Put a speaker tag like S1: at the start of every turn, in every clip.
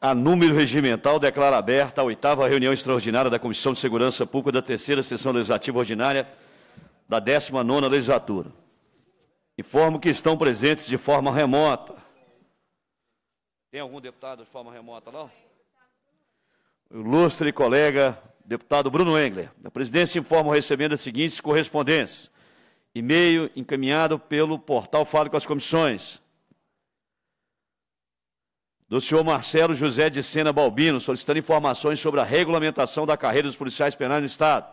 S1: a número regimental, declara aberta a oitava reunião extraordinária da Comissão de Segurança Pública da terceira sessão legislativa ordinária da 19ª legislatura. Informo que estão presentes de forma remota. Tem algum deputado de forma remota lá? O ilustre colega deputado Bruno Engler. A presidência informa recebendo as seguintes correspondências e-mail encaminhado pelo portal Fale com as Comissões. Do senhor Marcelo José de Sena Balbino, solicitando informações sobre a regulamentação da carreira dos policiais penais no Estado.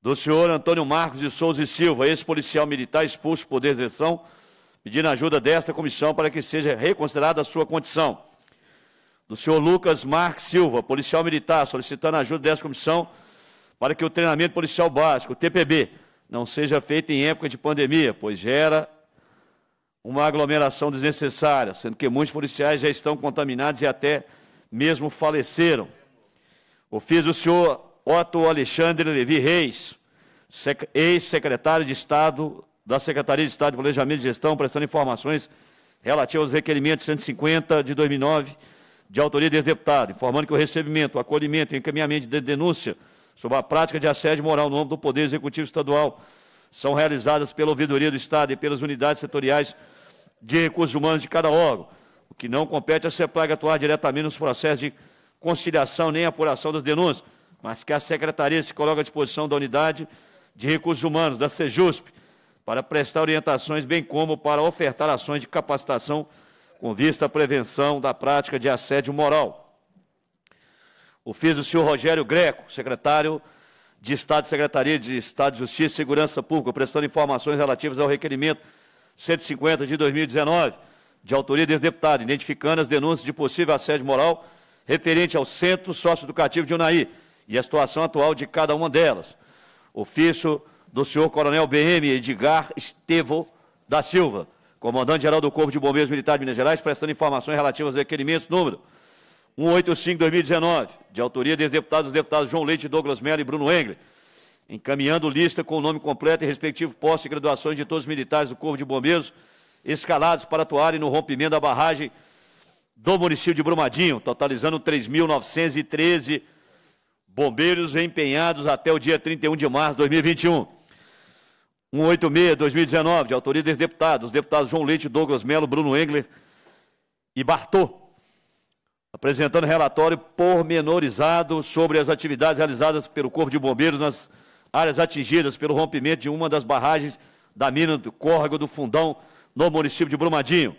S1: Do senhor Antônio Marcos de Souza e Silva, ex-policial militar expulso por deserção, pedindo ajuda desta comissão para que seja reconsiderada a sua condição. Do senhor Lucas Marques Silva, policial militar, solicitando ajuda desta comissão para que o treinamento policial básico, TPB, não seja feito em época de pandemia, pois gera uma aglomeração desnecessária, sendo que muitos policiais já estão contaminados e até mesmo faleceram. Ofício o senhor Otto Alexandre Levi Reis, ex-secretário de Estado da Secretaria de Estado de Planejamento e Gestão, prestando informações relativas aos requerimentos 150 de 2009, de autoria desse deputado, informando que o recebimento, o acolhimento e encaminhamento de denúncia sobre a prática de assédio moral no âmbito do Poder Executivo Estadual são realizadas pela ouvidoria do Estado e pelas unidades setoriais de recursos humanos de cada órgão, o que não compete a CEPLAG atuar diretamente nos processos de conciliação nem apuração das denúncias, mas que a Secretaria se coloca à disposição da unidade de recursos humanos, da SEJUSP, para prestar orientações, bem como para ofertar ações de capacitação com vista à prevenção da prática de assédio moral. O fez o senhor Rogério Greco, secretário de Estado, Secretaria de Estado de Justiça e Segurança Pública, prestando informações relativas ao requerimento 150 de 2019, de autoria desse deputado, identificando as denúncias de possível assédio moral referente ao Centro Socioeducativo de Unaí e a situação atual de cada uma delas. Ofício do senhor Coronel BM Edgar Estevo da Silva, comandante-geral do Corpo de Bombeiros Militar de Minas Gerais, prestando informações relativas ao requerimento número 185-2019, de autoria dos deputados, dos deputados João Leite, Douglas Mello e Bruno Engler, encaminhando lista com o nome completo e respectivo posto e graduações de todos os militares do Corpo de Bombeiros escalados para atuarem no rompimento da barragem do município de Brumadinho, totalizando 3.913 bombeiros empenhados até o dia 31 de março de 2021. 186-2019, de autoria dos deputados, os deputados João Leite, Douglas Melo, Bruno Engler e Bartô, apresentando relatório pormenorizado sobre as atividades realizadas pelo Corpo de Bombeiros nas áreas atingidas pelo rompimento de uma das barragens da mina do Córrego do Fundão, no município de Brumadinho.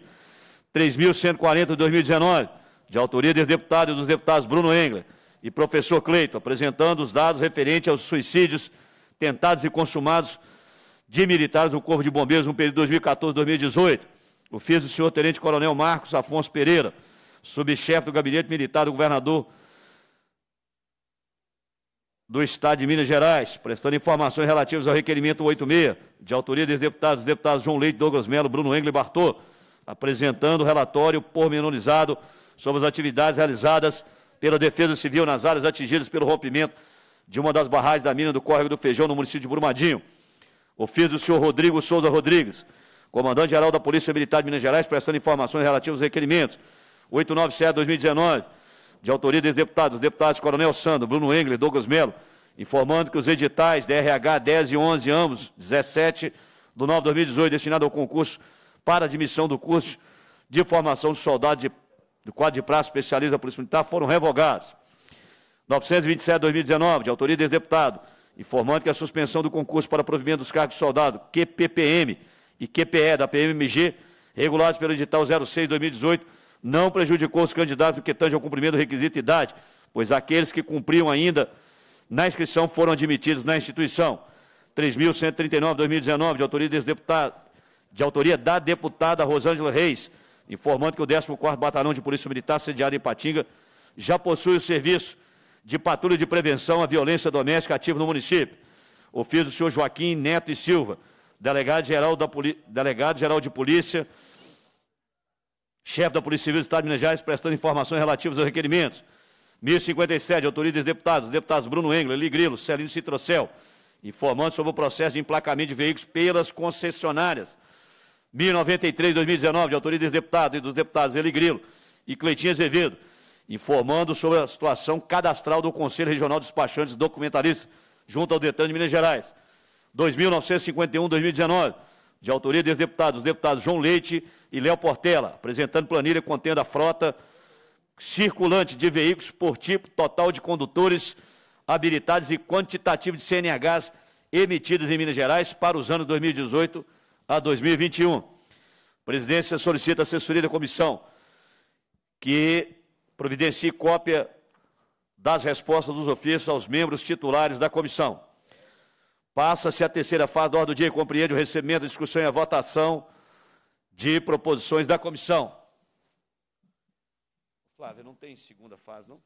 S1: 3.140 de 2019, de autoria dos deputados, dos deputados Bruno Engler e professor Cleito, apresentando os dados referentes aos suicídios tentados e consumados de militares do Corpo de Bombeiros no período 2014-2018. O fiz do senhor Tenente Coronel Marcos Afonso Pereira, subchefe do gabinete militar do governador do Estado de Minas Gerais, prestando informações relativas ao requerimento 86, de autoria dos deputados, deputados João Leite, Douglas Melo, Bruno Engle e Bartô, apresentando o relatório pormenorizado sobre as atividades realizadas pela Defesa Civil nas áreas atingidas pelo rompimento de uma das barragens da mina do Córrego do Feijão, no município de Brumadinho. Ofício do senhor Rodrigo Souza Rodrigues, comandante-geral da Polícia Militar de Minas Gerais, prestando informações relativas aos requerimentos 897-2019, de autoria dos deputados, deputados Coronel Sandro, Bruno Engler, Douglas Melo, informando que os editais DRH 10 e 11, ambos 17 do 9 de 2018, destinado ao concurso para admissão do curso de formação de soldado de, do quadro de praça especialista da Polícia Militar, foram revogados. 927-2019, de autoria do deputado, informando que a suspensão do concurso para provimento dos cargos de soldado, QPPM e QPE da PMMG, regulados pelo edital 06-2018, não prejudicou os candidatos que tange ao cumprimento do requisito de idade, pois aqueles que cumpriam ainda na inscrição foram admitidos na instituição. 3.139-2019, de autoria de autoria da deputada Rosângela Reis, informando que o 14º Batalhão de Polícia Militar, sediado em Patinga, já possui o serviço de patrulha de prevenção à violência doméstica ativo no município. O Ofício do senhor Joaquim Neto e Silva, delegado-geral delegado de Polícia Chefe da Polícia Civil do Estado de Minas Gerais, prestando informações relativas aos requerimentos. 1057, autoria dos deputados, deputados Bruno Engler, Eli Grilo, Celino Citrocel, informando sobre o processo de emplacamento de veículos pelas concessionárias. 1093, 2019, autoria dos deputados e dos deputados Eli Grilo e Cleitinho Azevedo, informando sobre a situação cadastral do Conselho Regional de Despachantes Documentaristas, junto ao Detran de Minas Gerais. 2951, 2019, de autoria dos deputados, os deputados João Leite e Léo Portela, apresentando planilha contendo a frota circulante de veículos por tipo, total de condutores habilitados e quantitativo de CNHs emitidos em Minas Gerais para os anos 2018 a 2021. A presidência solicita a assessoria da comissão que providencie cópia das respostas dos ofícios aos membros titulares da comissão. Passa-se a terceira fase da ordem do dia e compreende o recebimento, a discussão e a votação de proposições da comissão. Flávio, não tem segunda fase, não?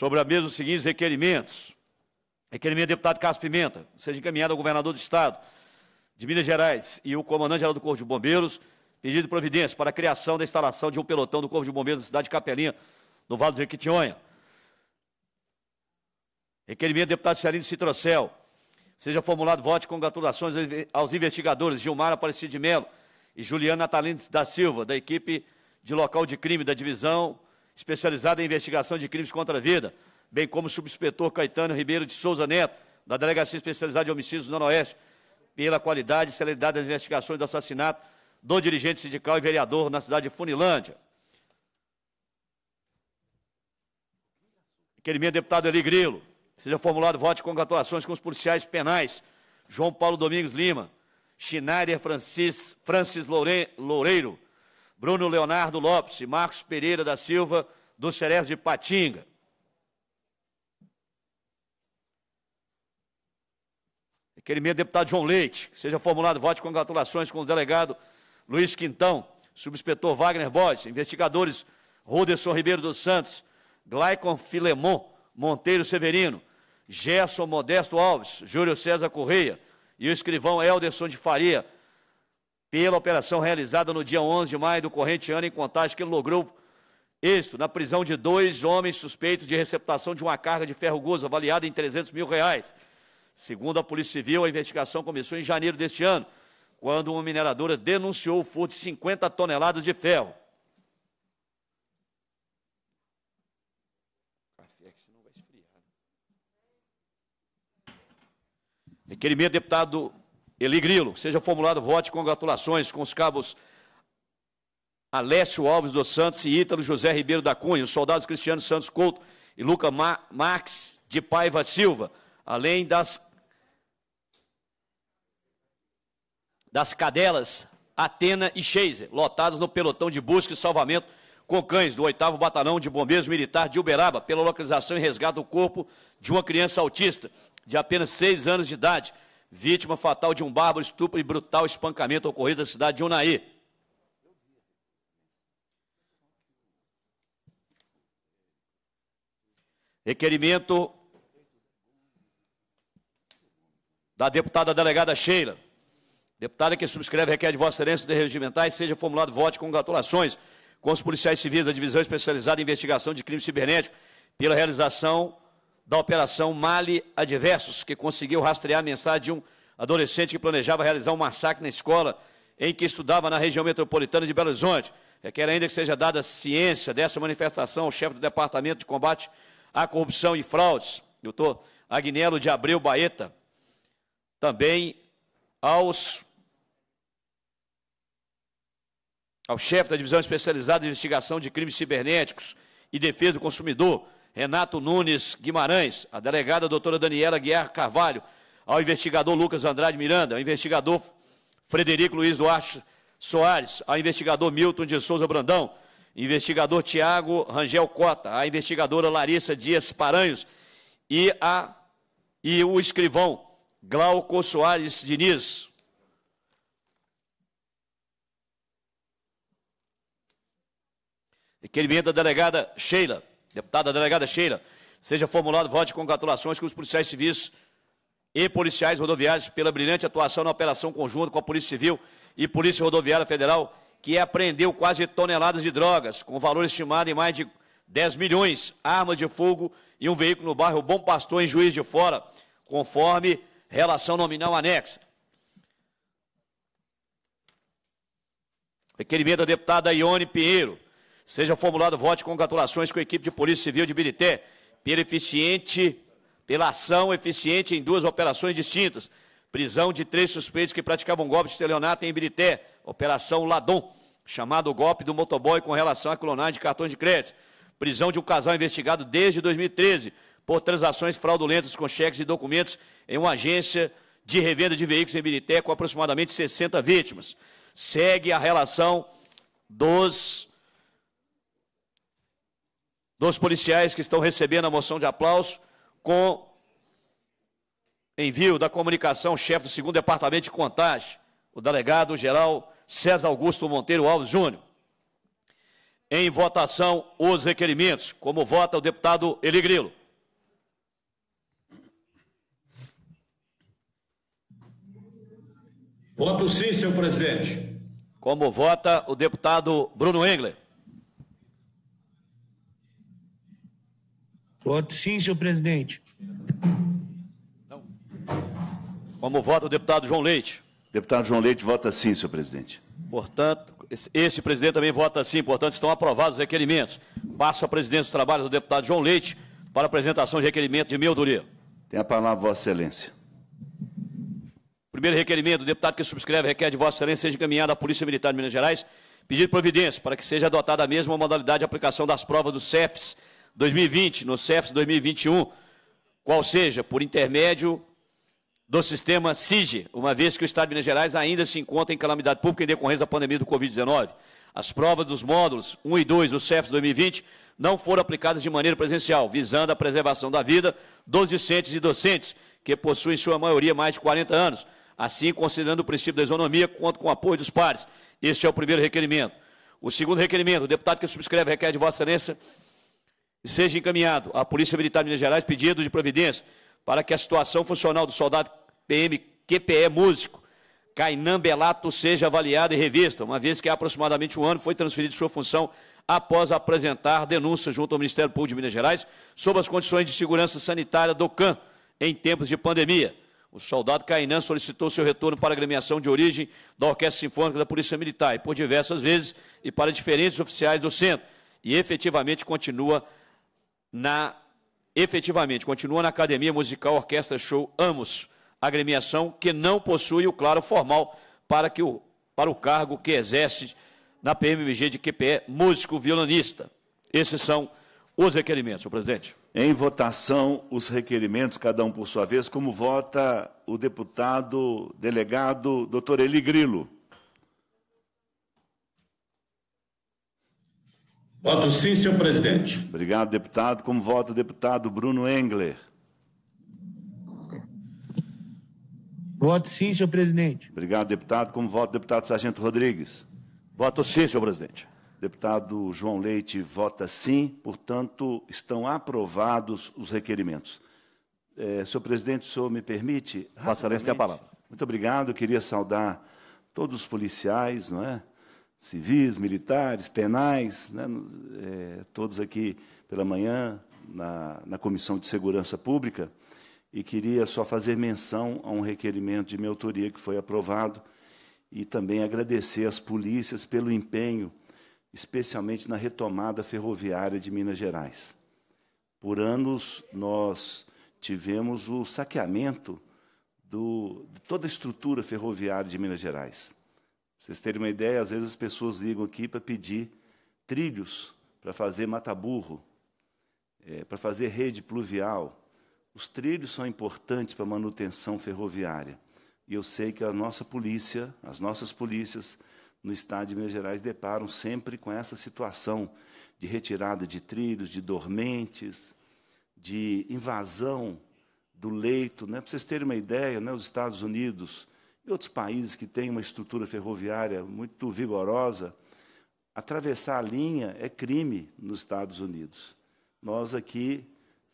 S1: sobre a mesa os seguintes requerimentos. Requerimento do deputado Carlos Pimenta, seja encaminhado ao governador do Estado de Minas Gerais e o comandante-geral do Corpo de Bombeiros, pedido de providência para a criação da instalação de um pelotão do Corpo de Bombeiros na cidade de Capelinha, no Vale do Jequitinhonha. Requerimento do deputado Celino Citrocel, seja formulado voto com congratulações aos investigadores Gilmar Aparecido de Melo e Juliana Natalino da Silva, da equipe de local de crime da divisão especializada em investigação de crimes contra a vida, bem como o subinspetor Caetano Ribeiro de Souza Neto, da Delegacia Especializada de Homicídios do Noroeste, pela qualidade e celeridade das investigações do assassinato do dirigente sindical e vereador na cidade de Funilândia. Requerimento deputado Eli Grilo. Seja formulado voto com atuações com os policiais penais João Paulo Domingos Lima, Schneider Francis, Francis Loureiro, Bruno Leonardo Lopes e Marcos Pereira da Silva, do Ceres de Patinga. Requerimento do deputado João Leite, seja formulado voto de congratulações com o delegado Luiz Quintão, subinspetor Wagner Borges, investigadores Roderson Ribeiro dos Santos, Glaicon Filemon Monteiro Severino, Gerson Modesto Alves, Júlio César Correia e o escrivão Elderson de Faria, pela operação realizada no dia 11 de maio do corrente ano em Contagem, que logrou êxito na prisão de dois homens suspeitos de receptação de uma carga de ferro gozo avaliada em 300 mil reais. Segundo a Polícia Civil, a investigação começou em janeiro deste ano, quando uma mineradora denunciou o furto de 50 toneladas de ferro. Requerimento, deputado Eli Grilo, seja formulado voto congratulações com os cabos Alessio Alves dos Santos e Ítalo José Ribeiro da Cunha, os soldados Cristiano Santos Couto e Luca Mar Marques de Paiva Silva, além das, das cadelas Atena e Chaser, lotados no pelotão de busca e salvamento com cães do 8 Batalhão de Bombeiros Militar de Uberaba, pela localização e resgate do corpo de uma criança autista de apenas 6 anos de idade, vítima fatal de um bárbaro estupro e brutal espancamento ocorrido na cidade de Unai. Requerimento da deputada delegada Sheila. Deputada que subscreve requer de Vossa Excelência de regimentais seja formulado voto com congratulações com os policiais civis da Divisão Especializada em Investigação de Crimes Cibernéticos pela realização da Operação Mali Adversos, que conseguiu rastrear a mensagem de um adolescente que planejava realizar um massacre na escola em que estudava na região metropolitana de Belo Horizonte. Requer ainda que seja dada ciência dessa manifestação ao chefe do Departamento de Combate à Corrupção e Fraudes, doutor Agnello de Abreu Baeta, também aos ao chefe da Divisão Especializada de Investigação de Crimes Cibernéticos e Defesa do Consumidor, Renato Nunes Guimarães, a delegada doutora Daniela Guiar Carvalho, ao investigador Lucas Andrade Miranda, ao investigador Frederico Luiz Duarte Soares, ao investigador Milton de Souza Brandão, investigador Tiago Rangel Cota, a investigadora Larissa Dias Paranhos e, a, e o escrivão Glauco Soares Diniz. Requerimento da delegada Sheila. Deputada delegada Sheila, seja formulado voto de congratulações com os policiais civis e policiais rodoviários pela brilhante atuação na operação conjunta com a Polícia Civil e Polícia Rodoviária Federal, que apreendeu quase toneladas de drogas, com valor estimado em mais de 10 milhões, armas de fogo e um veículo no bairro Bom Pastor, em Juiz de Fora, conforme relação nominal anexa. Requerimento da deputada Ione Pinheiro Seja formulado voto com congratulações com a equipe de Polícia Civil de Birité pela eficiente, pela ação eficiente em duas operações distintas. Prisão de três suspeitos que praticavam golpe de estelionato em Birité, Operação Ladom, chamado golpe do motoboy com relação à clonagem de cartões de crédito. Prisão de um casal investigado desde 2013 por transações fraudulentas com cheques e documentos em uma agência de revenda de veículos em Birité com aproximadamente 60 vítimas. Segue a relação dos dos policiais que estão recebendo a moção de aplauso com envio da comunicação chefe do 2 Departamento de Contagem, o delegado geral César Augusto Monteiro Alves Júnior. Em votação, os requerimentos, como vota o deputado Eli Grilo.
S2: Voto sim, senhor
S1: presidente. Como vota o deputado Bruno Engler. Voto
S2: sim, senhor presidente.
S1: Não. Como vota o deputado
S3: João Leite? Deputado João Leite vota sim, senhor presidente.
S1: Portanto, esse presidente também vota sim, portanto, estão aprovados os requerimentos. Passo a presidência dos trabalhos do deputado João Leite para apresentação de requerimento de meldoria.
S3: Tem a palavra, Vossa Excelência.
S1: Primeiro requerimento, o deputado que subscreve requer de Vossa Excelência seja encaminhado à Polícia Militar de Minas Gerais pedir providência para que seja adotada a mesma modalidade de aplicação das provas dos CEFs 2020, no CEFS 2021, qual seja, por intermédio do sistema SIGE, uma vez que o Estado de Minas Gerais ainda se encontra em calamidade pública em decorrência da pandemia do Covid-19. As provas dos módulos 1 e 2 do CEFS 2020 não foram aplicadas de maneira presencial, visando a preservação da vida dos discentes e docentes, que possuem, em sua maioria, mais de 40 anos. Assim, considerando o princípio da isonomia, conto com o apoio dos pares. Este é o primeiro requerimento. O segundo requerimento, o deputado que subscreve requer de Vossa Excelência seja encaminhado à Polícia Militar de Minas Gerais pedido de providência para que a situação funcional do soldado PM QPE Músico Cainan Belato seja avaliada e revista, uma vez que há aproximadamente um ano foi transferido sua função após apresentar denúncia junto ao Ministério Público de Minas Gerais sobre as condições de segurança sanitária do CAN em tempos de pandemia. O soldado Cainan solicitou seu retorno para a gremiação de origem da Orquestra Sinfônica da Polícia Militar, e por diversas vezes, e para diferentes oficiais do centro, e efetivamente continua na efetivamente, continua na Academia Musical Orquestra Show Amos, agremiação que não possui o claro formal para, que o, para o cargo que exerce na PMMG de QPE, músico violonista. Esses são os requerimentos, senhor presidente.
S3: Em votação, os requerimentos, cada um por sua vez, como vota o deputado delegado doutor Eli Grilo. Voto sim, senhor presidente. Obrigado, deputado. Como voto, deputado Bruno Engler.
S4: Voto sim, senhor presidente.
S3: Obrigado, deputado. Como voto, deputado Sargento Rodrigues. Voto sim, senhor presidente. Deputado João Leite vota sim, portanto, estão aprovados os requerimentos. É, senhor presidente, o senhor me permite? Vossa Excelência tem a palavra. Muito obrigado. queria saudar todos os policiais, não é? civis, militares, penais, né, é, todos aqui pela manhã na, na Comissão de Segurança Pública, e queria só fazer menção a um requerimento de minha autoria que foi aprovado e também agradecer às polícias pelo empenho, especialmente na retomada ferroviária de Minas Gerais. Por anos, nós tivemos o saqueamento do, de toda a estrutura ferroviária de Minas Gerais vocês terem uma ideia, às vezes as pessoas ligam aqui para pedir trilhos para fazer mataburro, é, para fazer rede pluvial. Os trilhos são importantes para a manutenção ferroviária. E eu sei que a nossa polícia, as nossas polícias no estado de Minas Gerais deparam sempre com essa situação de retirada de trilhos, de dormentes, de invasão do leito. Né? Para vocês terem uma ideia, né, os Estados Unidos, outros países que têm uma estrutura ferroviária muito vigorosa, atravessar a linha é crime nos Estados Unidos. Nós aqui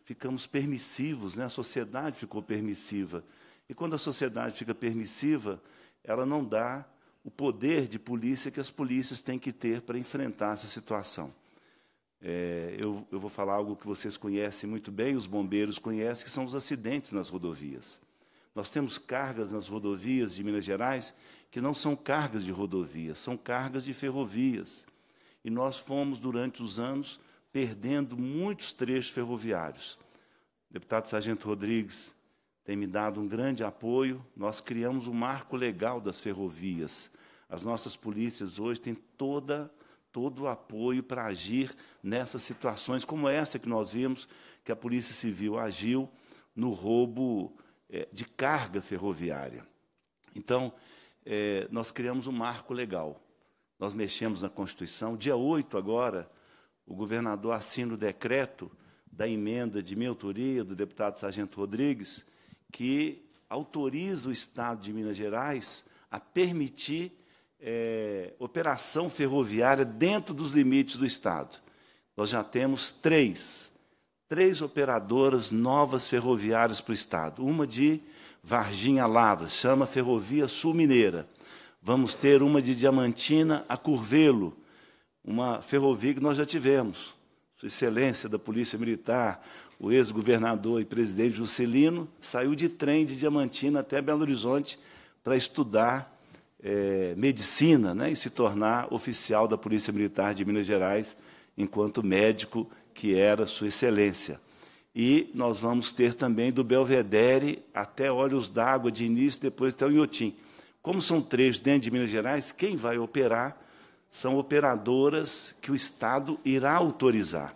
S3: ficamos permissivos, né? a sociedade ficou permissiva. E quando a sociedade fica permissiva, ela não dá o poder de polícia que as polícias têm que ter para enfrentar essa situação. É, eu, eu, vou falar algo que vocês conhecem muito bem, os bombeiros conhecem, que são os acidentes nas rodovias. Nós temos cargas nas rodovias de Minas Gerais que não são cargas de rodovias, são cargas de ferrovias. E nós fomos, durante os anos, perdendo muitos trechos ferroviários. O deputado Sargento Rodrigues tem me dado um grande apoio. Nós criamos o um marco legal das ferrovias. As nossas polícias hoje têm toda todo o apoio para agir nessas situações como essa que nós vimos que a Polícia Civil agiu no roubo é, de carga ferroviária. Então, é, nós criamos um marco legal. Nós mexemos na Constituição. Dia 8, agora, o governador assina o decreto da emenda de minha autoria, do deputado Sargento Rodrigues, que autoriza o Estado de Minas Gerais a permitir é, operação ferroviária dentro dos limites do Estado. Nós já temos três três operadoras novas ferroviárias para o Estado. Uma de Varginha Lavras, chama Ferrovia Sul Mineira. Vamos ter uma de Diamantina a Curvelo, uma ferrovia que nós já tivemos. Sua Excelência da Polícia Militar, o ex-governador e presidente Juscelino, saiu de trem de Diamantina até Belo Horizonte para estudar é, medicina né, e se tornar oficial da Polícia Militar de Minas Gerais, enquanto médico que era Sua Excelência. E nós vamos ter também do Belvedere até Olhos d'Água, de início, depois até o Iotim. Como são trechos dentro de Minas Gerais, quem vai operar são operadoras que o Estado irá autorizar.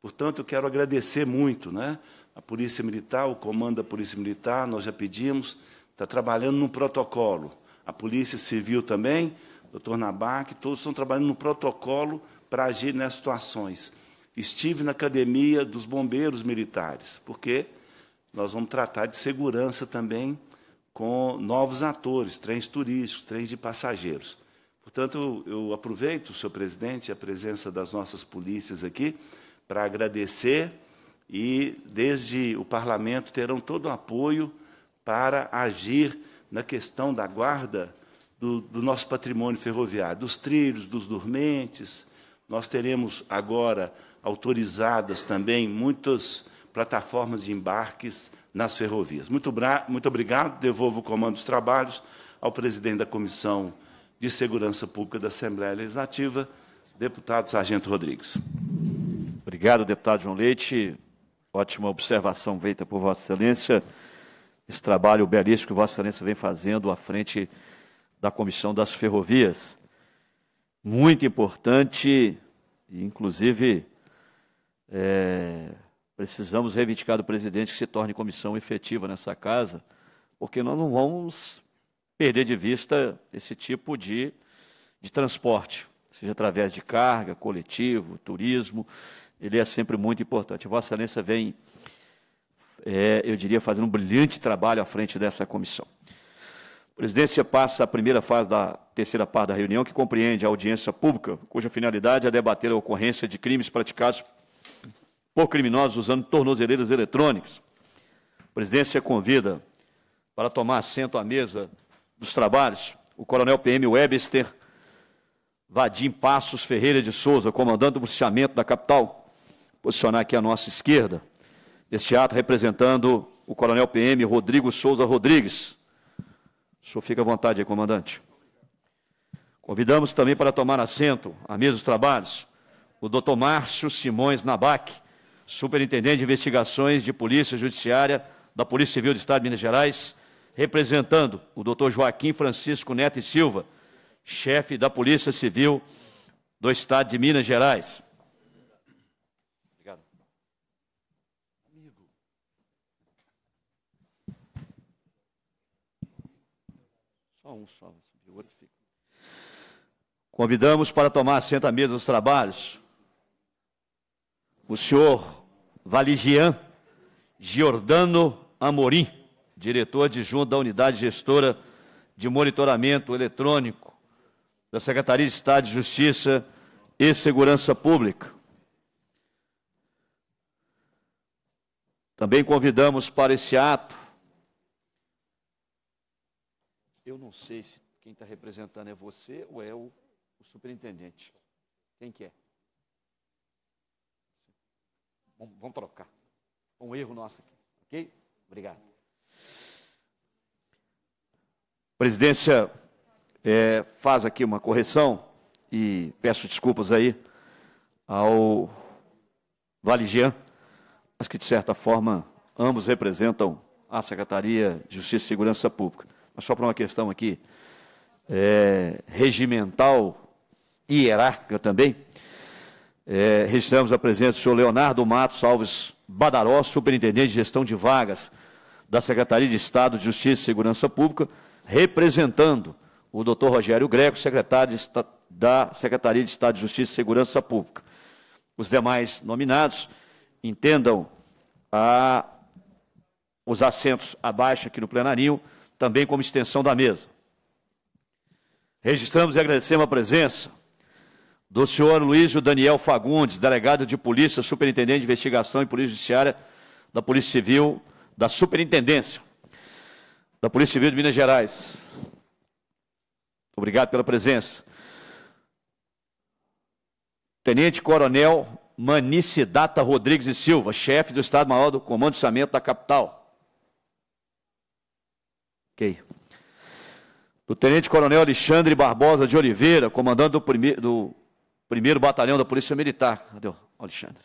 S3: Portanto, eu quero agradecer muito né, a Polícia Militar, o comando da Polícia Militar, nós já pedimos, está trabalhando no protocolo. A Polícia Civil também, doutor Nabac, todos estão trabalhando no protocolo para agir nessas situações. Estive na academia dos bombeiros militares, porque nós vamos tratar de segurança também com novos atores, trens turísticos, trens de passageiros. Portanto, eu aproveito, senhor presidente, a presença das nossas polícias aqui para agradecer e, desde o parlamento, terão todo o apoio para agir na questão da guarda do, do nosso patrimônio ferroviário, dos trilhos, dos dormentes. Nós teremos agora autorizadas também muitas plataformas de embarques nas ferrovias. Muito, muito obrigado. Devolvo o comando dos trabalhos ao presidente da Comissão de Segurança Pública da Assembleia Legislativa, deputado Sargento Rodrigues. Obrigado, deputado João Leite. Ótima
S1: observação feita por Vossa Excelência. Esse trabalho belíssimo que Vossa Excelência vem fazendo à frente da Comissão das Ferrovias. Muito importante, inclusive é, precisamos reivindicar do presidente que se torne comissão efetiva nessa casa, porque nós não vamos perder de vista esse tipo de, de transporte, seja através de carga, coletivo, turismo, ele é sempre muito importante. Vossa Excelência vem, é, eu diria, fazendo um brilhante trabalho à frente dessa comissão. A presidência passa a primeira fase da terceira parte da reunião, que compreende a audiência pública, cuja finalidade é debater a ocorrência de crimes praticados por criminosos usando tornozeleiras eletrônicas. A presidência convida para tomar assento à mesa dos trabalhos o coronel PM Webster Vadim Passos Ferreira de Souza, comandante do bruxamento da capital, posicionar aqui à nossa esquerda. Este ato representando o coronel PM Rodrigo Souza Rodrigues. O senhor fica à vontade aí, comandante. Convidamos também para tomar assento à mesa dos trabalhos o doutor Márcio Simões Nabaque, superintendente de investigações de Polícia Judiciária da Polícia Civil do Estado de Minas Gerais, representando o Dr. Joaquim Francisco Neto e Silva, chefe da Polícia Civil do Estado de Minas Gerais. Obrigado. Só um só, o outro fica. Convidamos para tomar assento à mesa dos trabalhos o senhor Valigian Giordano Amorim, diretor adjunto da Unidade Gestora de Monitoramento Eletrônico da Secretaria de Estado de Justiça e Segurança Pública. Também convidamos para esse ato. Eu não sei se quem está representando é você ou é o, o superintendente. Quem que é? Vamos, vamos trocar. Um erro nosso aqui, ok? Obrigado. Presidência, é, faz aqui uma correção e peço desculpas aí ao Valigian. Acho que, de certa forma, ambos representam a Secretaria de Justiça e Segurança Pública. Mas só para uma questão aqui é, regimental e hierárquica também, é, registramos a presença do senhor Leonardo Matos Alves Badaró, superintendente de gestão de vagas da Secretaria de Estado de Justiça e Segurança Pública, representando o doutor Rogério Greco, secretário da Secretaria de Estado de Justiça e Segurança Pública. Os demais nominados entendam a, os assentos abaixo aqui no plenarinho, também como extensão da mesa. Registramos e agradecemos a presença do senhor Luísio Daniel Fagundes, delegado de Polícia, Superintendente de Investigação e Polícia Judiciária da Polícia Civil, da Superintendência da Polícia Civil de Minas Gerais. Obrigado pela presença. Tenente Coronel Manicidata Rodrigues e Silva, chefe do Estado-Maior do Comando de Samento da Capital. Ok. Do Tenente Coronel Alexandre Barbosa de Oliveira, comandante do, primeiro, do primeiro Batalhão da Polícia Militar. Cadê o Alexandre?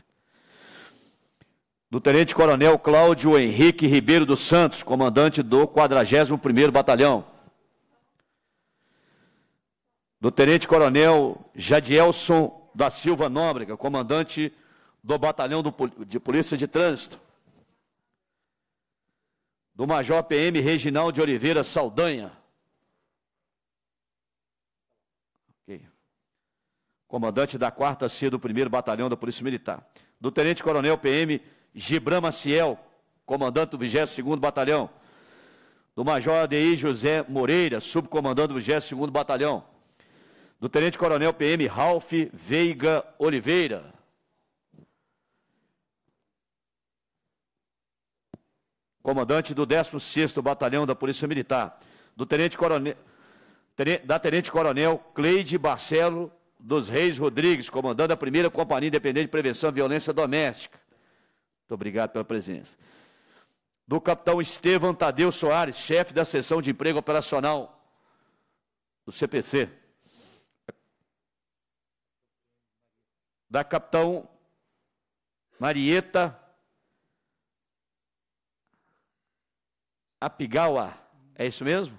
S1: Do Tenente Coronel Cláudio Henrique Ribeiro dos Santos, comandante do 41º Batalhão. Do Tenente Coronel Jadielson da Silva Nóbrega, comandante do Batalhão de Polícia de Trânsito. Do Major PM Reginaldo de Oliveira Saldanha. comandante da 4 C do 1 Batalhão da Polícia Militar. Do Tenente Coronel PM Gibram Maciel, comandante do 22 Batalhão. Do Major ADI José Moreira, subcomandante do 22 Batalhão. Do Tenente Coronel PM Ralph Veiga Oliveira. Comandante do 16º Batalhão da Polícia Militar. Do Tenente Coronel da Tenente Coronel Cleide Barcelo dos Reis Rodrigues, comandando a primeira Companhia Independente de Prevenção à Violência Doméstica. Muito obrigado pela presença. Do capitão Estevam Tadeu Soares, chefe da seção de emprego operacional do CPC. Da capitão Marieta Apigawa, é isso mesmo?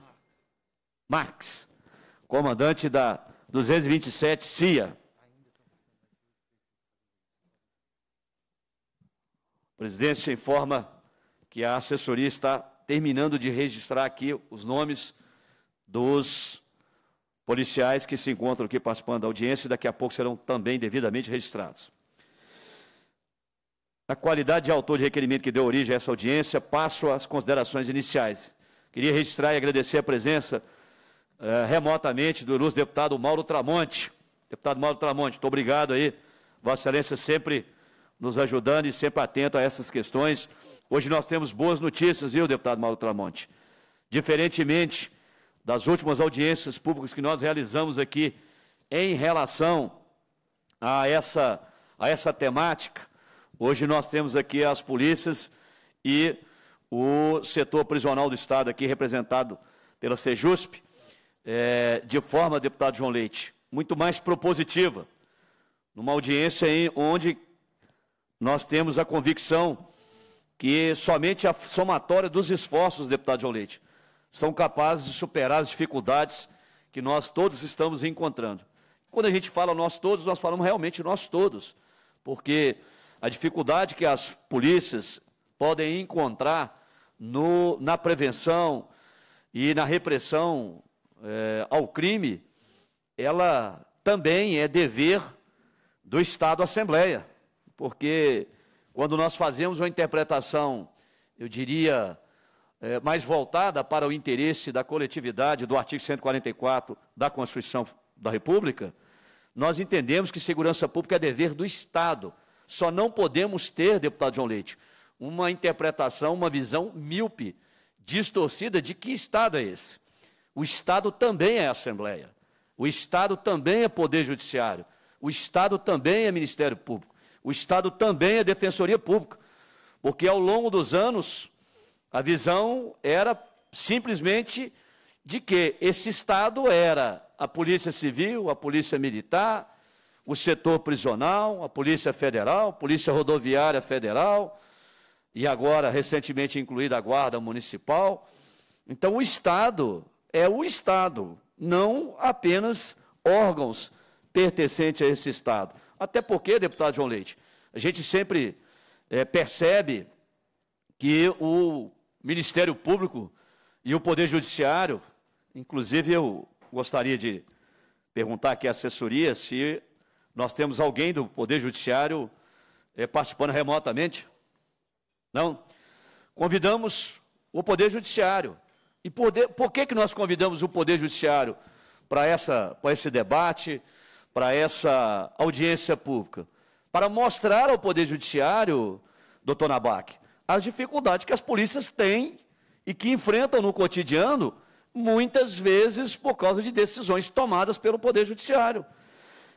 S1: Marx, comandante da 227, CIA. A presidência informa que a assessoria está terminando de registrar aqui os nomes dos policiais que se encontram aqui participando da audiência e daqui a pouco serão também devidamente registrados. Na qualidade de autor de requerimento que deu origem a essa audiência, passo às considerações iniciais. Queria registrar e agradecer a presença eh, remotamente do nosso deputado Mauro Tramonte. Deputado Mauro Tramonte, muito obrigado aí, Vossa Excelência sempre nos ajudando e sempre atento a essas questões. Hoje nós temos boas notícias, viu, deputado Mauro Tramonte? Diferentemente das últimas audiências públicas que nós realizamos aqui em relação a essa, a essa temática, hoje nós temos aqui as polícias e o setor prisional do Estado aqui representado pela Sejusp, é, de forma, deputado João Leite, muito mais propositiva, numa audiência em, onde nós temos a convicção que somente a somatória dos esforços, deputado João Leite, são capazes de superar as dificuldades que nós todos estamos encontrando. Quando a gente fala nós todos, nós falamos realmente nós todos, porque a dificuldade que as polícias podem encontrar no, na prevenção e na repressão é, ao crime, ela também é dever do Estado Assembleia, porque quando nós fazemos uma interpretação, eu diria, é, mais voltada para o interesse da coletividade do artigo 144 da Constituição da República, nós entendemos que segurança pública é dever do Estado. Só não podemos ter, deputado João Leite, uma interpretação, uma visão míope, distorcida de que Estado é esse. O Estado também é Assembleia. O Estado também é Poder Judiciário. O Estado também é Ministério Público. O Estado também é Defensoria Pública. Porque ao longo dos anos, a visão era simplesmente de que esse Estado era a Polícia Civil, a Polícia Militar, o setor prisional, a Polícia Federal, a Polícia Rodoviária Federal e agora recentemente incluída a Guarda Municipal. Então o Estado é o Estado, não apenas órgãos pertencentes a esse Estado. Até porque, deputado João Leite, a gente sempre é, percebe que o Ministério Público e o Poder Judiciário, inclusive eu gostaria de perguntar aqui à assessoria se nós temos alguém do Poder Judiciário é, participando remotamente. Não? Convidamos o Poder Judiciário e poder, por que, que nós convidamos o Poder Judiciário para esse debate, para essa audiência pública? Para mostrar ao Poder Judiciário, doutor Nabac, as dificuldades que as polícias têm e que enfrentam no cotidiano, muitas vezes por causa de decisões tomadas pelo Poder Judiciário.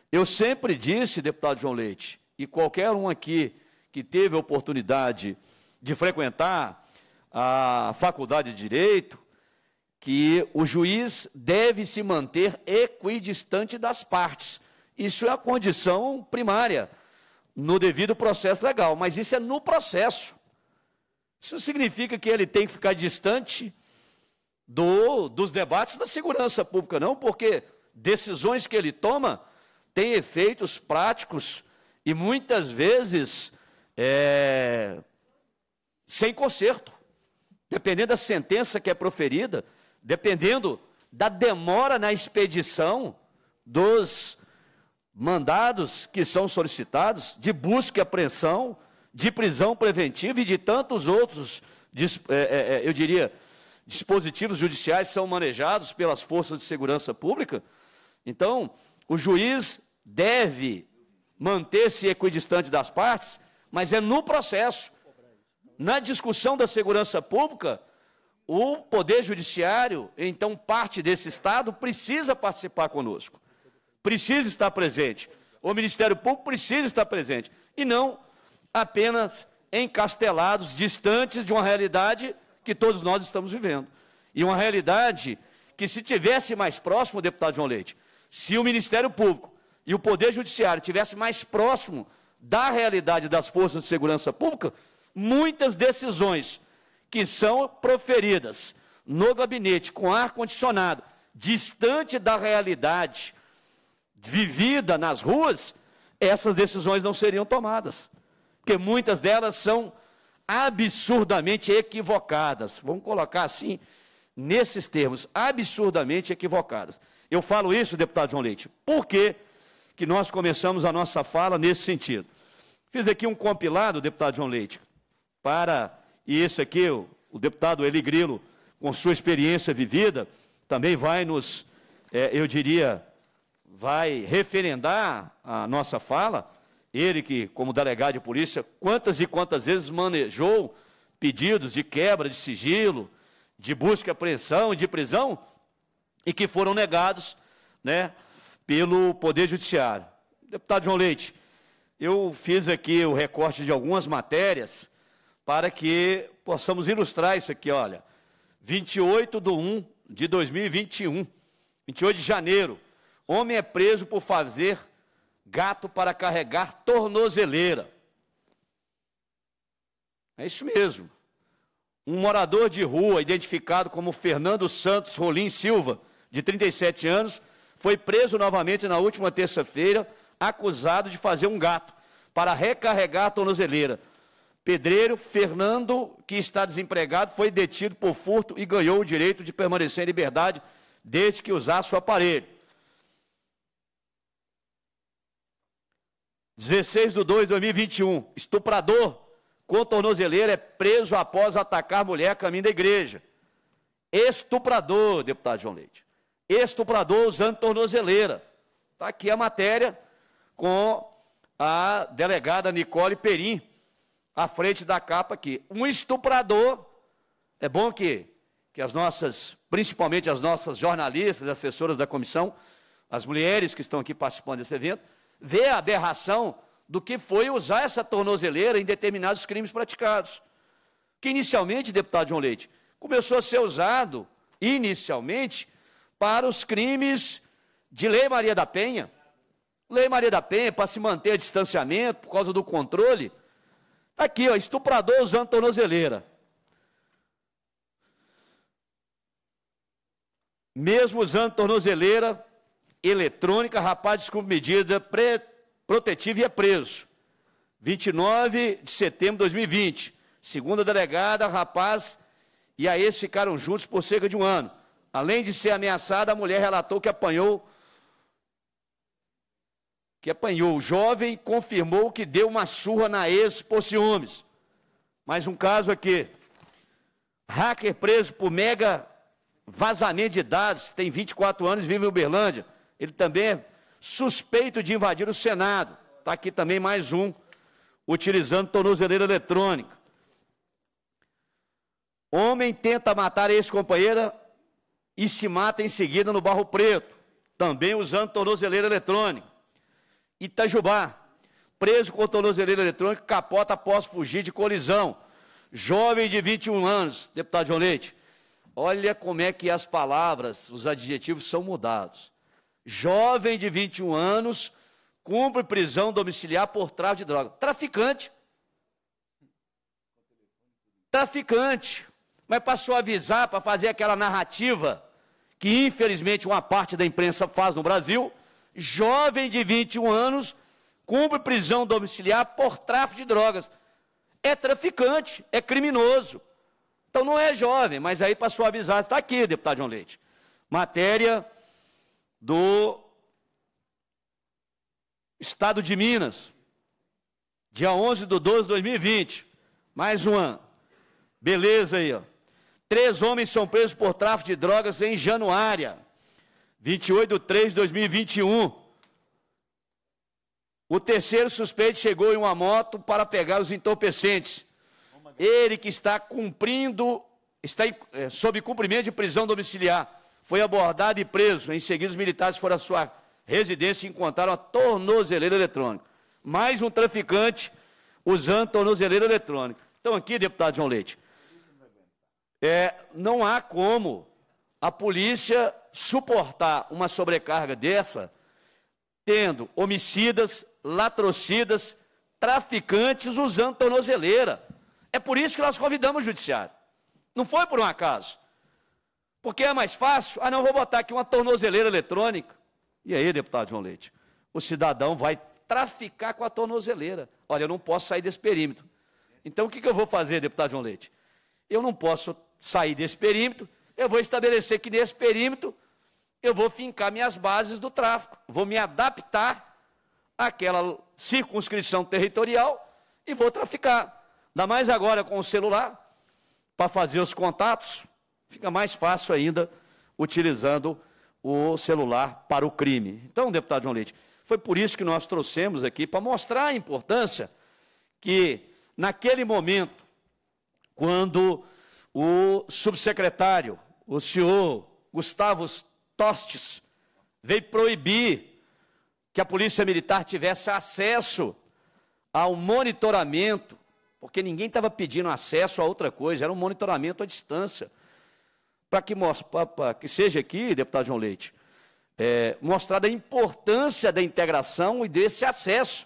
S1: Eu sempre disse, deputado João Leite, e qualquer um aqui que teve a oportunidade de frequentar a Faculdade de Direito, que o juiz deve se manter equidistante das partes. Isso é a condição primária no devido processo legal, mas isso é no processo. Isso significa que ele tem que ficar distante do, dos debates da segurança pública, não, porque decisões que ele toma têm efeitos práticos e muitas vezes é, sem conserto. Dependendo da sentença que é proferida, dependendo da demora na expedição dos mandados que são solicitados, de busca e apreensão, de prisão preventiva e de tantos outros, é, é, é, eu diria, dispositivos judiciais são manejados pelas forças de segurança pública. Então, o juiz deve manter-se equidistante das partes, mas é no processo, na discussão da segurança pública, o Poder Judiciário, então parte desse Estado, precisa participar conosco, precisa estar presente. O Ministério Público precisa estar presente. E não apenas encastelados, distantes de uma realidade que todos nós estamos vivendo. E uma realidade que, se tivesse mais próximo, deputado João Leite, se o Ministério Público e o Poder Judiciário tivesse mais próximo da realidade das forças de segurança pública, muitas decisões que são proferidas no gabinete com ar-condicionado, distante da realidade vivida nas ruas, essas decisões não seriam tomadas. Porque muitas delas são absurdamente equivocadas. Vamos colocar assim, nesses termos, absurdamente equivocadas. Eu falo isso, deputado João Leite, porque que nós começamos a nossa fala nesse sentido. Fiz aqui um compilado, deputado João Leite, para e esse aqui, o, o deputado Eli Grilo, com sua experiência vivida, também vai nos, é, eu diria, vai referendar a nossa fala. Ele que, como delegado de polícia, quantas e quantas vezes manejou pedidos de quebra de sigilo, de busca e apreensão e de prisão, e que foram negados né, pelo Poder Judiciário. Deputado João Leite, eu fiz aqui o recorte de algumas matérias para que possamos ilustrar isso aqui, olha. 28 de 1 de 2021, 28 de janeiro. Homem é preso por fazer gato para carregar tornozeleira. É isso mesmo. Um morador de rua, identificado como Fernando Santos Rolim Silva, de 37 anos, foi preso novamente na última terça-feira, acusado de fazer um gato para recarregar a tornozeleira. Pedreiro Fernando, que está desempregado, foi detido por furto e ganhou o direito de permanecer em liberdade desde que usasse o aparelho. 16 de 2 de 2021, estuprador com tornozeleira é preso após atacar mulher caminho da igreja. Estuprador, deputado João Leite. Estuprador usando tornozeleira. Está aqui a matéria com a delegada Nicole Perim, à frente da capa aqui. Um estuprador. É bom que, que as nossas, principalmente as nossas jornalistas, assessoras da comissão, as mulheres que estão aqui participando desse evento, vê a aberração do que foi usar essa tornozeleira em determinados crimes praticados. Que inicialmente, deputado João Leite, começou a ser usado, inicialmente, para os crimes de Lei Maria da Penha. Lei Maria da Penha, para se manter a distanciamento, por causa do controle, Aqui, ó, estuprador usando tornozeleira. Mesmo usando tornozeleira eletrônica, rapaz com medida protetiva e é preso. 29 de setembro de 2020. Segunda delegada, rapaz e a ex ficaram juntos por cerca de um ano. Além de ser ameaçada, a mulher relatou que apanhou que apanhou o jovem, confirmou que deu uma surra na ex por ciúmes. Mais um caso aqui. É hacker preso por mega vazamento de dados, tem 24 anos, vive em Uberlândia. Ele também é suspeito de invadir o Senado. Está aqui também mais um, utilizando tornozeleira eletrônica. Homem tenta matar ex-companheira e se mata em seguida no Barro Preto, também usando tornozeleira eletrônica. Itajubá. Preso com tornozeleira eletrônica, capota após fugir de colisão. Jovem de 21 anos, deputado João Leite. Olha como é que as palavras, os adjetivos são mudados. Jovem de 21 anos cumpre prisão domiciliar por tráfico de droga. Traficante. Traficante. Mas para suavizar, para fazer aquela narrativa que infelizmente uma parte da imprensa faz no Brasil, jovem de 21 anos, cumpre prisão domiciliar por tráfico de drogas. É traficante, é criminoso. Então não é jovem, mas aí passou a avisar, está aqui, deputado João Leite. Matéria do Estado de Minas, dia 11 de 12 de 2020. Mais uma. Beleza aí, ó. Três homens são presos por tráfico de drogas em Januária. 28 de 3 de 2021. O terceiro suspeito chegou em uma moto para pegar os entorpecentes. Ele que está cumprindo, está em, é, sob cumprimento de prisão domiciliar, foi abordado e preso. Em seguida, os militares foram à sua residência e encontraram a tornozeleira eletrônica. Mais um traficante usando tornozeleira eletrônica. Então, aqui, deputado João Leite, é, não há como a polícia suportar uma sobrecarga dessa, tendo homicidas, latrocidas, traficantes usando tornozeleira. É por isso que nós convidamos o judiciário. Não foi por um acaso. Porque é mais fácil? Ah, não, vou botar aqui uma tornozeleira eletrônica. E aí, deputado João Leite? O cidadão vai traficar com a tornozeleira. Olha, eu não posso sair desse perímetro. Então, o que, que eu vou fazer, deputado João Leite? Eu não posso sair desse perímetro, eu vou estabelecer que nesse perímetro eu vou fincar minhas bases do tráfico, vou me adaptar àquela circunscrição territorial e vou traficar. Ainda mais agora com o celular, para fazer os contatos, fica mais fácil ainda utilizando o celular para o crime. Então, deputado João Leite, foi por isso que nós trouxemos aqui, para mostrar a importância que, naquele momento, quando o subsecretário o senhor Gustavo Tostes veio proibir que a polícia militar tivesse acesso ao monitoramento, porque ninguém estava pedindo acesso a outra coisa, era um monitoramento à distância. Para que, que, seja aqui, deputado João Leite, é, mostrada a importância da integração e desse acesso,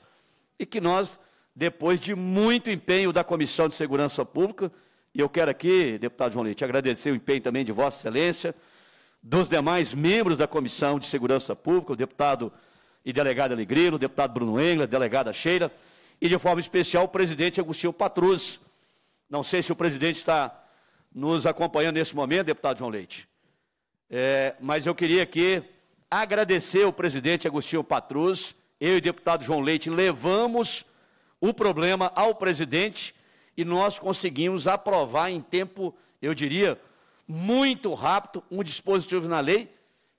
S1: e que nós, depois de muito empenho da Comissão de Segurança Pública, e eu quero aqui, deputado João Leite, agradecer o empenho também de Vossa Excelência, dos demais membros da Comissão de Segurança Pública, o deputado e delegado Alegrilo, o deputado Bruno Engler, delegada Cheira, e de forma especial o presidente Agostinho Patrus. Não sei se o presidente está nos acompanhando nesse momento, deputado João Leite, é, mas eu queria aqui agradecer o presidente Agostinho Patrus, eu e o deputado João Leite levamos o problema ao presidente e nós conseguimos aprovar em tempo, eu diria, muito rápido, um dispositivo na lei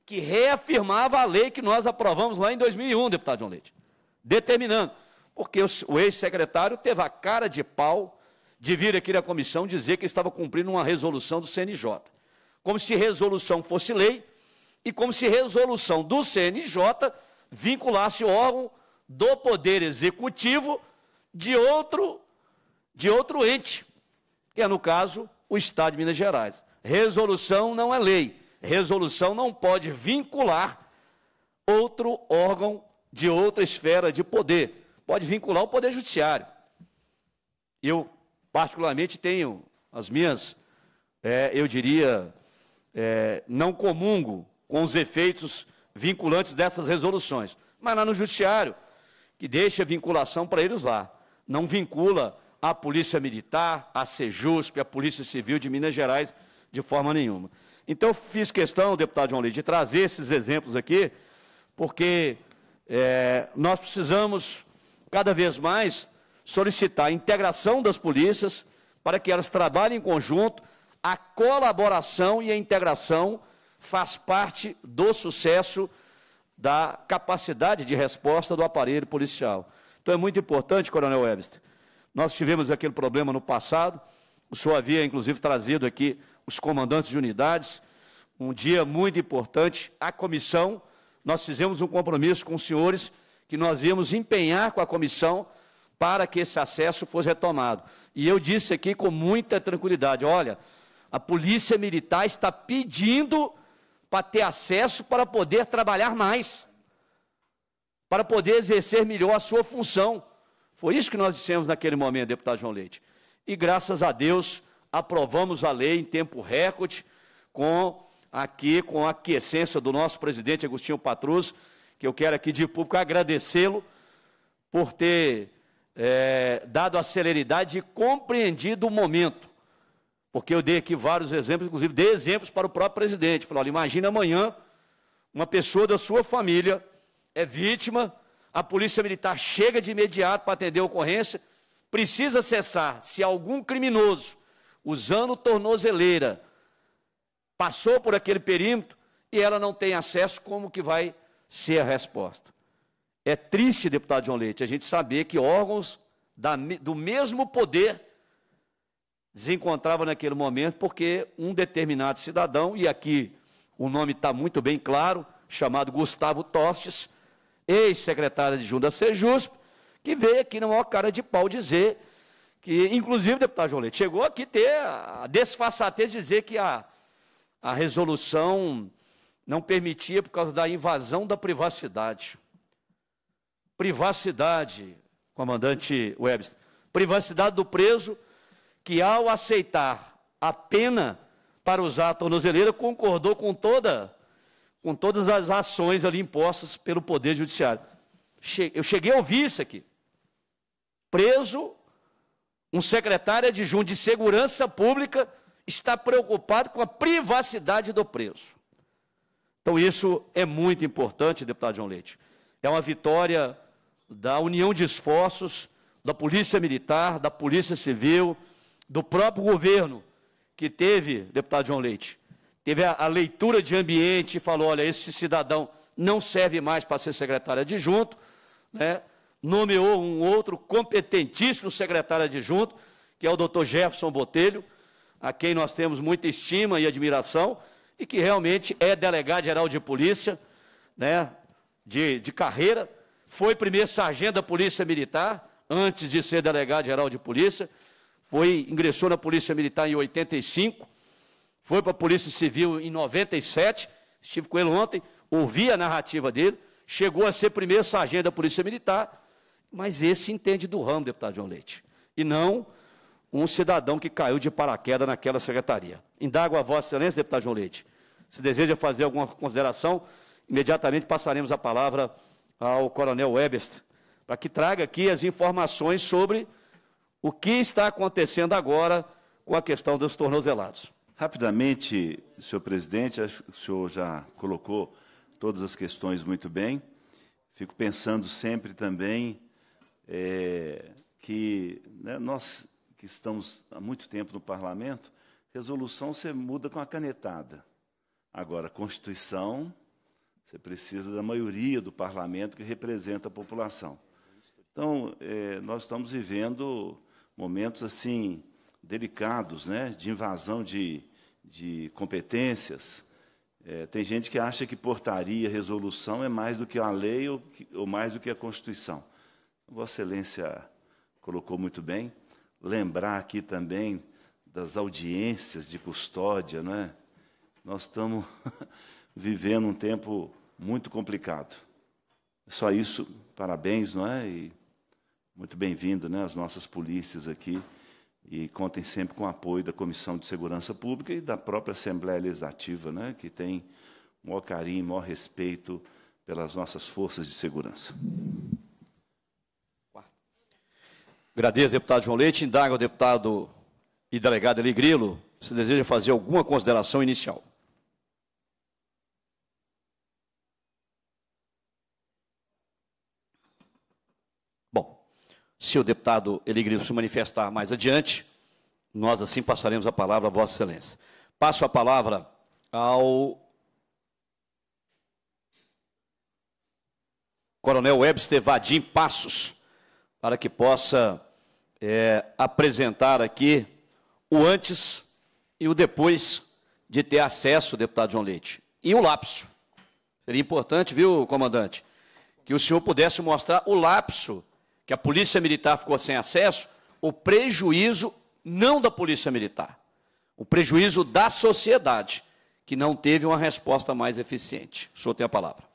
S1: que reafirmava a lei que nós aprovamos lá em 2001, deputado João Leite. Determinando. Porque o ex-secretário teve a cara de pau de vir aqui na comissão dizer que estava cumprindo uma resolução do CNJ. Como se resolução fosse lei e como se resolução do CNJ vinculasse órgão do Poder Executivo de outro de outro ente, que é, no caso, o Estado de Minas Gerais. Resolução não é lei. Resolução não pode vincular outro órgão de outra esfera de poder. Pode vincular o Poder Judiciário. Eu, particularmente, tenho as minhas, é, eu diria, é, não comungo com os efeitos vinculantes dessas resoluções. Mas lá no Judiciário, que deixa a vinculação para eles lá, não vincula a Polícia Militar, a Sejusp, a Polícia Civil de Minas Gerais, de forma nenhuma. Então, fiz questão, deputado João Leite, de trazer esses exemplos aqui, porque é, nós precisamos, cada vez mais, solicitar a integração das polícias para que elas trabalhem em conjunto. A colaboração e a integração faz parte do sucesso da capacidade de resposta do aparelho policial. Então, é muito importante, Coronel Webster, nós tivemos aquele problema no passado, o senhor havia inclusive trazido aqui os comandantes de unidades, um dia muito importante. A comissão, nós fizemos um compromisso com os senhores que nós íamos empenhar com a comissão para que esse acesso fosse retomado. E eu disse aqui com muita tranquilidade: olha, a Polícia Militar está pedindo para ter acesso para poder trabalhar mais, para poder exercer melhor a sua função. Foi isso que nós dissemos naquele momento, deputado João Leite. E graças a Deus, aprovamos a lei em tempo recorde, com aqui, com a aquiescência do nosso presidente Agostinho Patrus, que eu quero aqui de público agradecê-lo por ter é, dado a celeridade e compreendido o momento. Porque eu dei aqui vários exemplos, inclusive dei exemplos para o próprio presidente. Falei, olha, imagina amanhã uma pessoa da sua família é vítima a polícia militar chega de imediato para atender a ocorrência, precisa cessar se algum criminoso, usando tornozeleira, passou por aquele perímetro e ela não tem acesso, como que vai ser a resposta? É triste, deputado João Leite, a gente saber que órgãos da, do mesmo poder desencontravam naquele momento, porque um determinado cidadão, e aqui o nome está muito bem claro, chamado Gustavo Tostes, ex-secretária de Junta Sejusp, que veio aqui na maior cara de pau dizer que, inclusive, deputado João Leite, chegou aqui ter a desfaçatez de dizer que a, a resolução não permitia por causa da invasão da privacidade. Privacidade, comandante Webster, privacidade do preso que, ao aceitar a pena para usar a tornozeleira, concordou com toda com todas as ações ali impostas pelo Poder Judiciário. Eu cheguei a ouvir isso aqui. Preso, um secretário adjunto de Segurança Pública está preocupado com a privacidade do preso. Então, isso é muito importante, deputado João Leite. É uma vitória da união de esforços da Polícia Militar, da Polícia Civil, do próprio governo, que teve, deputado João Leite, teve a, a leitura de ambiente e falou: olha, esse cidadão não serve mais para ser secretário adjunto, né? nomeou um outro competentíssimo secretário adjunto, que é o doutor Jefferson Botelho, a quem nós temos muita estima e admiração, e que realmente é delegado-geral de polícia, né? de, de carreira, foi primeiro sargento da Polícia Militar, antes de ser delegado-geral de polícia, foi ingressou na Polícia Militar em 85, foi para a Polícia Civil em 97, estive com ele ontem, ouvi a narrativa dele, chegou a ser primeiro sargento da Polícia Militar, mas esse entende do ramo, deputado João Leite, e não um cidadão que caiu de paraquedas naquela secretaria. Indago a Vossa Excelência, deputado João Leite, se deseja fazer alguma consideração, imediatamente passaremos a palavra ao coronel Webster, para que traga aqui as informações sobre o que está acontecendo agora com a questão dos
S3: tornozelados. Rapidamente, senhor presidente, acho que o senhor já colocou todas as questões muito bem. Fico pensando sempre também é, que né, nós, que estamos há muito tempo no parlamento, resolução você muda com a canetada. Agora, Constituição, você precisa da maioria do parlamento que representa a população. Então, é, nós estamos vivendo momentos assim delicados, né, de invasão de, de competências. É, tem gente que acha que portaria, resolução é mais do que a lei ou, ou mais do que a Constituição. Vossa Excelência colocou muito bem. Lembrar aqui também das audiências de custódia, não é? Nós estamos vivendo um tempo muito complicado. É só isso, parabéns, não é? E muito bem-vindo, né, as nossas polícias aqui e contem sempre com o apoio da Comissão de Segurança Pública e da própria Assembleia Legislativa, né, que tem o maior carinho, o maior respeito pelas nossas forças de segurança.
S1: Agradeço, deputado João Leite. Indaga o deputado e delegado Eli Grilo se deseja fazer alguma consideração inicial. se o deputado Eligrito se manifestar mais adiante, nós assim passaremos a palavra a Vossa Excelência. Passo a palavra ao Coronel Webster Vadim Passos, para que possa é, apresentar aqui o antes e o depois de ter acesso, deputado João Leite, e o lapso. Seria importante, viu, comandante, que o senhor pudesse mostrar o lapso que a Polícia Militar ficou sem acesso, o prejuízo não da Polícia Militar, o prejuízo da sociedade, que não teve uma resposta mais eficiente. O senhor tem a palavra.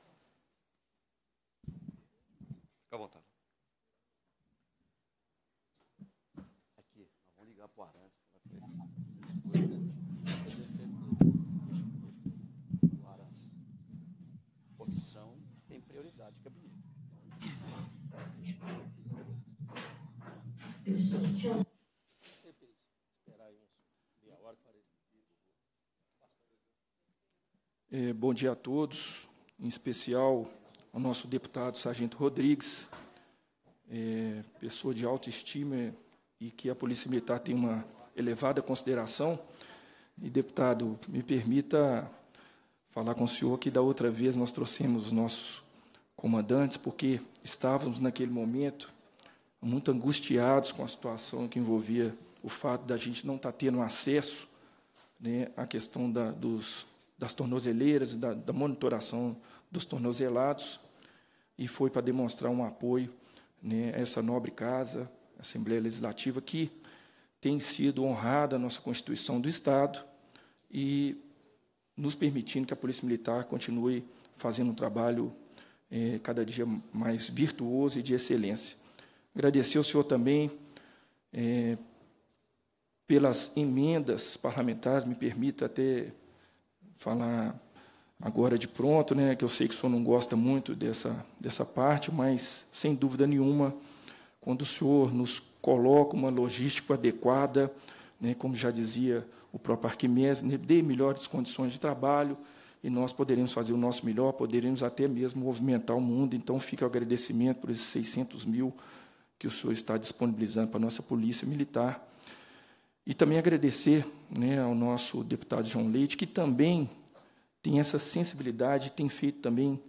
S5: É, bom dia a todos, em especial ao nosso deputado Sargento Rodrigues, é, pessoa de alta estima e que a Polícia Militar tem uma elevada consideração. E, deputado, me permita falar com o senhor que da outra vez nós trouxemos os nossos comandantes, porque estávamos naquele momento muito angustiados com a situação que envolvia o fato da gente não estar tá tendo acesso né, à questão da, dos, das tornozeleiras, da, da monitoração dos tornozelados, e foi para demonstrar um apoio né, a essa nobre casa, a Assembleia Legislativa, que tem sido honrada a nossa Constituição do Estado e nos permitindo que a Polícia Militar continue fazendo um trabalho eh, cada dia mais virtuoso e de excelência. Agradecer ao senhor também é, pelas emendas parlamentares, me permita até falar agora de pronto, né, que eu sei que o senhor não gosta muito dessa, dessa parte, mas, sem dúvida nenhuma, quando o senhor nos coloca uma logística adequada, né, como já dizia o próprio Arquimedes, né, dê melhores condições de trabalho e nós poderemos fazer o nosso melhor, poderemos até mesmo movimentar o mundo. Então, fica o agradecimento por esses 600 mil que o senhor está disponibilizando para a nossa Polícia Militar. E também agradecer né, ao nosso deputado João Leite, que também tem essa sensibilidade, tem feito também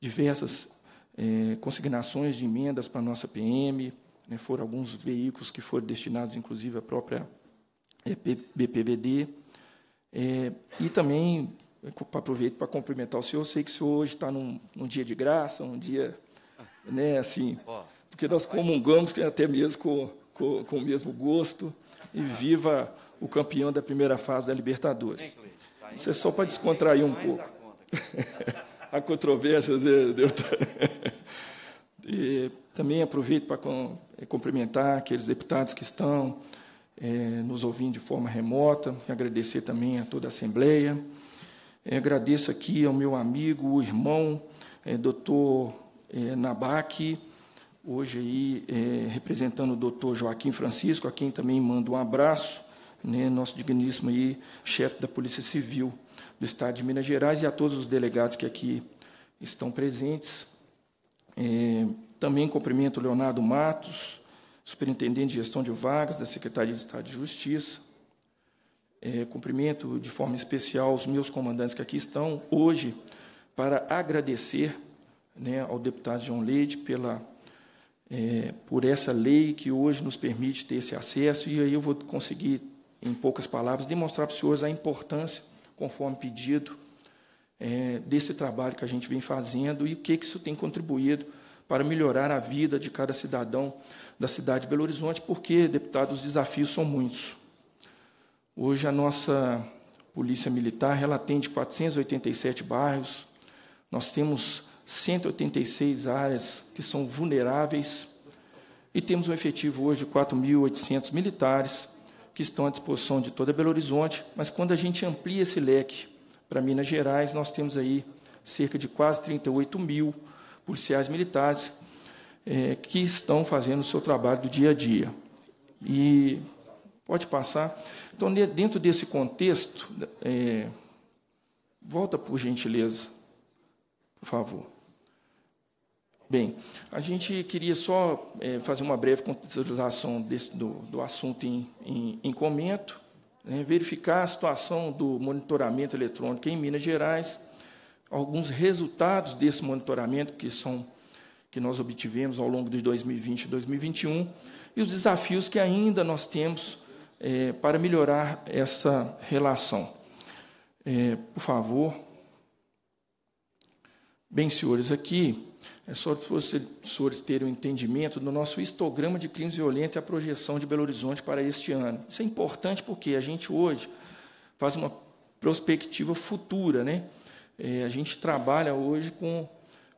S5: diversas é, consignações de emendas para a nossa PM, né, foram alguns veículos que foram destinados, inclusive, à própria eh, BPVD. É, eh, e também aproveito para cumprimentar o senhor. sei que o senhor hoje está num, num dia de graça, um dia né, assim, porque nós comungamos é até mesmo com, com, com, o mesmo gosto, e viva o campeão da primeira fase da Libertadores. Isso é só para descontrair um pouco. A controvérsia né, deu. E também aproveito para é, cumprimentar aqueles deputados que estão é, nos ouvindo de forma remota, agradecer também a toda a Assembleia. É, agradeço aqui ao meu amigo, o irmão, é, doutor é, hoje aí é, representando o doutor Joaquim Francisco, a quem também mando um abraço, né, nosso digníssimo aí, chefe da Polícia Civil do Estado de Minas Gerais, e a todos os delegados que aqui estão presentes. É, também cumprimento o Leonardo Matos, superintendente de gestão de vagas da Secretaria de Estado de Justiça. É, cumprimento de forma especial os meus comandantes que aqui estão hoje para agradecer né, ao deputado João Leite pela é, por essa lei que hoje nos permite ter esse acesso, e aí eu vou conseguir, em poucas palavras, demonstrar para os senhores a importância, conforme pedido, é, desse trabalho que a gente vem fazendo e o que, que isso tem contribuído para melhorar a vida de cada cidadão da cidade de Belo Horizonte, porque, deputado, os desafios são muitos. Hoje a nossa Polícia Militar ela atende 487 bairros, nós temos 186 áreas que são vulneráveis e temos um efetivo hoje de 4.800 militares que estão à disposição de toda Belo Horizonte, mas quando a gente amplia esse leque para Minas Gerais, nós temos aí cerca de quase 38 mil policiais militares é, que estão fazendo o seu trabalho do dia a dia. E pode passar. Então, dentro desse contexto, é, volta por gentileza, por favor. Bem, a gente queria só é, fazer uma breve contextualização desse, do, do assunto em, em, em comento, né, verificar a situação do monitoramento eletrônico em Minas Gerais, alguns resultados desse monitoramento que são que nós obtivemos ao longo de 2020 e 2021 e os desafios que ainda nós temos é, para melhorar essa relação. É, por favor. Bem, senhores, aqui é só para os professores terem um entendimento do nosso histograma de crimes violentos e a projeção de Belo Horizonte para este ano. Isso é importante porque a gente hoje faz uma perspectiva futura, né? É, a gente trabalha hoje com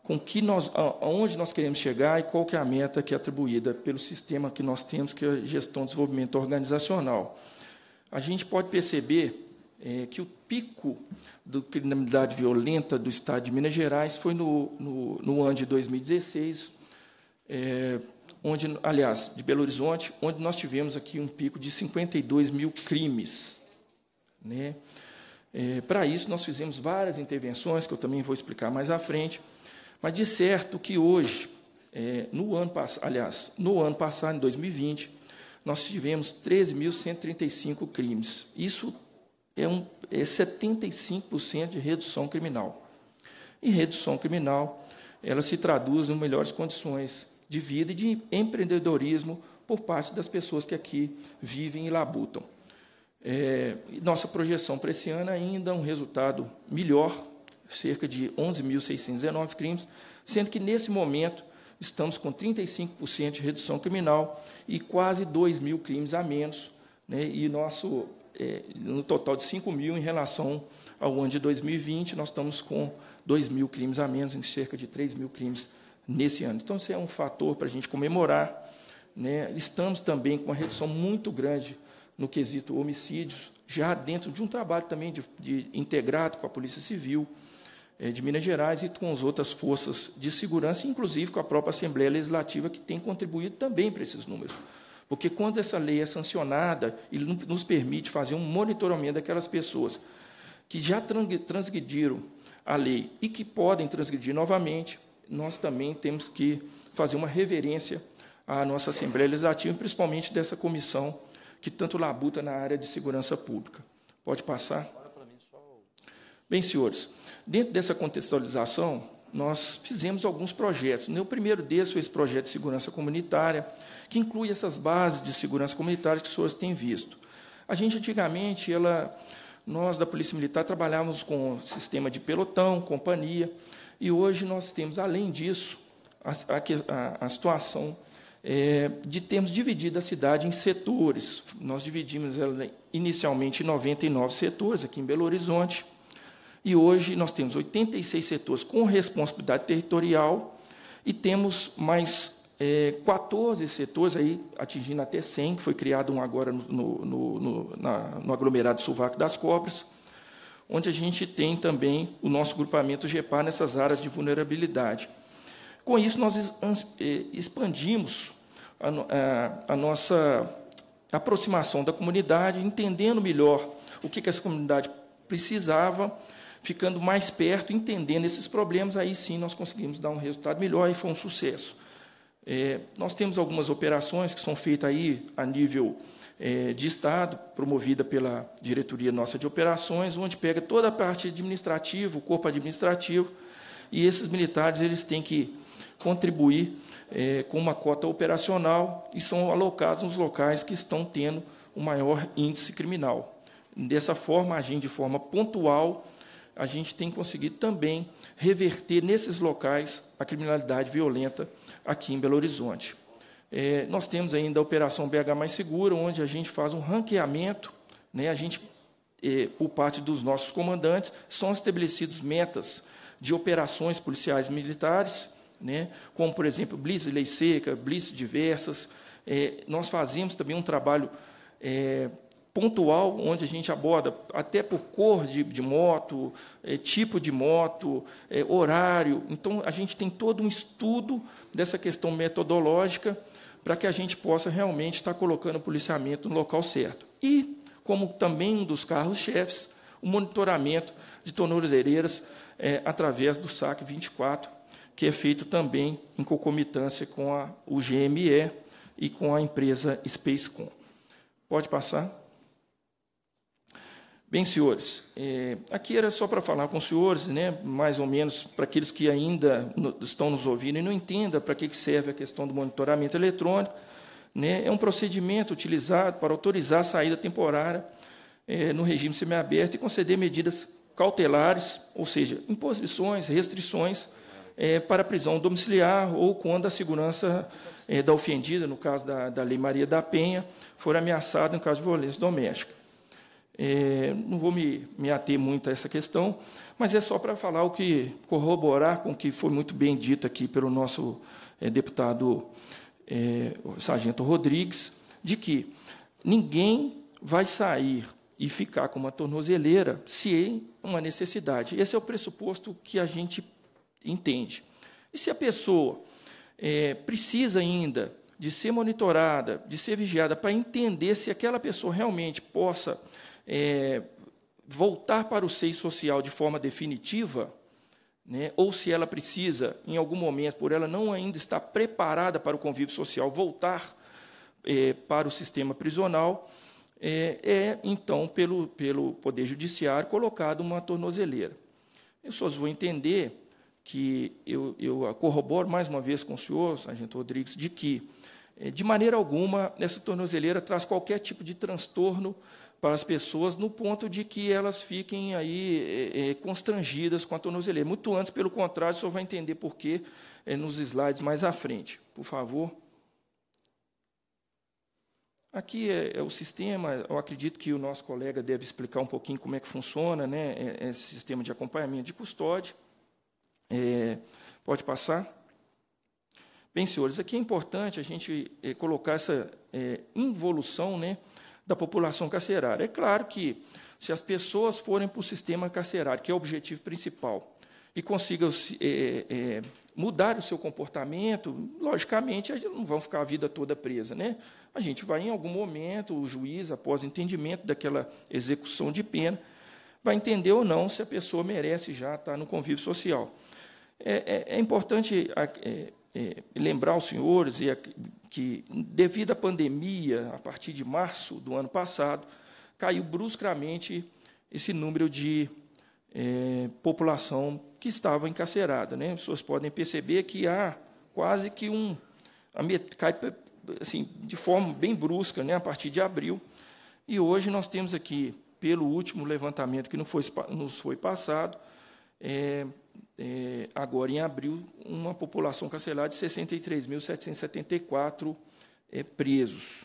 S5: com que nós, aonde nós queremos chegar e qual que é a meta que é atribuída pelo sistema que nós temos, que é a gestão de desenvolvimento organizacional. A gente pode perceber é, que o pico da criminalidade violenta do Estado de Minas Gerais foi no, no, no ano de 2016, é, onde, aliás, de Belo Horizonte, onde nós tivemos aqui um pico de 52 mil crimes. Né? É, Para isso, nós fizemos várias intervenções, que eu também vou explicar mais à frente, mas de certo que hoje, é, no ano aliás, no ano passado, em 2020, nós tivemos 13.135 crimes. Isso é, um, é 75% de redução criminal. E redução criminal, ela se traduz em melhores condições de vida e de empreendedorismo por parte das pessoas que aqui vivem e labutam. É, nossa projeção para esse ano ainda é um resultado melhor, cerca de 11.619 crimes, sendo que nesse momento estamos com 35% de redução criminal e quase 2 mil crimes a menos. Né, e nosso é, no total de 5 mil em relação ao ano de 2020, nós estamos com 2 mil crimes a menos, em cerca de 3 mil crimes nesse ano. Então, isso é um fator para a gente comemorar. Né? Estamos também com uma redução muito grande no quesito homicídios, já dentro de um trabalho também de, de integrado com a Polícia Civil é, de Minas Gerais e com as outras forças de segurança, inclusive com a própria Assembleia Legislativa, que tem contribuído também para esses números. Porque quando essa lei é sancionada, ele nos permite fazer um monitoramento daquelas pessoas que já transgrediram a lei e que podem transgredir novamente, nós também temos que fazer uma reverência à nossa Assembleia Legislativa, principalmente dessa comissão que tanto labuta na área de segurança pública. Pode passar? Bem, senhores, dentro dessa contextualização, nós fizemos alguns projetos. Né, o primeiro desses foi esse projeto de segurança comunitária, que inclui essas bases de segurança comunitária que as pessoas têm visto. A gente, antigamente, ela, nós da Polícia Militar trabalhávamos com sistema de pelotão, companhia, e hoje nós temos, além disso, a, a, a situação é, de termos dividido a cidade em setores. Nós dividimos ela inicialmente em 99 setores aqui em Belo Horizonte, e hoje nós temos 86 setores com responsabilidade territorial e temos mais é, 14 setores, aí, atingindo até 100, que foi criado um agora no, no, no, na, no aglomerado Sovaco das Cobras, onde a gente tem também o nosso grupamento GEPAR nessas áreas de vulnerabilidade. Com isso, nós é, expandimos a, a, a nossa aproximação da comunidade, entendendo melhor o que, que essa comunidade precisava ficando mais perto, entendendo esses problemas, aí sim nós conseguimos dar um resultado melhor e foi um sucesso. É, nós temos algumas operações que são feitas aí a nível é, de Estado, promovida pela diretoria nossa de operações, onde pega toda a parte administrativa, o corpo administrativo, e esses militares eles têm que contribuir é, com uma cota operacional e são alocados nos locais que estão tendo o maior índice criminal. Dessa forma, agindo de forma pontual, a gente tem conseguido também reverter nesses locais a criminalidade violenta aqui em Belo Horizonte. É, nós temos ainda a Operação BH Mais Segura, onde a gente faz um ranqueamento, né, a gente, é, por parte dos nossos comandantes, são estabelecidas metas de operações policiais militares, né, como, por exemplo, blitz lei seca, blitz diversas. É, nós fazemos também um trabalho é, pontual onde a gente aborda, até por cor de, de moto, é, tipo de moto, é, horário. Então, a gente tem todo um estudo dessa questão metodológica para que a gente possa realmente estar colocando o policiamento no local certo. E, como também um dos carros-chefes, o monitoramento de tornozeireiras é, eh, através do SAC 24, que é feito também em concomitância com a, o GME e com a empresa Spacecom. Pode passar. Bem, senhores, é, aqui era só para falar com os senhores, né, mais ou menos para aqueles que ainda no, estão nos ouvindo e não entendam para que, que serve a questão do monitoramento eletrônico. Né, é um procedimento utilizado para autorizar a saída temporária é, no regime semiaberto e conceder medidas cautelares, ou seja, imposições, restrições é, para prisão domiciliar ou quando a segurança é, da ofendida, no caso da, da Lei Maria da Penha, for ameaçada em caso de violência doméstica. É, não vou me, me ater muito a essa questão, mas é só para falar o que corroborar com o que foi muito bem dito aqui pelo nosso é, deputado é, Sargento Rodrigues, de que ninguém vai sair e ficar com uma tornozeleira se é uma necessidade. Esse é o pressuposto que a gente entende. E se a pessoa é, precisa ainda de ser monitorada, de ser vigiada, para entender se aquela pessoa realmente possa é, voltar para o seio social de forma definitiva, né, ou se ela precisa, em algum momento, por ela não ainda estar preparada para o convívio social, voltar é, para o sistema prisional, é, é, então, pelo, pelo Poder Judiciário, colocado uma tornozeleira. Eu só vou entender que eu, eu corroboro mais uma vez com o senhor, Sargento Rodrigues, de que, é, de maneira alguma, essa tornozeleira traz qualquer tipo de transtorno para as pessoas no ponto de que elas fiquem aí é, é, constrangidas com a tornozeleira. Muito antes, pelo contrário, o senhor vai entender por quê é, nos slides mais à frente. Por favor. Aqui é, é, o sistema, eu acredito que o nosso colega deve explicar um pouquinho como é que funciona né, é, é esse sistema de acompanhamento de custódia. pode passar. Bem, senhores, aqui é importante a gente colocar essa involução, né? da população carcerária. É claro que, se as pessoas forem para o sistema carcerário, que é o objetivo principal, e consigam é, é, mudar o seu comportamento, logicamente, não vão ficar a vida toda presa. Né? A gente vai, em algum momento, o juiz, após entendimento daquela execução de pena, vai entender ou não se a pessoa merece já estar no convívio social. É, é, é importante é, é, lembrar os senhores que, devido à pandemia, a partir de março do ano passado, caiu bruscamente esse número de é, população que estava encarcerada. Né? As pessoas podem perceber que há quase que um. cai assim, de forma bem brusca né? a partir de abril. E hoje nós temos aqui, pelo último levantamento que não foi, nos foi passado, é, é, agora em abril, uma população carcerária de 63.774 é, presos.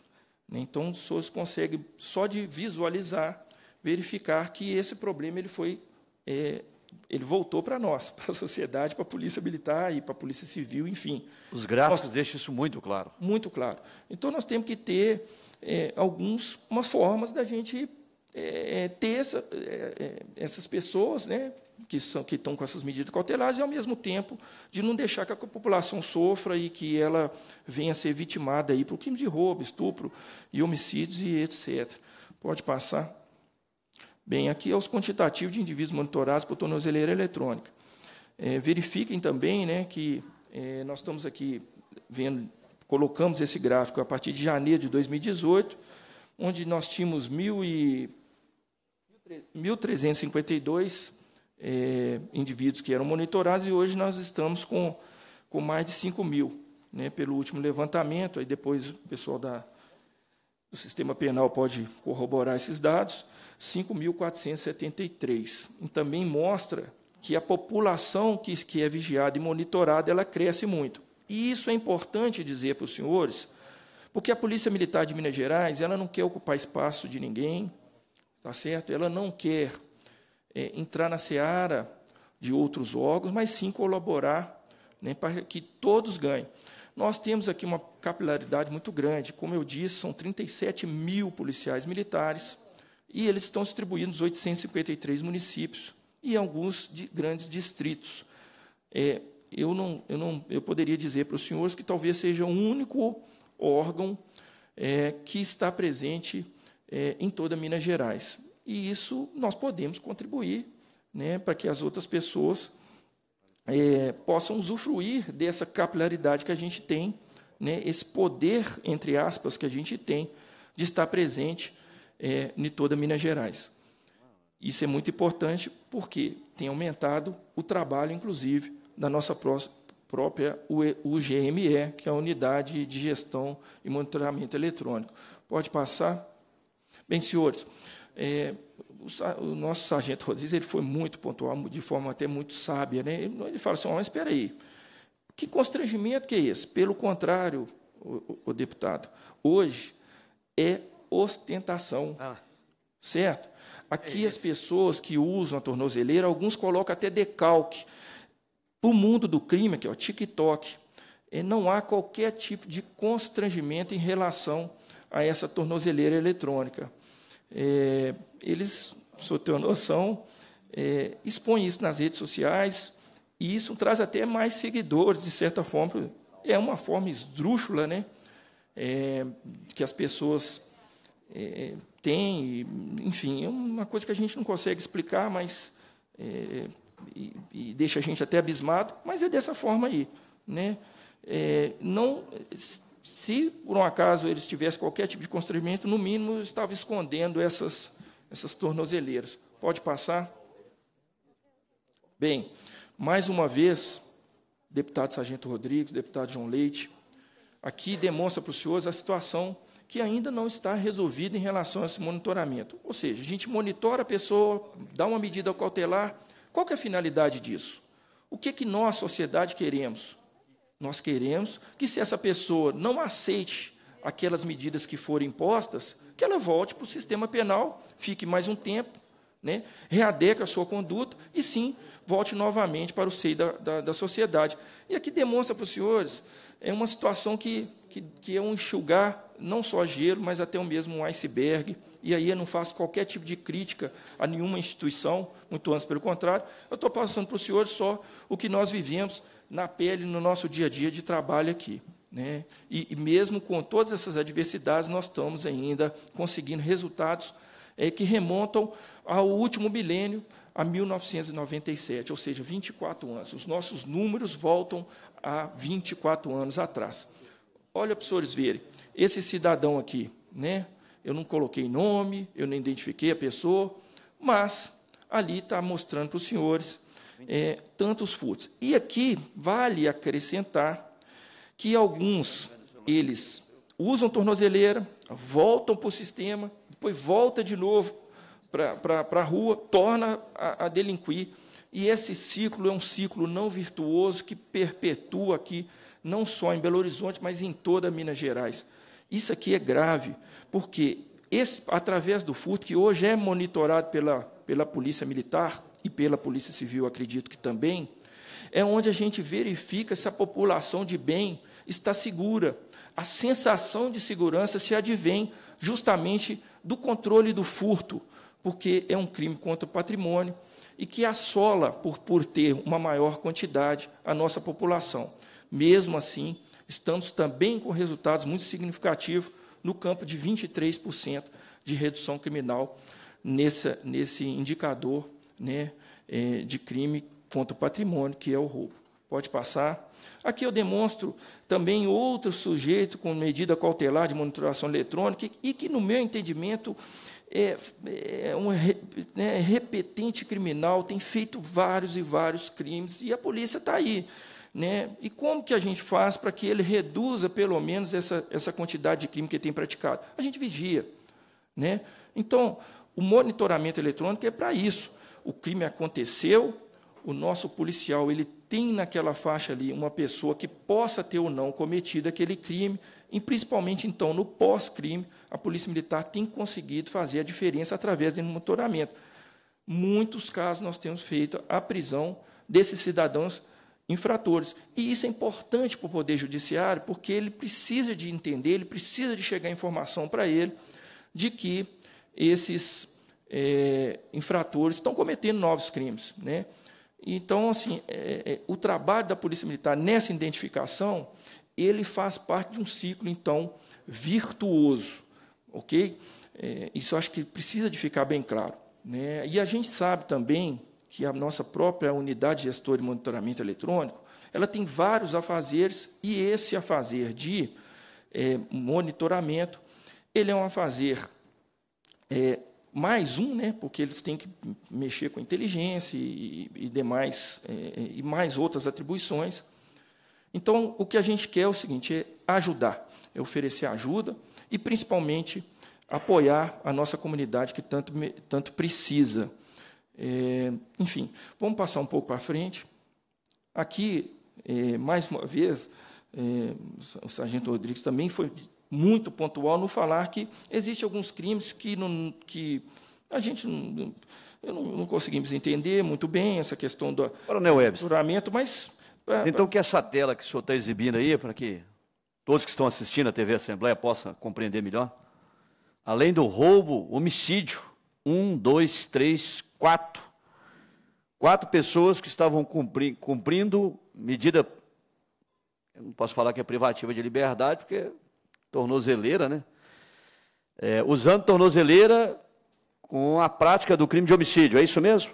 S5: Né? Então, os senhores conseguem, só de visualizar, verificar que esse problema ele foi é, ele voltou para nós, para a sociedade, para a polícia militar e para a polícia civil, enfim. Os gráficos nós, deixam isso muito claro. Muito claro. Então nós temos que ter é, algumas formas da gente é, é ter essa, é, é, essas pessoas, né, que, são, que estão com essas medidas cautelares e, ao mesmo tempo, de não deixar que a população sofra e que ela venha a ser vitimada aí por crime de roubo, estupro e homicídios e etc. Pode passar. Bem, aqui é os quantitativos de indivíduos monitorados por tornozeleira eletrônica. É, verifiquem também né, que é, nós estamos aqui vendo, colocamos esse gráfico a partir de janeiro de 2018, onde nós tínhamos 1.352 é, indivíduos que eram monitorados, e hoje nós estamos com, com mais de 5 mil, né, pelo último levantamento, aí depois o pessoal da, do sistema penal pode corroborar esses dados, 5.473. E também mostra que a população que, que é vigiada e monitorada, ela cresce muito. E isso é importante dizer para os senhores, porque a Polícia Militar de Minas Gerais, ela não quer ocupar espaço de ninguém, tá certo? Ela não quer é, entrar na seara de outros órgãos, mas sim colaborar né, para que todos ganhem. Nós temos aqui uma capilaridade muito grande. Como eu disse, são 37 mil policiais militares e eles estão distribuídos nos 853 municípios e alguns de grandes distritos. É, eu, não, eu, não, eu poderia dizer para os senhores que talvez seja o único órgão é, que está presente é, em toda Minas Gerais e isso nós podemos contribuir né, para que as outras pessoas é, possam usufruir dessa capilaridade que a gente tem, né, esse poder, entre aspas, que a gente tem de estar presente é, em toda Minas Gerais. Isso é muito importante porque tem aumentado o trabalho, inclusive, da nossa própria UGME, que é a Unidade de Gestão e Monitoramento Eletrônico. Pode passar? Bem, senhores, é, o, o, nosso sargento Rodrigues ele foi muito pontual, de forma até muito sábia. Né? Ele, ele fala assim, mas espera aí, que constrangimento que é esse? Pelo contrário, o, o deputado, hoje é ostentação, ah. certo? Aqui é as pessoas que usam a tornozeleira, alguns colocam até decalque. O mundo do crime, que é o TikTok, eh, não há qualquer tipo de constrangimento em relação a essa tornozeleira eletrônica é, eles, só ter noção, é, expõem isso nas redes sociais e isso traz até mais seguidores, de certa forma. É uma forma esdrúxula, né? É, que as pessoas é, têm, enfim, é uma coisa que a gente não consegue explicar, mas é, e, e, deixa a gente até abismado, mas é dessa forma aí, né? É, não se por um acaso eles tivessem qualquer tipo de constrangimento, no mínimo estava escondendo essas, essas tornozeleiras. Pode passar? Bem, mais uma vez, deputado Sargento Rodrigues, deputado João Leite, aqui demonstra para os senhores a situação que ainda não está resolvida em relação a esse monitoramento. Ou seja, a gente monitora a pessoa, dá uma medida cautelar. Qual é a finalidade disso? O que, que nós, sociedade, queremos? Nós queremos que, se essa pessoa não aceite aquelas medidas que forem impostas, que ela volte para o sistema penal, fique mais um tempo, né, readeque a sua conduta e, sim, volte novamente para o seio da, da, da sociedade. E aqui demonstra para os senhores é uma situação que, que, que é um enxugar não só gelo, mas até o mesmo um iceberg. E aí eu não faço qualquer tipo de crítica a nenhuma instituição, muito antes pelo contrário. Eu estou passando para os senhores só o que nós vivemos na pele no nosso dia a dia de trabalho aqui. Né? E, e, mesmo com todas essas adversidades, nós estamos ainda conseguindo resultados é, que remontam ao último milênio, a 1997, ou seja, 24 anos. Os nossos números voltam a 24 anos atrás. Olha para os senhores verem, esse cidadão aqui, né? eu não coloquei nome, eu não identifiquei a pessoa, mas ali está mostrando para os senhores é, tantos furtos E aqui vale acrescentar que alguns eles usam tornozeleira, voltam para o sistema, depois volta de novo para a rua, torna a, a delinquir. E esse ciclo é um ciclo não virtuoso que perpetua aqui, não só em Belo Horizonte, mas em toda Minas Gerais. Isso aqui é grave, porque esse, através do furto, que hoje é monitorado pela, pela Polícia Militar, e pela Polícia Civil, acredito que também, é onde a gente verifica se a população de bem está segura. A sensação de segurança se advém justamente do controle do furto, porque é um crime contra o patrimônio e que assola, por, por ter uma maior quantidade, a nossa população. Mesmo assim, estamos também com resultados muito significativos no campo de 23% de redução criminal nesse, nesse indicador né, é, de crime contra o patrimônio, que é o roubo. Pode passar. Aqui eu demonstro também outro sujeito com medida cautelar de monitoração eletrônica e que, no meu entendimento, é, é, é um né, repetente criminal, tem feito vários e vários crimes e a polícia está aí. Né? E como que a gente faz para que ele reduza, pelo menos, essa, essa quantidade de crime que ele tem praticado? A gente vigia. Né? Então, o monitoramento eletrônico é para isso o crime aconteceu, o nosso policial ele tem naquela faixa ali uma pessoa que possa ter ou não cometido aquele crime, e principalmente então no pós-crime, a Polícia Militar tem conseguido fazer a diferença através do monitoramento. Muitos casos nós temos feito a prisão desses cidadãos infratores. E isso é importante para o Poder Judiciário, porque ele precisa de entender, ele precisa de chegar informação para ele de que esses é, infratores estão cometendo novos crimes. Né? Então, assim, é, é, o trabalho da Polícia Militar nessa identificação, ele faz parte de um ciclo, então, virtuoso. Ok? É, isso acho que precisa de ficar bem claro. Né? E a gente sabe também que a nossa própria unidade de gestora de monitoramento eletrônico, ela tem vários afazeres, e esse afazer de é, monitoramento, ele é um afazer é, mais um, né, porque eles têm que mexer com inteligência e, e demais é, é, e mais outras atribuições. Então, o que a gente quer é o seguinte: é ajudar, é oferecer ajuda e principalmente apoiar a nossa comunidade que tanto tanto precisa. É, enfim, vamos passar um pouco para frente. Aqui, é, mais uma vez, é, o Sargento Rodrigues também foi muito pontual no falar que existem alguns crimes que, não, que a gente não, eu não, não, conseguimos entender muito bem essa questão do Coronel mas... Pra, então, que
S1: essa tela que o senhor está exibindo aí, para que todos que estão assistindo a TV Assembleia possam compreender melhor, além do roubo, homicídio, um, dois, três, quatro, quatro pessoas que estavam cumpri, cumprindo medida, não posso falar que é privativa de liberdade, porque tornozeleira, né? É, usando tornozeleira com a prática do crime de homicídio, é isso mesmo?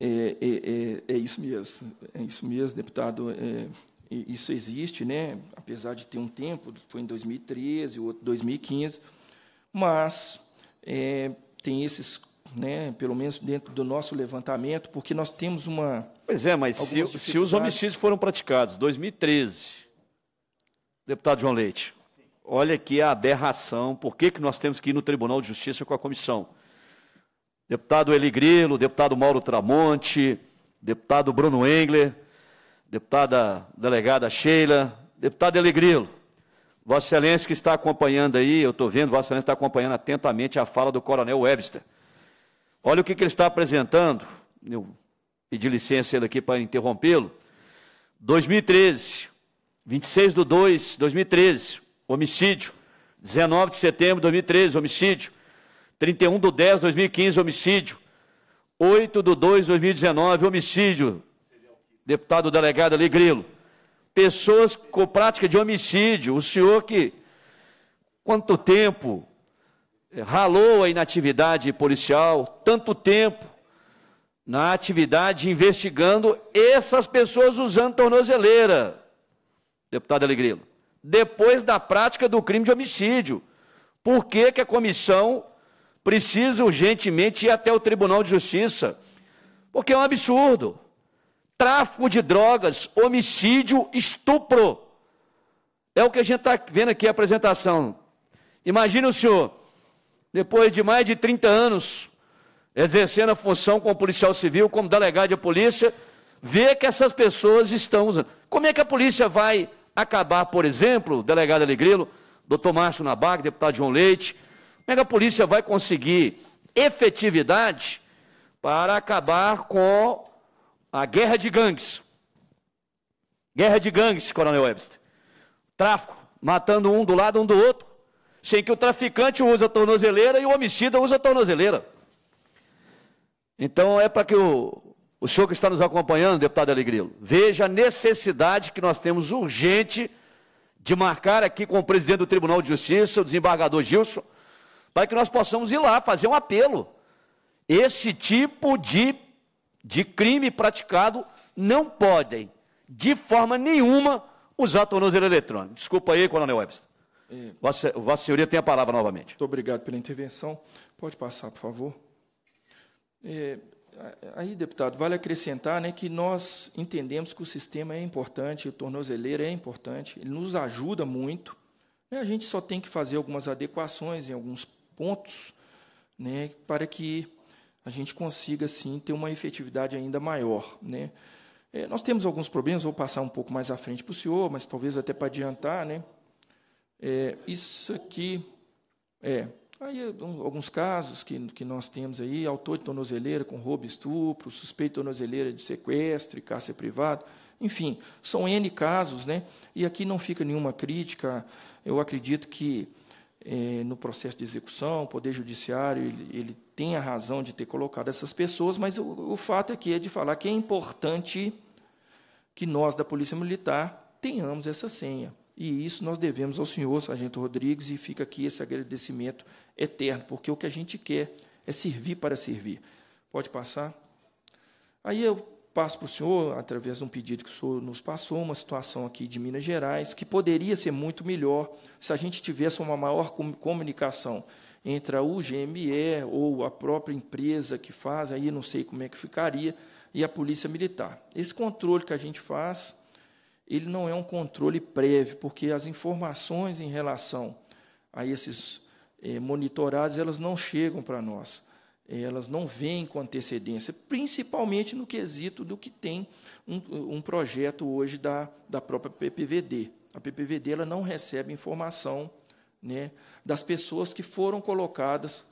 S1: É, é, é, é isso mesmo, é isso mesmo,
S5: deputado. É, isso existe, né? Apesar de ter um tempo, foi em 2013, o outro 2015, mas é, tem esses, né? Pelo menos dentro do nosso levantamento, porque nós temos uma. Pois é, mas se, se os homicídios
S1: foram praticados 2013, deputado João Leite, Olha que aberração. Por que, que nós temos que ir no Tribunal de Justiça com a comissão? Deputado Eli Grilo, deputado Mauro Tramonte, deputado Bruno Engler, deputada delegada Sheila, deputado Eli Grilo. Vossa Excelência que está acompanhando aí, eu estou vendo, Vossa Excelência está acompanhando atentamente a fala do Coronel Webster. Olha o que, que ele está apresentando. Eu pedi licença ele aqui para interrompê-lo. 2013, 26 de 2 de 2013 homicídio. 19 de setembro de 2013, homicídio. 31 de 10 de 2015, homicídio. 8 de 2 de 2019, homicídio. Deputado delegado ali, Grilo. Pessoas com prática de homicídio. O senhor que, quanto tempo, eh, ralou a inatividade policial, tanto tempo na atividade investigando essas pessoas usando tornozeleira. Deputado Alegrilo depois da prática do crime de homicídio. Por que, que a comissão precisa urgentemente ir até o Tribunal de Justiça? Porque é um absurdo. Tráfico de drogas, homicídio, estupro. É o que a gente está vendo aqui a apresentação. Imagina o senhor, depois de mais de 30 anos, exercendo a função como policial civil, como delegado de polícia, ver que essas pessoas estão usando. Como é que a polícia vai acabar, por exemplo, delegado Alegrilo, doutor Márcio Nabar, deputado João Leite, como é que a polícia vai conseguir efetividade para acabar com a guerra de gangues? Guerra de gangues, Coronel Webster. Tráfico, matando um do lado, um do outro, sem que o traficante use a tornozeleira e o homicida use a tornozeleira. Então é para que o o senhor que está nos acompanhando, deputado Alegrilo, veja a necessidade que nós temos urgente de marcar aqui com o presidente do Tribunal de Justiça, o desembargador Gilson, para que nós possamos ir lá fazer um apelo. Esse tipo de, de crime praticado não podem, de forma nenhuma, usar tornozelo eletrônico. Desculpa aí, Coronel Webster. É... Vossa, Vossa Senhoria tem a palavra novamente. Muito obrigado pela intervenção. Pode passar, por favor.
S5: É, Aí, deputado, vale acrescentar né, que nós entendemos que o sistema é importante, o tornozeleiro é importante, ele nos ajuda muito. Né, a gente só tem que fazer algumas adequações em alguns pontos né, para que a gente consiga, sim, ter uma efetividade ainda maior. Né. É, nós temos alguns problemas, vou passar um pouco mais à frente para o senhor, mas talvez até para adiantar. Né, é, isso aqui é Aí, alguns casos que, que nós temos aí, autor de tornozeleira com roubo e estupro, suspeito de tornozeleira de sequestro e caça privado, enfim, são N casos, né? e aqui não fica nenhuma crítica, eu acredito que é, no processo de execução, o Poder Judiciário, ele, ele, tem a razão de ter colocado essas pessoas, mas o, o fato aqui é, é de falar que é importante que nós, da Polícia Militar, tenhamos essa senha. E isso nós devemos ao senhor Sargento Rodrigues e fica aqui esse agradecimento eterno, porque o que a gente quer é servir para servir. Pode passar? Aí eu passo para o senhor, através de um pedido que o senhor nos passou, uma situação aqui de Minas Gerais, que poderia ser muito melhor se a gente tivesse uma maior comunicação entre a UGME ou a própria empresa que faz, aí não sei como é que ficaria, e a Polícia Militar. Esse controle que a gente faz ele não é um controle prévio, porque as informações em relação a esses é, monitorados, elas não chegam para nós, eh, elas não vêm com antecedência, principalmente no quesito do que tem um, um projeto hoje da, da própria PPVD. A PPVD ela não recebe informação né, das pessoas que foram colocadas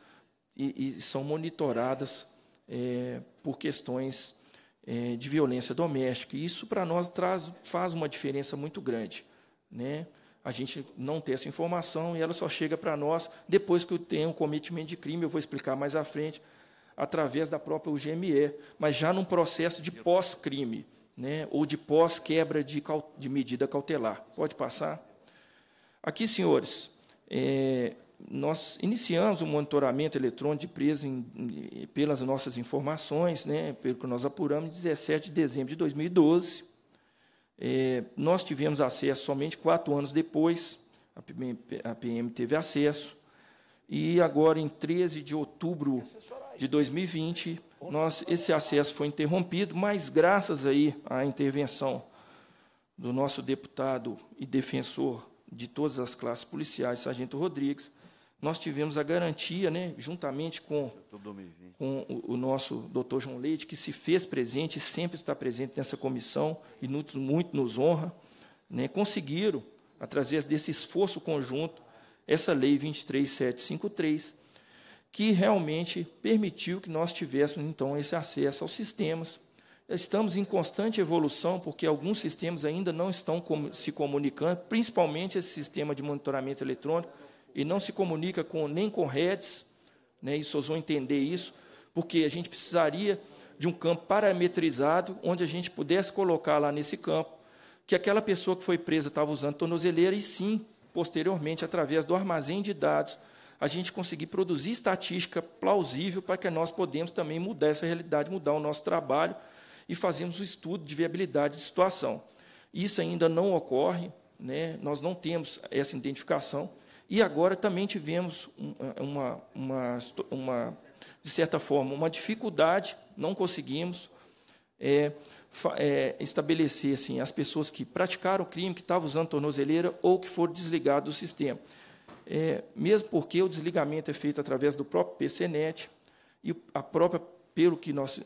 S5: e, e são monitoradas é, por questões é, de violência doméstica. E isso para nós traz, faz uma diferença muito grande. Né? A gente não tem essa informação e ela só chega para nós depois que eu tenho um cometimento de crime, eu vou explicar mais à frente, através da própria UGME, mas já num processo de pós-crime, né? ou de pós-quebra de, de medida cautelar. Pode passar? Aqui, senhores, é, nós iniciamos o monitoramento eletrônico de preso pelas nossas informações, né, pelo que nós apuramos, em 17 de dezembro de 2012. É, nós tivemos acesso somente quatro anos depois, a PM, a PM, teve acesso, e agora, em 13 de outubro de 2020, nós, esse acesso foi interrompido, mas graças aí à intervenção do nosso deputado e defensor de todas as classes policiais, Sargento Rodrigues, nós tivemos a garantia, né, juntamente com, com o, o, nosso doutor João Leite, que se fez presente e sempre está presente nessa comissão e muito, muito nos honra, né, conseguiram, através desse esforço conjunto, essa Lei 23753, que realmente permitiu que nós tivéssemos, então, esse acesso aos sistemas. Estamos em constante evolução, porque alguns sistemas ainda não estão se comunicando, principalmente esse sistema de monitoramento eletrônico, e não se comunica com, nem com redes, né, e vocês vão entender isso, porque a gente precisaria de um campo parametrizado, onde a gente pudesse colocar lá nesse campo que aquela pessoa que foi presa estava usando tornozeleira, e sim, posteriormente, através do armazém de dados, a gente conseguir produzir estatística plausível para que nós podemos também mudar essa realidade, mudar o nosso trabalho e fazermos o um estudo de viabilidade de situação. Isso ainda não ocorre, né? nós não temos essa identificação, e agora também tivemos eh, uma, uma, uma de certa forma, uma dificuldade, não conseguimos é, é, estabelecer assim, as pessoas que praticaram o crime, que estavam usando tornozeleira ou que foram desligados do sistema. É, mesmo porque o desligamento é feito através do próprio PCNet e a própria, pelo que nós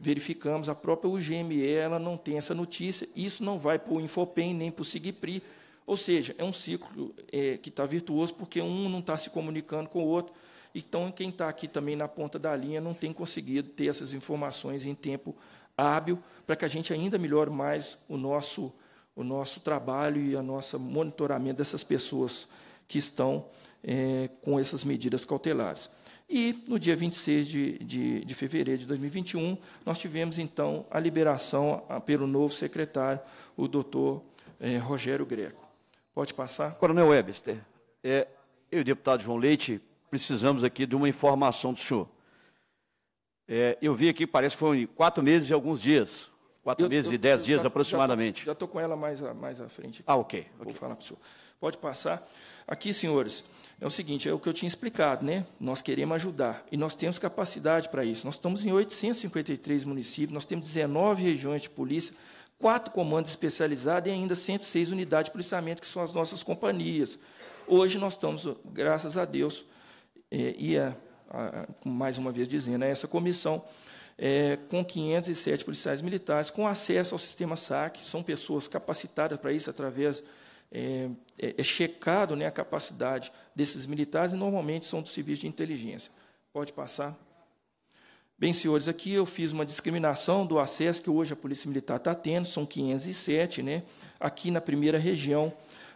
S5: verificamos, a própria UGME ela não tem essa notícia, isso não vai para o Infopen nem para o Sigpri, ou seja, é um ciclo é, que está virtuoso, porque um não está se comunicando com o outro. Então, quem está aqui também na ponta da linha não tem conseguido ter essas informações em tempo hábil, para que a gente ainda melhore mais o nosso, o nosso trabalho e o nosso monitoramento dessas pessoas que estão é, com essas medidas cautelares. E no dia 26 de, de, de, fevereiro de 2021, nós tivemos então a liberação pelo novo secretário, o doutor é, Rogério Greco. Pode passar.
S1: Coronel Webster, é, eu e o deputado João Leite precisamos aqui de uma informação do senhor. É, eu vi aqui, parece que foram quatro meses e alguns dias. Quatro eu, meses eu, e dez dias já, aproximadamente.
S5: Já estou com ela mais, a, mais à frente.
S1: Ah, ok. Vou okay.
S5: falar para o senhor. Pode passar. Aqui, senhores, é o seguinte, é o que eu tinha explicado, né? Nós queremos ajudar e nós temos capacidade para isso. Nós estamos em 853 municípios, nós temos 19 regiões de polícia, quatro comandos especializados e ainda 106 unidades de policiamento, que são as nossas companhias. Hoje nós estamos, graças a Deus, é, e a, a, mais uma vez dizendo, a essa comissão, é, com 507 policiais militares, com acesso ao sistema SAC, são pessoas capacitadas para isso através. Eh, é, é, checado né, a capacidade desses militares e normalmente são dos civis de inteligência. Pode passar. Bem, senhores, aqui eu fiz uma discriminação do acesso que hoje a Polícia Militar está tendo, são 507, né? Aqui na primeira região,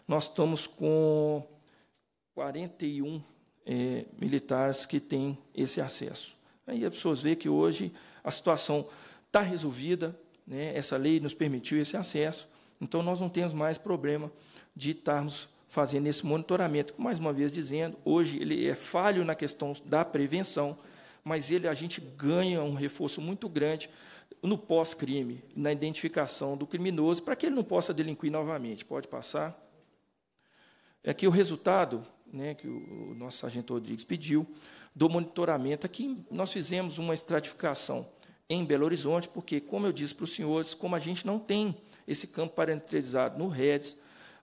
S5: nós estamos com 41 é, militares que têm esse acesso. Aí as pessoas veem que hoje a situação está resolvida, né? essa lei nos permitiu esse acesso, então nós não temos mais problema de estarmos fazendo esse monitoramento. Mais uma vez dizendo, hoje ele é falho na questão da prevenção, mas ele a gente ganha um reforço muito grande no pós-crime, na identificação do criminoso, para que ele não possa delinquir novamente. Pode passar? É que o resultado né, que o, nosso sargento Rodrigues pediu do monitoramento, aqui é nós fizemos uma estratificação em Belo Horizonte, porque, como eu disse para os senhores, como a gente não tem esse campo parametrizado no REDS,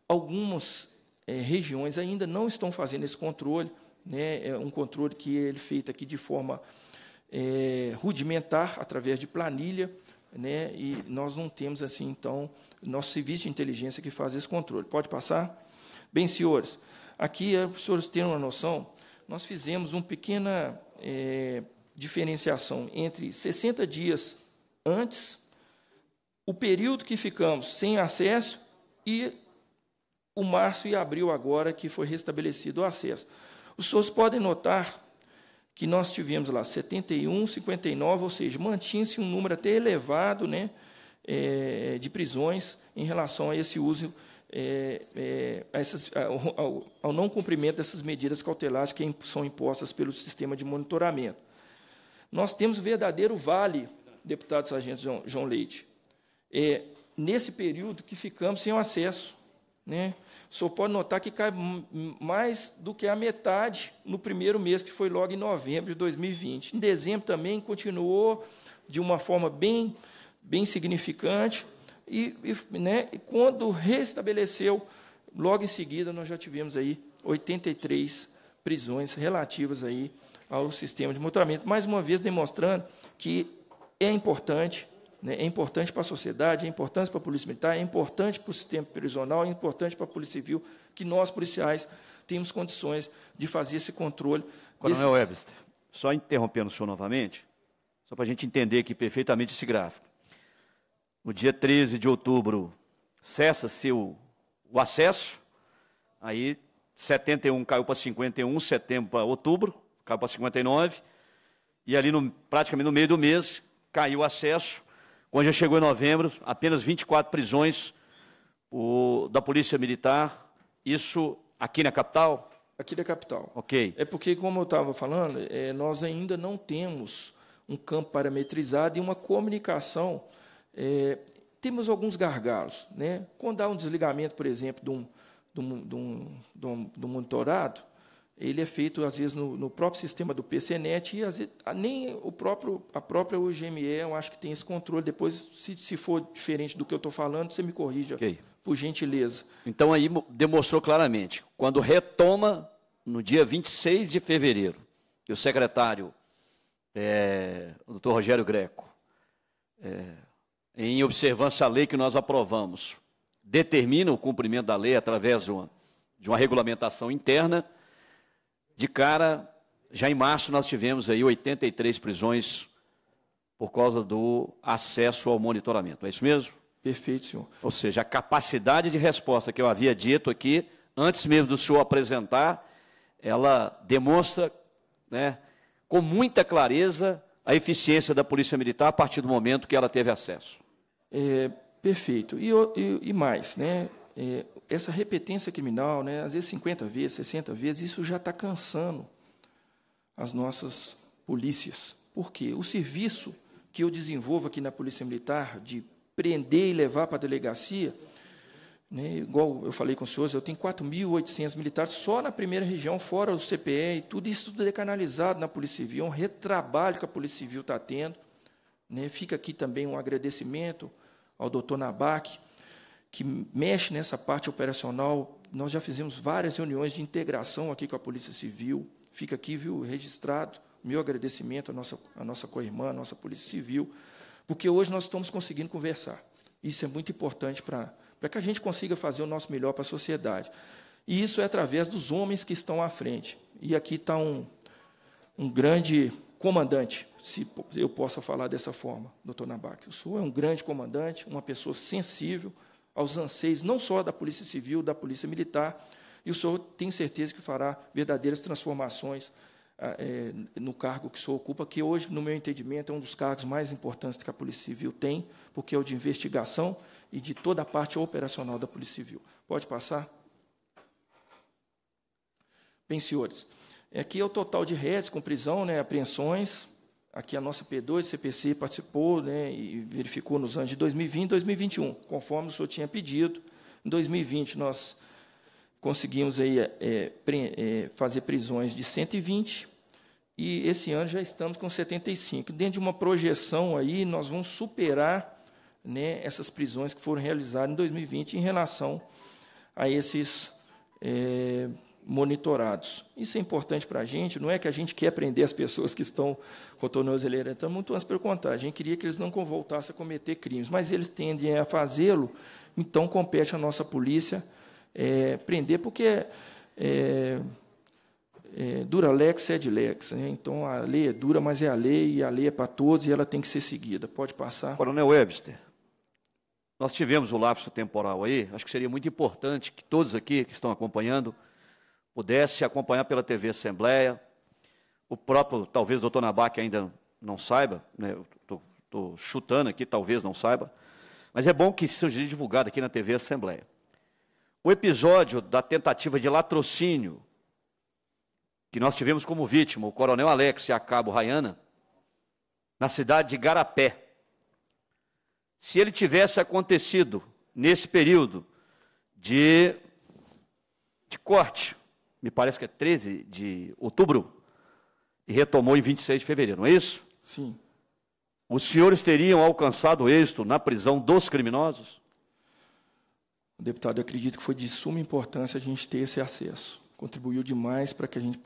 S5: algumas é, regiões ainda não estão fazendo esse controle, né, é um controle que ele é feito aqui de forma é, rudimentar, através de planilha, né, e nós não temos, assim, então, nosso serviço de inteligência que faz esse controle. Pode passar? Bem, senhores, aqui, é, para os senhores terem uma noção, nós fizemos uma pequena é, diferenciação entre 60 dias antes, o período que ficamos sem acesso e o março e abril agora que foi restabelecido o acesso. Os senhores podem notar que nós tivemos lá 71, 59, ou seja, mantinha-se um número até elevado né, é, de prisões em relação a esse uso, é, é, a essas, ao, ao, não cumprimento dessas medidas cautelares que são impostas pelo sistema de monitoramento. Nós temos um verdadeiro vale, deputado Sargento João, João Leite, é, nesse período que ficamos sem o acesso né? pode notar que cai mais do que a metade no primeiro mês, que foi logo em novembro de 2020. Em dezembro também continuou de uma forma bem, bem significante. E, e, né, e quando restabeleceu, logo em seguida, nós já tivemos aí 83 prisões relativas aí ao sistema de monitoramento. Mais uma vez, demonstrando que é importante né? é importante para a sociedade, é importante para a polícia militar, é importante para o sistema prisional, é importante para a polícia civil, que nós, policiais, temos condições de fazer esse controle. Coronel desses...
S1: Webster, só interrompendo o senhor novamente, só para a gente entender aqui perfeitamente esse gráfico. No dia 13 de outubro, cessa-se o, o acesso, aí 71 caiu para 51, setembro para outubro, caiu para 59, e ali no, praticamente no meio do mês caiu o acesso, quando já chegou em novembro, apenas 24 prisões o, da Polícia Militar. Isso aqui na capital? Aqui da capital. Ok.
S5: É porque, como eu estava falando, é, nós ainda não temos um campo parametrizado e uma comunicação. É, temos alguns gargalos. Né? Quando há um desligamento, por exemplo, de um, de um, de um, de um monitorado, ele é feito, às vezes, no, no próprio sistema do PCNet, e às vezes, nem o próprio, a própria UGME, eu acho que tem esse controle. Depois, se, se for diferente do que eu estou falando,
S1: você me corrija, okay. por gentileza. Então, aí demonstrou claramente, quando retoma no dia 26 de fevereiro, e o secretário, é, o doutor Rogério Greco, é, em observância à lei que nós aprovamos, determina o cumprimento da lei através de uma, de uma regulamentação interna, de cara, já em março nós tivemos aí 83 prisões por causa do acesso ao monitoramento. É isso mesmo? Perfeito, senhor. Ou seja, a capacidade de resposta que eu havia dito aqui, antes mesmo do senhor apresentar, ela demonstra né, com muita clareza a eficiência da Polícia Militar a partir do momento que ela teve acesso.
S5: É, perfeito. E, e, e mais, né? É, essa repetência criminal, né, às vezes 50 vezes, 60 vezes, isso já está cansando as nossas polícias. Por quê? O serviço que eu desenvolvo aqui na Polícia Militar, de prender e levar para a delegacia, né, igual eu falei com os senhores, eu tenho 4.800 militares só na primeira região, fora do CPE e tudo isso tudo é canalizado na Polícia Civil, é um retrabalho que a Polícia Civil está tendo. Né. Fica aqui também um agradecimento ao doutor Nabac, que mexe nessa parte operacional. Nós já fizemos várias reuniões de integração aqui com a Polícia Civil. Fica aqui, viu, registrado. Meu agradecimento à nossa, à nossa co-irmã, à nossa Polícia Civil, porque hoje nós estamos conseguindo conversar. Isso é muito importante para que a gente consiga fazer o nosso melhor para a sociedade. E isso é através dos homens que estão à frente. E aqui está um, um grande comandante, se eu possa falar dessa forma, doutor Nabac. O senhor é um grande comandante, uma pessoa sensível, aos anseios não só da Polícia Civil, da Polícia Militar, e o senhor tem certeza que fará verdadeiras transformações é, no cargo que o senhor ocupa, que hoje, no meu entendimento, é um dos cargos mais importantes que a Polícia Civil tem, porque é o de investigação e de toda a parte operacional da Polícia Civil. Pode passar? Bem, senhores, é aqui é o total de redes com prisão, né, apreensões, Aqui a nossa P2, CPC participou né, e verificou nos anos de 2020 e 2021, conforme o senhor tinha pedido. Em 2020, nós conseguimos aí, é, é, fazer prisões de 120 e esse ano já estamos com 75. Dentro de uma projeção aí, nós vamos superar né, essas prisões que foram realizadas em 2020 em relação a esses é, monitorados. Isso é importante para a gente, não é que a gente quer prender as pessoas que estão com a tornozeleira, então, muito antes pelo contrário, a gente queria que eles não voltassem a cometer crimes, mas eles tendem a fazê-lo, então compete à nossa polícia é, prender, porque é, é, dura lex, sed lex, né? então a lei é dura, mas é a lei, e a lei é para todos, e ela tem que ser seguida. Pode passar.
S1: Coronel Webster, nós tivemos o lapso temporal aí, acho que seria muito importante que todos aqui que estão acompanhando pudesse acompanhar pela TV Assembleia. O próprio, talvez o doutor Nabac ainda não saiba, né? estou chutando aqui, talvez não saiba, mas é bom que seja divulgado aqui na TV Assembleia. O episódio da tentativa de latrocínio que nós tivemos como vítima, o coronel Alex e a cabo Rayana, na cidade de Garapé. Se ele tivesse acontecido nesse período de, de corte me parece que é 13 de outubro, e retomou em 26 de fevereiro, não é isso? Sim. Os senhores teriam alcançado êxito na prisão dos criminosos?
S5: Deputado, eu acredito que foi de suma importância a gente ter esse acesso. Contribuiu demais para que a gente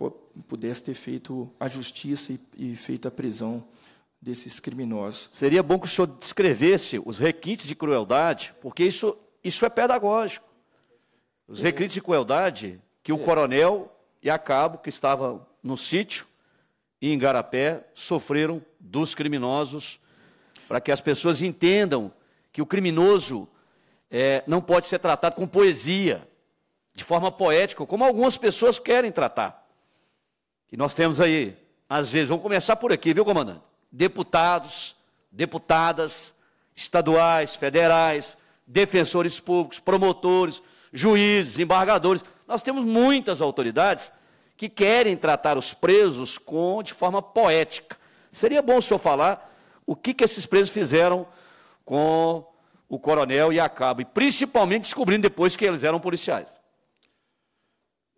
S5: pudesse ter feito a justiça e, e feito a prisão
S1: desses criminosos. Seria bom que o senhor descrevesse os requintes de crueldade, porque isso, isso é pedagógico. Os é. requintes de crueldade que o é. coronel e a cabo, que estavam no sítio e em Garapé, sofreram dos criminosos, para que as pessoas entendam que o criminoso é, não pode ser tratado com poesia, de forma poética, como algumas pessoas querem tratar. E nós temos aí, às vezes, vamos começar por aqui, viu, comandante? Deputados, deputadas, estaduais, federais, defensores públicos, promotores, juízes, embargadores, nós temos muitas autoridades que querem tratar os presos com, de forma poética. Seria bom o senhor falar o que, que esses presos fizeram com o coronel e a cabo, e principalmente descobrindo depois que eles eram policiais.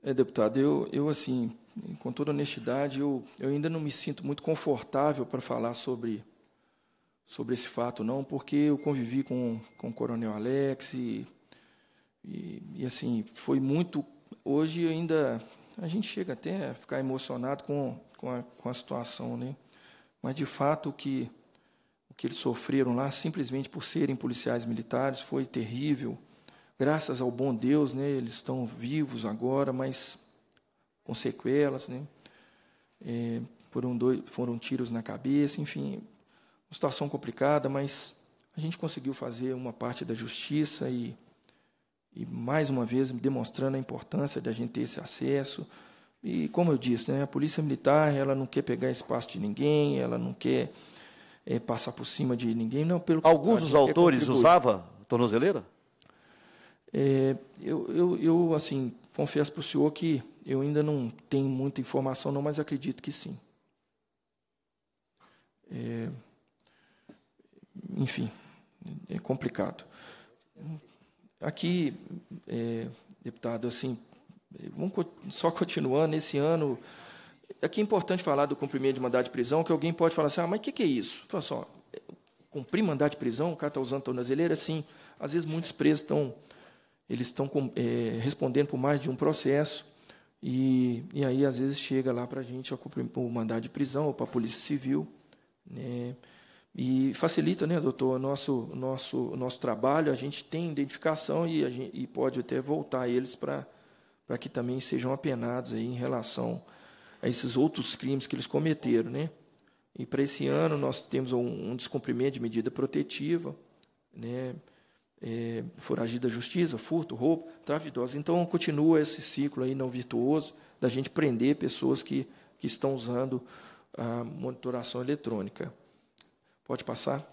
S5: É, deputado, eu, eu assim, com toda honestidade, eu, eu ainda não me sinto muito confortável para falar sobre, sobre esse fato, não, porque eu convivi com, com o coronel Alex e, e, e assim, foi muito hoje ainda a gente chega até a ficar emocionado com, com, a, com a situação, né? Mas de fato o que, o que eles sofreram lá, simplesmente por serem policiais militares, foi terrível. Graças ao bom Deus, né? Eles estão vivos agora, mas com sequelas, né? É, foram, dois, foram tiros na cabeça, enfim, uma situação complicada, mas a gente conseguiu fazer uma parte da justiça e e mais uma vez demonstrando a importância de a gente ter esse acesso. E como eu disse, né, a polícia militar ela não quer pegar espaço de ninguém, ela não quer é, passar por cima de ninguém. Não, pelo Alguns dos autores usava tornozeleira? É, eu, eu, eu, assim, confesso para o senhor que eu ainda não tenho muita informação, não, mas acredito que sim. É, enfim, é complicado. Aqui, é, deputado, assim, vamos co só continuando, esse ano, aqui é importante falar do cumprimento de mandado de prisão, que alguém pode falar assim, ah, mas o que, que, é isso? Fala só, assim, é, cumprir mandado de prisão, o cara está usando tornozeleira? Sim, às vezes muitos presos estão, eles estão é, respondendo por mais de um processo, e, e aí às vezes chega lá para a gente o mandado de prisão, ou para a polícia civil, né, e facilita, né, doutor, o nosso, nosso, nosso trabalho, a gente tem identificação e, gente, e pode até voltar eles para que também sejam apenados aí em relação a esses outros crimes que eles cometeram. Né? E para esse ano nós temos um, um, descumprimento de medida protetiva, né? é, da justiça, furto, roubo, tráfico Então continua esse ciclo aí não virtuoso da gente prender pessoas que, que estão usando a monitoração eletrônica. Pode passar?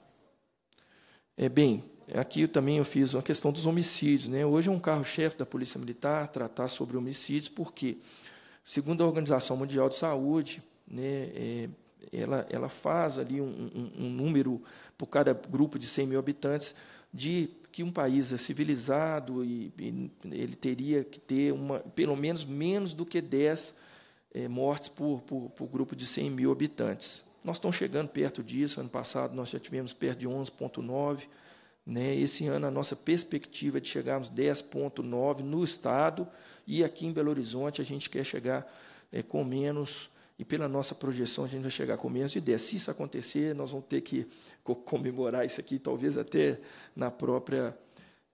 S5: É bem, aqui também eu fiz uma questão dos homicídios, né? Hoje é um carro-chefe da Polícia Militar tratar sobre homicídios, porque segundo a Organização Mundial de Saúde, né, é, ela, ela faz ali um, um, um número por cada grupo de 100 mil habitantes de que um país é civilizado e, e, ele teria que ter uma, pelo menos menos do que 10 é, mortes por, por, por, grupo de 100 mil habitantes. Nós estamos chegando perto disso. Ano passado nós já tivemos perto de 11,9. Né? Esse ano a nossa perspectiva é de chegarmos 10,9 no estado e aqui em Belo Horizonte a gente quer chegar é, com menos e pela nossa projeção a gente vai chegar com menos de 10. Se isso acontecer, nós vamos ter que comemorar isso aqui, talvez até na própria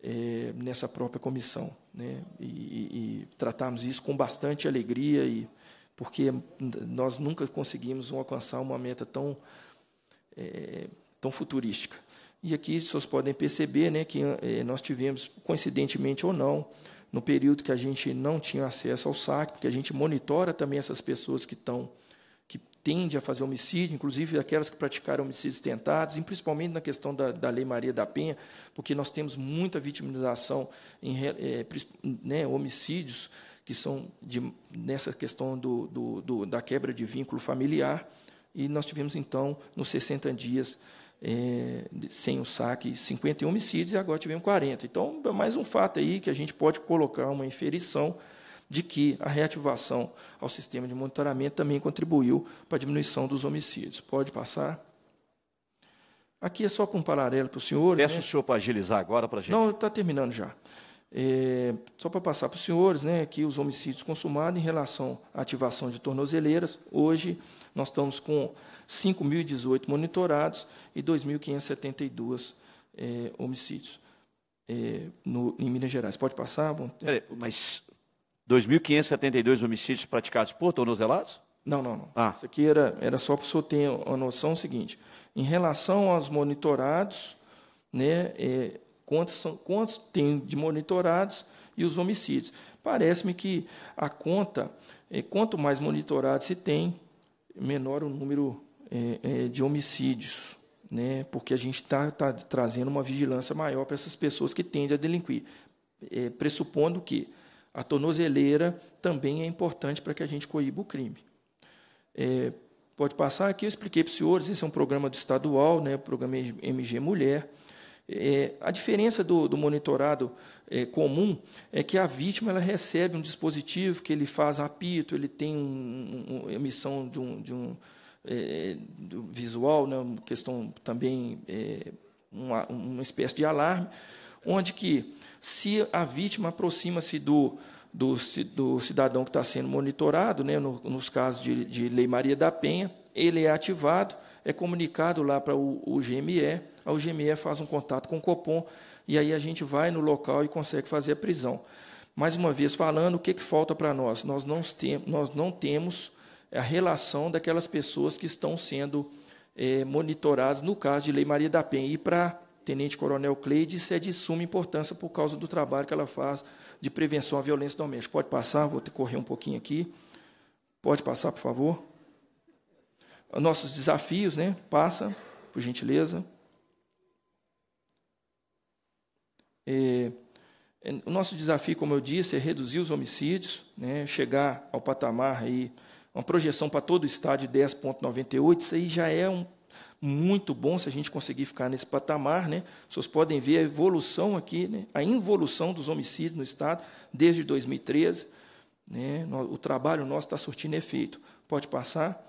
S5: é, nessa própria comissão, né? E, e, e tratarmos isso com bastante alegria e porque nós nunca conseguimos alcançar uma meta tão, é, tão futurística. E aqui vocês podem perceber né, que é, nós tivemos, coincidentemente ou não, no período que a gente não tinha acesso ao saque, porque a gente monitora também essas pessoas que estão que tendem a fazer homicídio, inclusive aquelas que praticaram homicídios tentados, e principalmente na questão da, da Lei Maria da Penha, porque nós temos muita vitimização em é, né, homicídios que são de, nessa questão do, do, do, da quebra de vínculo familiar. E nós tivemos, então, nos 60 dias é, sem o saque, 51 homicídios e agora tivemos 40. Então, é mais um fato aí que a gente pode colocar uma inferição de que a reativação ao sistema de monitoramento também contribuiu para a diminuição dos homicídios. Pode passar? Aqui é só para um paralelo para os senhores. Peço né? o
S1: senhor para agilizar agora para a gente. Não,
S5: está terminando já. É, só para passar para os senhores, né, aqui os homicídios consumados em relação à ativação de tornozeleiras, hoje nós estamos com 5.018 monitorados e 2.572 é, homicídios é, no, em Minas Gerais. Pode passar? Bom,
S1: Peraí, mas 2.572 homicídios praticados por tornozelados? Não, não, não. Ah. Isso
S5: aqui era, era só para o senhor ter a noção é seguinte. Em relação aos monitorados, né, é, quantos, são, quantos tem de monitorados e os homicídios. Parece-me que a conta, é, quanto mais monitorados se tem, menor o número é, é, de homicídios, né? porque a gente está tá trazendo uma vigilância maior para essas pessoas que tendem a delinquir, é, pressupondo que a tornozeleira também é importante para que a gente coíba o crime. É, pode passar aqui, eu expliquei para os senhores, esse é um programa do estadual, né, programa MG Mulher, é, a diferença do, do monitorado é, comum é que a vítima ela recebe um dispositivo que ele faz apito, ele tem um, um, emissão de um, de um é, visual, né, uma questão também, é, uma, uma espécie de alarme, onde que se a vítima aproxima-se do, do, do, cidadão que está sendo monitorado, né, no, nos casos de, de Lei Maria da Penha, ele é ativado, é comunicado lá para o, o GME, a UGME faz um contato com o Copom e aí a gente vai no local e consegue fazer a prisão. Mais uma vez falando, o que, que falta para nós? Nós não, tem, nós não temos a relação daquelas pessoas que estão sendo é, monitoradas no caso de Lei Maria da Penha. E para Tenente Coronel Cleide, isso é de suma importância por causa do trabalho que ela faz de prevenção à violência doméstica. Pode passar, vou correr um pouquinho aqui. Pode passar, por favor. Nossos desafios, né? Passa, por gentileza. É, o nosso desafio, como eu disse, é reduzir os homicídios, né, chegar ao patamar aí, uma projeção para todo o estado de 10,98, isso aí já é um, muito bom se a gente conseguir ficar nesse patamar. Né? Vocês podem ver a evolução aqui, né, a involução dos homicídios no estado desde 2013. Né? O trabalho nosso está surtindo efeito. Pode passar?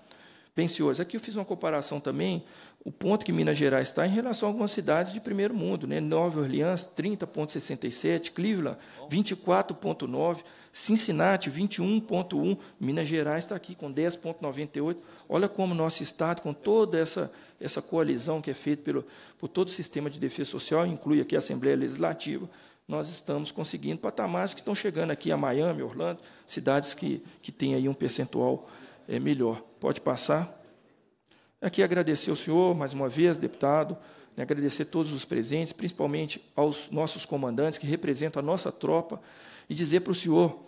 S5: Pensiores, aqui eu fiz uma comparação também o ponto que Minas Gerais está é em relação a algumas cidades de primeiro mundo, né? Nova Orleans, 30,67, Cleveland, 24,9, Cincinnati, 21,1, Minas Gerais está aqui com 10,98. Olha como nosso Estado, com toda essa, essa coalizão que é feita pelo, por todo o sistema de defesa social, inclui aqui a Assembleia Legislativa, nós estamos conseguindo patamares que estão chegando aqui a Miami, Orlando, cidades que, que têm aí um percentual é, melhor. Pode passar. Aqui agradecer ao senhor, mais uma vez, deputado, né, agradecer todos os presentes, principalmente aos nossos comandantes que representam a nossa tropa, e dizer para o senhor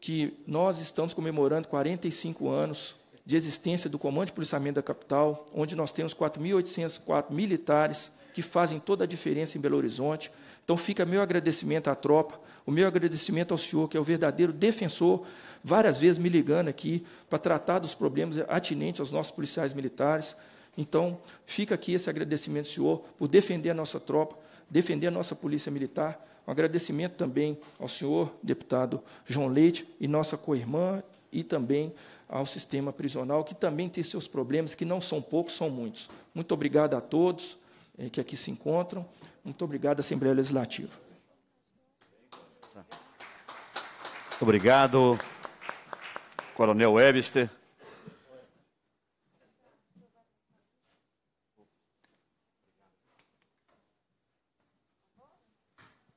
S5: que nós estamos comemorando 45 anos de existência do Comando de Policiamento da Capital, onde nós temos 4.804 militares que fazem toda a diferença em Belo Horizonte. Então, fica meu agradecimento à tropa o meu agradecimento ao senhor, que é o verdadeiro defensor, várias vezes me ligando aqui para tratar dos problemas atinentes aos nossos policiais militares. Então, fica aqui esse agradecimento, senhor, por defender a nossa tropa, defender a nossa polícia militar. Um agradecimento também ao senhor, deputado João Leite, e nossa co-irmã, e também ao sistema prisional, que também tem seus problemas, que não são poucos, são muitos. Muito obrigado a todos eh, que aqui se encontram. Muito obrigado, Assembleia Legislativa.
S1: Muito obrigado, Coronel Webster.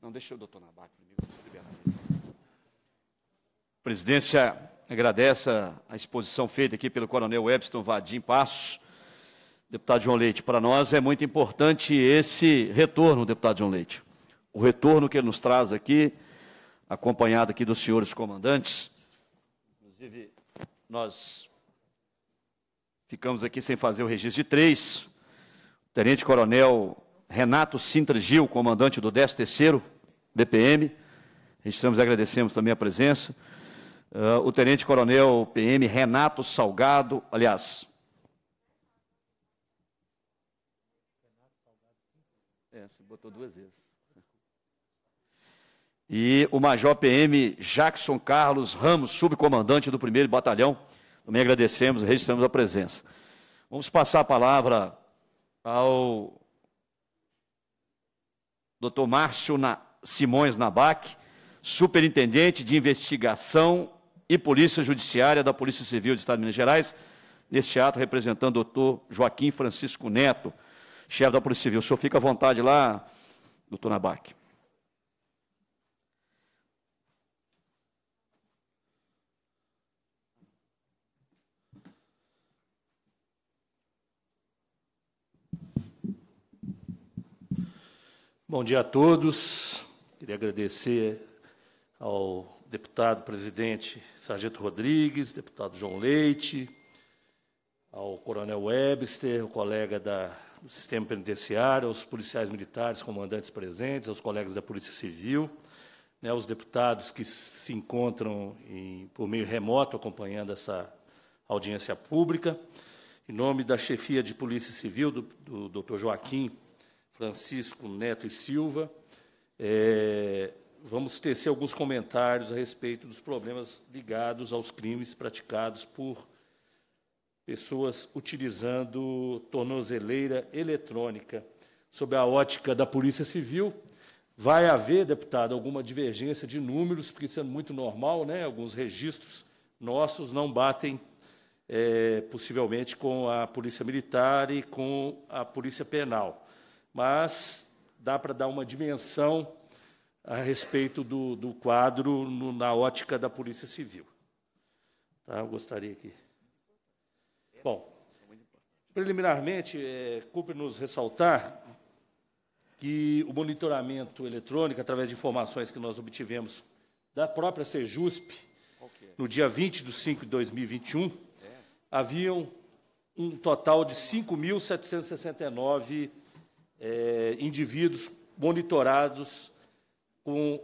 S1: Não, deixa o doutor Nabato, primeiro. A presidência agradece a exposição feita aqui pelo Coronel Webster Vadim Passos. Deputado João Leite, para nós é muito importante esse retorno, deputado João Leite. O retorno que ele nos traz aqui acompanhado aqui dos senhores comandantes. Inclusive, nós ficamos aqui sem fazer o registro de três. O Tenente Coronel Renato Sintra Gil, comandante do 13º BPM. Registramos e agradecemos também a presença. Uh, o Tenente Coronel PM Renato Salgado, aliás... É, você botou duas vezes e o Major PM Jackson Carlos Ramos, subcomandante do 1 Batalhão. Também agradecemos e registramos a presença. Vamos passar a palavra ao Dr. Márcio Simões Nabac, Superintendente de Investigação e Polícia Judiciária da Polícia Civil do Estado de Minas Gerais, neste ato representando o doutor Joaquim Francisco Neto, chefe da Polícia Civil. O senhor fica à vontade lá, doutor Nabac.
S6: Bom dia a todos. Queria agradecer ao deputado presidente Sargento Rodrigues, deputado João Leite, ao coronel Webster, o colega da, do sistema penitenciário, aos policiais militares, comandantes presentes, aos colegas da Polícia Civil, né, aos deputados que se encontram em, por meio remoto acompanhando essa audiência pública. Em nome da chefia de Polícia Civil, do, do Dr. Joaquim Francisco Neto e Silva. É, vamos tecer alguns comentários a respeito dos problemas ligados aos crimes praticados por pessoas utilizando tornozeleira eletrônica. Sob a ótica da Polícia Civil, vai haver, deputado, alguma divergência de números, porque isso é muito normal, né? alguns registros nossos não batem é, possivelmente com a Polícia Militar e com a Polícia Penal mas dá para dar uma dimensão a respeito do, do quadro no, na ótica da Polícia Civil. Tá, eu gostaria que. Bom, preliminarmente, é, cumpre-nos ressaltar que o monitoramento eletrônico, através de informações que nós obtivemos da própria Sejusp, no dia 20 de 5 de 2021, haviam um total de 5.769 é, indivíduos monitorados com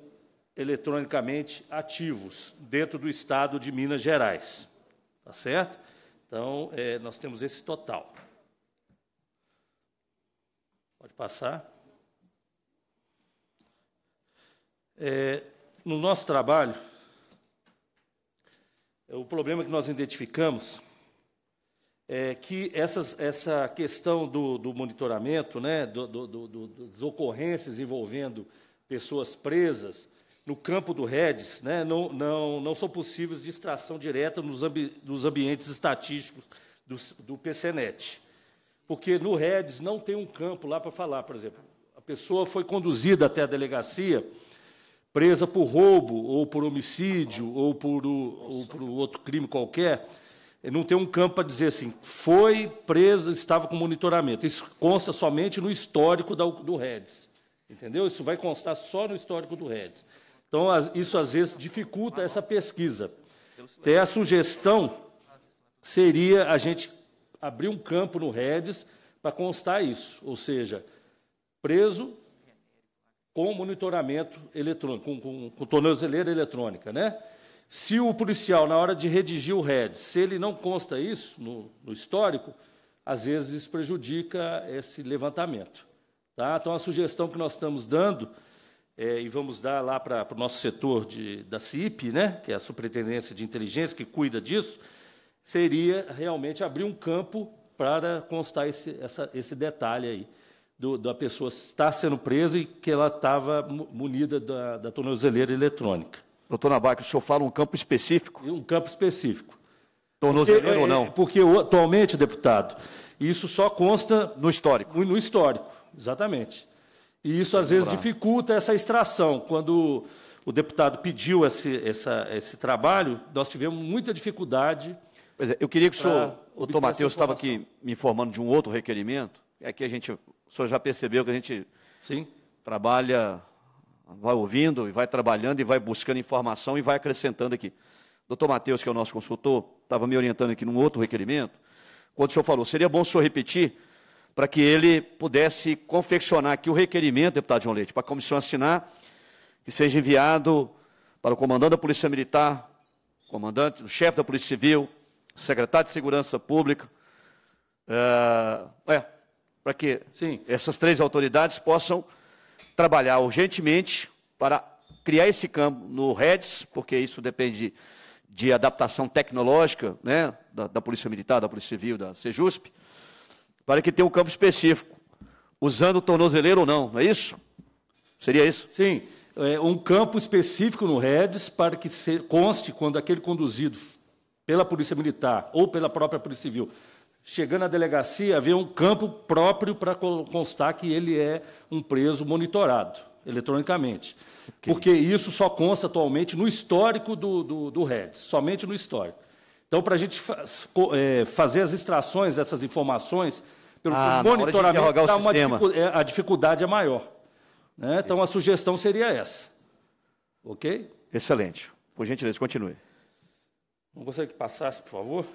S6: eletronicamente ativos dentro do estado de Minas Gerais. Tá certo? Então, é, nós temos esse total. Pode passar. É, no nosso trabalho, é, o problema que nós identificamos é, que essas, essa questão do, do monitoramento, né, do, do, das ocorrências envolvendo pessoas presas no campo do redes, né, não, não, não são possíveis de extração direta nos, ambi, nos ambientes estatísticos do, do PCNET. Porque no redes não tem um campo lá para falar, por exemplo. A pessoa foi conduzida até a delegacia presa por roubo, ou por homicídio, ou por, ou por outro crime qualquer não tem um campo para dizer assim, foi preso, estava com monitoramento. Isso consta somente no histórico do REDS. Entendeu? Isso vai constar só no histórico do REDS. Então, isso às vezes dificulta essa pesquisa. Até então, a sugestão seria a gente abrir um campo no REDS para constar isso, ou seja, preso com monitoramento eletrônico, com, com, com tornozeleira eletrônica, né? Se o policial, na hora de redigir o RED, se ele não consta isso no, no histórico, às vezes prejudica esse levantamento. Tá? Então, a sugestão que nós estamos dando, é, e vamos dar lá para o nosso setor de, da CIP, né, que é a Superintendência de Inteligência, que cuida disso, seria realmente abrir um campo para constar esse, essa, esse detalhe aí, do, da pessoa estar sendo presa e que ela estava munida da, da tornozeleira eletrônica. Doutor Navarro, o senhor fala um campo específico? Um campo específico. Tornozeleiro ou é, não? É, porque atualmente, deputado, isso só consta... No histórico. No histórico, exatamente. E isso, às vezes, dificulta essa extração. Quando o deputado pediu esse, essa, esse trabalho, nós tivemos muita dificuldade...
S1: Pois é, eu queria que o senhor... O doutor Matheus estava aqui me informando de um outro requerimento. É que a gente... O senhor já percebeu que a gente Sim. trabalha vai ouvindo e vai trabalhando e vai buscando informação e vai acrescentando aqui. Doutor Matheus, que é o nosso consultor, estava me orientando aqui num outro requerimento. Quando o senhor falou, seria bom o senhor repetir para que ele pudesse confeccionar aqui o requerimento, deputado João Leite, para a comissão assinar, que seja enviado para o comandante da Polícia Militar, comandante, o chefe da Polícia Civil, secretário de Segurança Pública, é, é para que Sim. essas três autoridades possam trabalhar urgentemente para criar esse campo no REDS, porque isso depende de adaptação tecnológica né, da, da Polícia Militar, da Polícia Civil, da Sejusp, para que tenha um campo específico, usando o tornozeleiro ou não, não é isso? Seria isso? Sim, é um
S6: campo específico no REDS para que conste quando aquele conduzido pela Polícia Militar ou pela própria Polícia Civil Chegando à delegacia, havia um campo próprio para constar que ele é um preso monitorado eletronicamente. Okay. Porque isso só consta atualmente no histórico do, do, do REDS, somente no histórico. Então, para a gente faz, é, fazer as extrações dessas informações, pelo ah, monitoramento, uma dificu é, a dificuldade é maior. Né? Então, a sugestão seria essa.
S1: Ok? Excelente. Por gentileza, continue.
S6: Não consegue que passasse, por favor?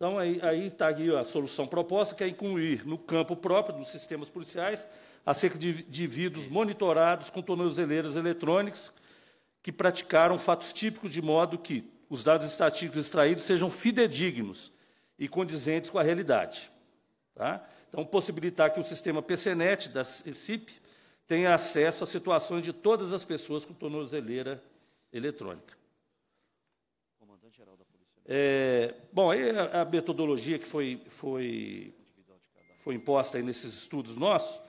S6: Então, aí está aí, tá a solução proposta, que é incluir no campo próprio dos sistemas policiais acerca de indivíduos monitorados com tornozeleiras eletrônicas que praticaram fatos típicos de modo que os dados estatísticos extraídos sejam fidedignos e condizentes com a realidade. Tá? Então, possibilitar que o sistema PCNet da CIP tenha acesso a situações de todas as pessoas com tornozeleira eletrônica. É, bom, aí a, a metodologia que foi, foi, foi imposta aí nesses estudos nossos,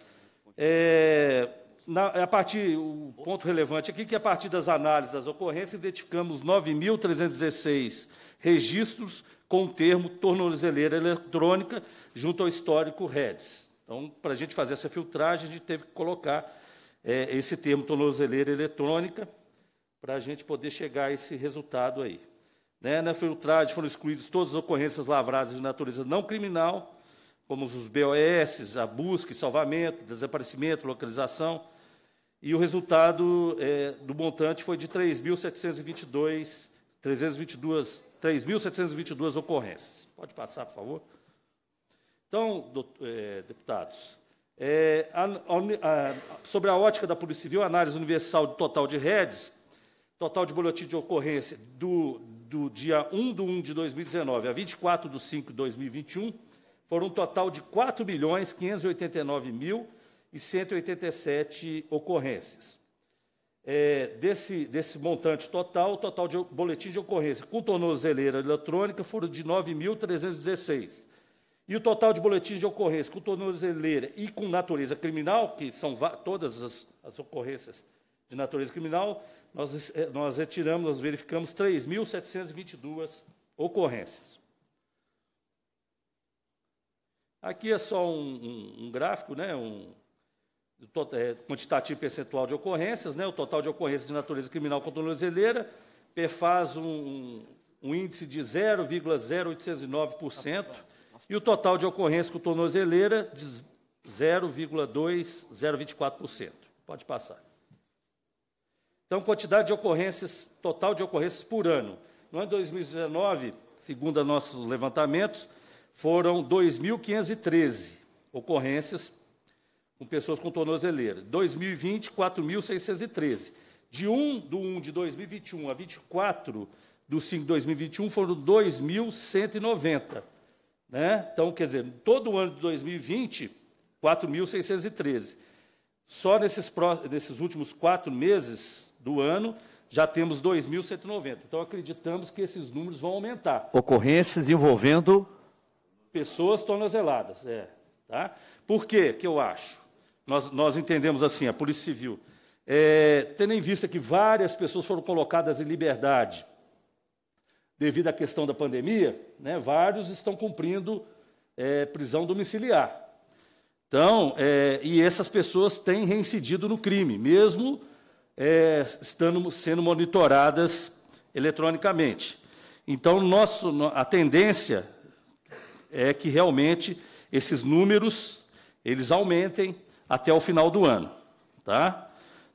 S6: é, na, a partir, o ponto relevante aqui, que a partir das análises das ocorrências, identificamos 9.316 registros com o termo tornozeleira eletrônica junto ao histórico REDS. Então, para a gente fazer essa filtragem, a gente teve que colocar é, esse termo tornozeleira eletrônica para a gente poder chegar a esse resultado aí. Né? Na né, filtragem foram excluídas todas as ocorrências lavradas de natureza não criminal, como os BOS, a busca e salvamento, desaparecimento, localização, e o resultado é, do montante foi de 3.722 ocorrências. Pode passar, por favor? Então, é, deputados, é, a, a, sobre a ótica da Polícia Civil, a análise universal total de redes, total de boletim de ocorrência do, do dia 1 de 1 de 2019 a 24 de 5 de 2021, foram um total de 4.589.187 ocorrências. É, desse, desse montante total, o total de boletim de ocorrência com tornozeleira eletrônica foram de 9.316. E o total de boletins de ocorrência com tornozeleira e com natureza criminal, que são todas as, as ocorrências de natureza criminal, nós, eh, nós retiramos, nós verificamos 3.722 ocorrências. Aqui é só um, um, um gráfico, né, um, é, quantitativo percentual de ocorrências, né, o total de ocorrências de natureza criminal contra a brasileira, perfaz um, um índice de 0,0809% e o total de ocorrências com tornozeleira de 0,2, 0,24%. Pode passar. Então, quantidade de ocorrências, total de ocorrências por ano. No ano de 2019, segundo nossos levantamentos, foram 2.513 ocorrências com pessoas com tornozeleira. 2020, 4.613. De 1 de 1 de 2021 a 24 do 5 de 2021 foram 2.190. Né? Então, quer dizer, todo o ano de 2020, 4.613. Só nesses, nesses últimos quatro meses, do ano, já temos 2.190. Então, acreditamos que esses números vão aumentar.
S1: Ocorrências envolvendo?
S6: Pessoas tornozeladas, é. Tá? Por quê que eu acho? Nós, nós entendemos assim, a Polícia Civil, é, tendo em vista que várias pessoas foram colocadas em liberdade devido à questão da pandemia, né, vários estão cumprindo é, prisão domiciliar. Então, é, e essas pessoas têm reincidido no crime, mesmo é, estando sendo monitoradas eletronicamente. Então, nosso, a tendência é que realmente esses números eles aumentem até o final do ano, tá?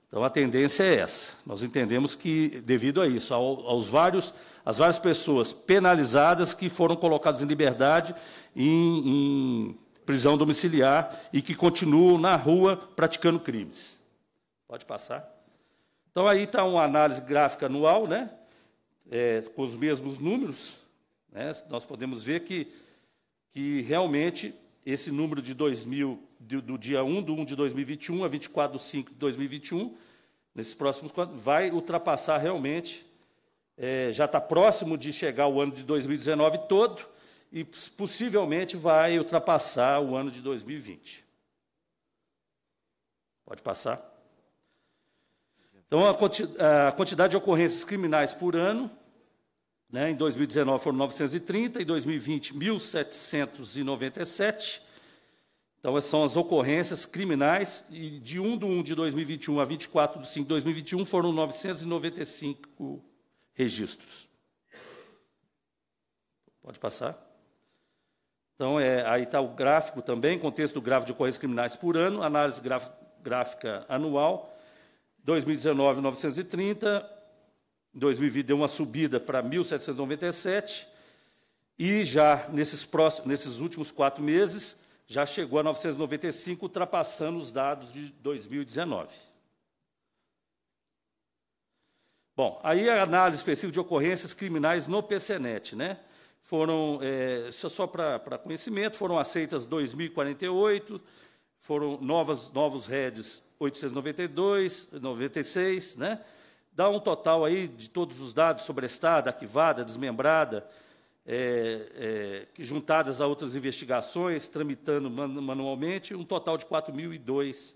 S6: Então a tendência é essa. Nós entendemos que devido a isso, ao, aos vários, as várias pessoas penalizadas que foram colocadas em liberdade, em, em prisão domiciliar e que continuam na rua praticando crimes. Pode passar. Então, aí está uma análise gráfica anual, né? É, com os mesmos números. Né? Nós podemos ver que, que realmente esse número de 2000, do, do dia 1 de 1 de 2021 a 24 de 5 de 2021, nesses próximos quatro, vai ultrapassar realmente, é, já está próximo de chegar o ano de 2019 todo, e possivelmente vai ultrapassar o ano de 2020. Pode passar. Então, a, quantidade de ocorrências criminais por ano, né, em 2019 foram 930, em 2020, 1.797. Então, são as ocorrências criminais, e de 1 de 1 de 2021 a 24 de 5 de 2021 foram 995 registros. Pode passar. Então, é, aí está o gráfico também, contexto do gráfico de ocorrências criminais por ano, análise gráfica anual, 2019, 930. 2020 deu uma subida para 1.797. E já nesses, próximos, nesses últimos quatro meses, já chegou a 995, ultrapassando os dados de 2019. Bom, aí a análise específica de ocorrências criminais no PCNet, né? Foram, é, só, só para conhecimento, foram aceitas 2.048, foram novas, novos REDs 892, 96, né? Dá um total aí de todos os dados sobre estado arquivada, desmembrada, é, é, juntadas a outras investigações, tramitando manualmente, um total de 4.002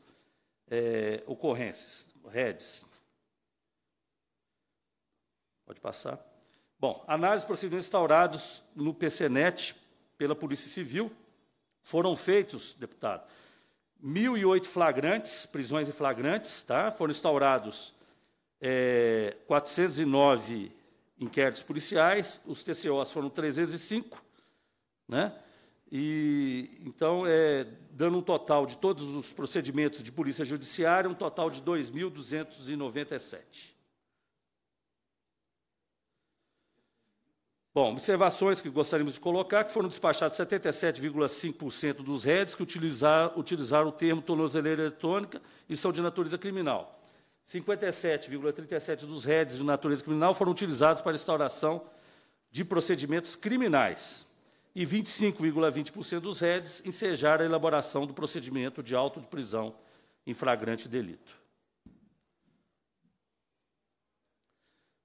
S6: é, ocorrências, REDs. Pode passar. Bom, análise de procedimentos instaurados no PCNET pela Polícia Civil foram feitos, deputado, 1.008 flagrantes, prisões e flagrantes, tá? foram instaurados é, 409 inquéritos policiais, os TCOs foram 305, né? E então é dando um total de todos os procedimentos de polícia judiciária, um total de 2.297. Bom, observações que gostaríamos de colocar, que foram despachados 77,5% dos REDs que utilizar, utilizaram o termo tornozeleira eletrônica e são de natureza criminal. 57,37% dos REDs de natureza criminal foram utilizados para instauração de procedimentos criminais e 25,20% dos REDs ensejaram a elaboração do procedimento de auto de prisão em flagrante delito.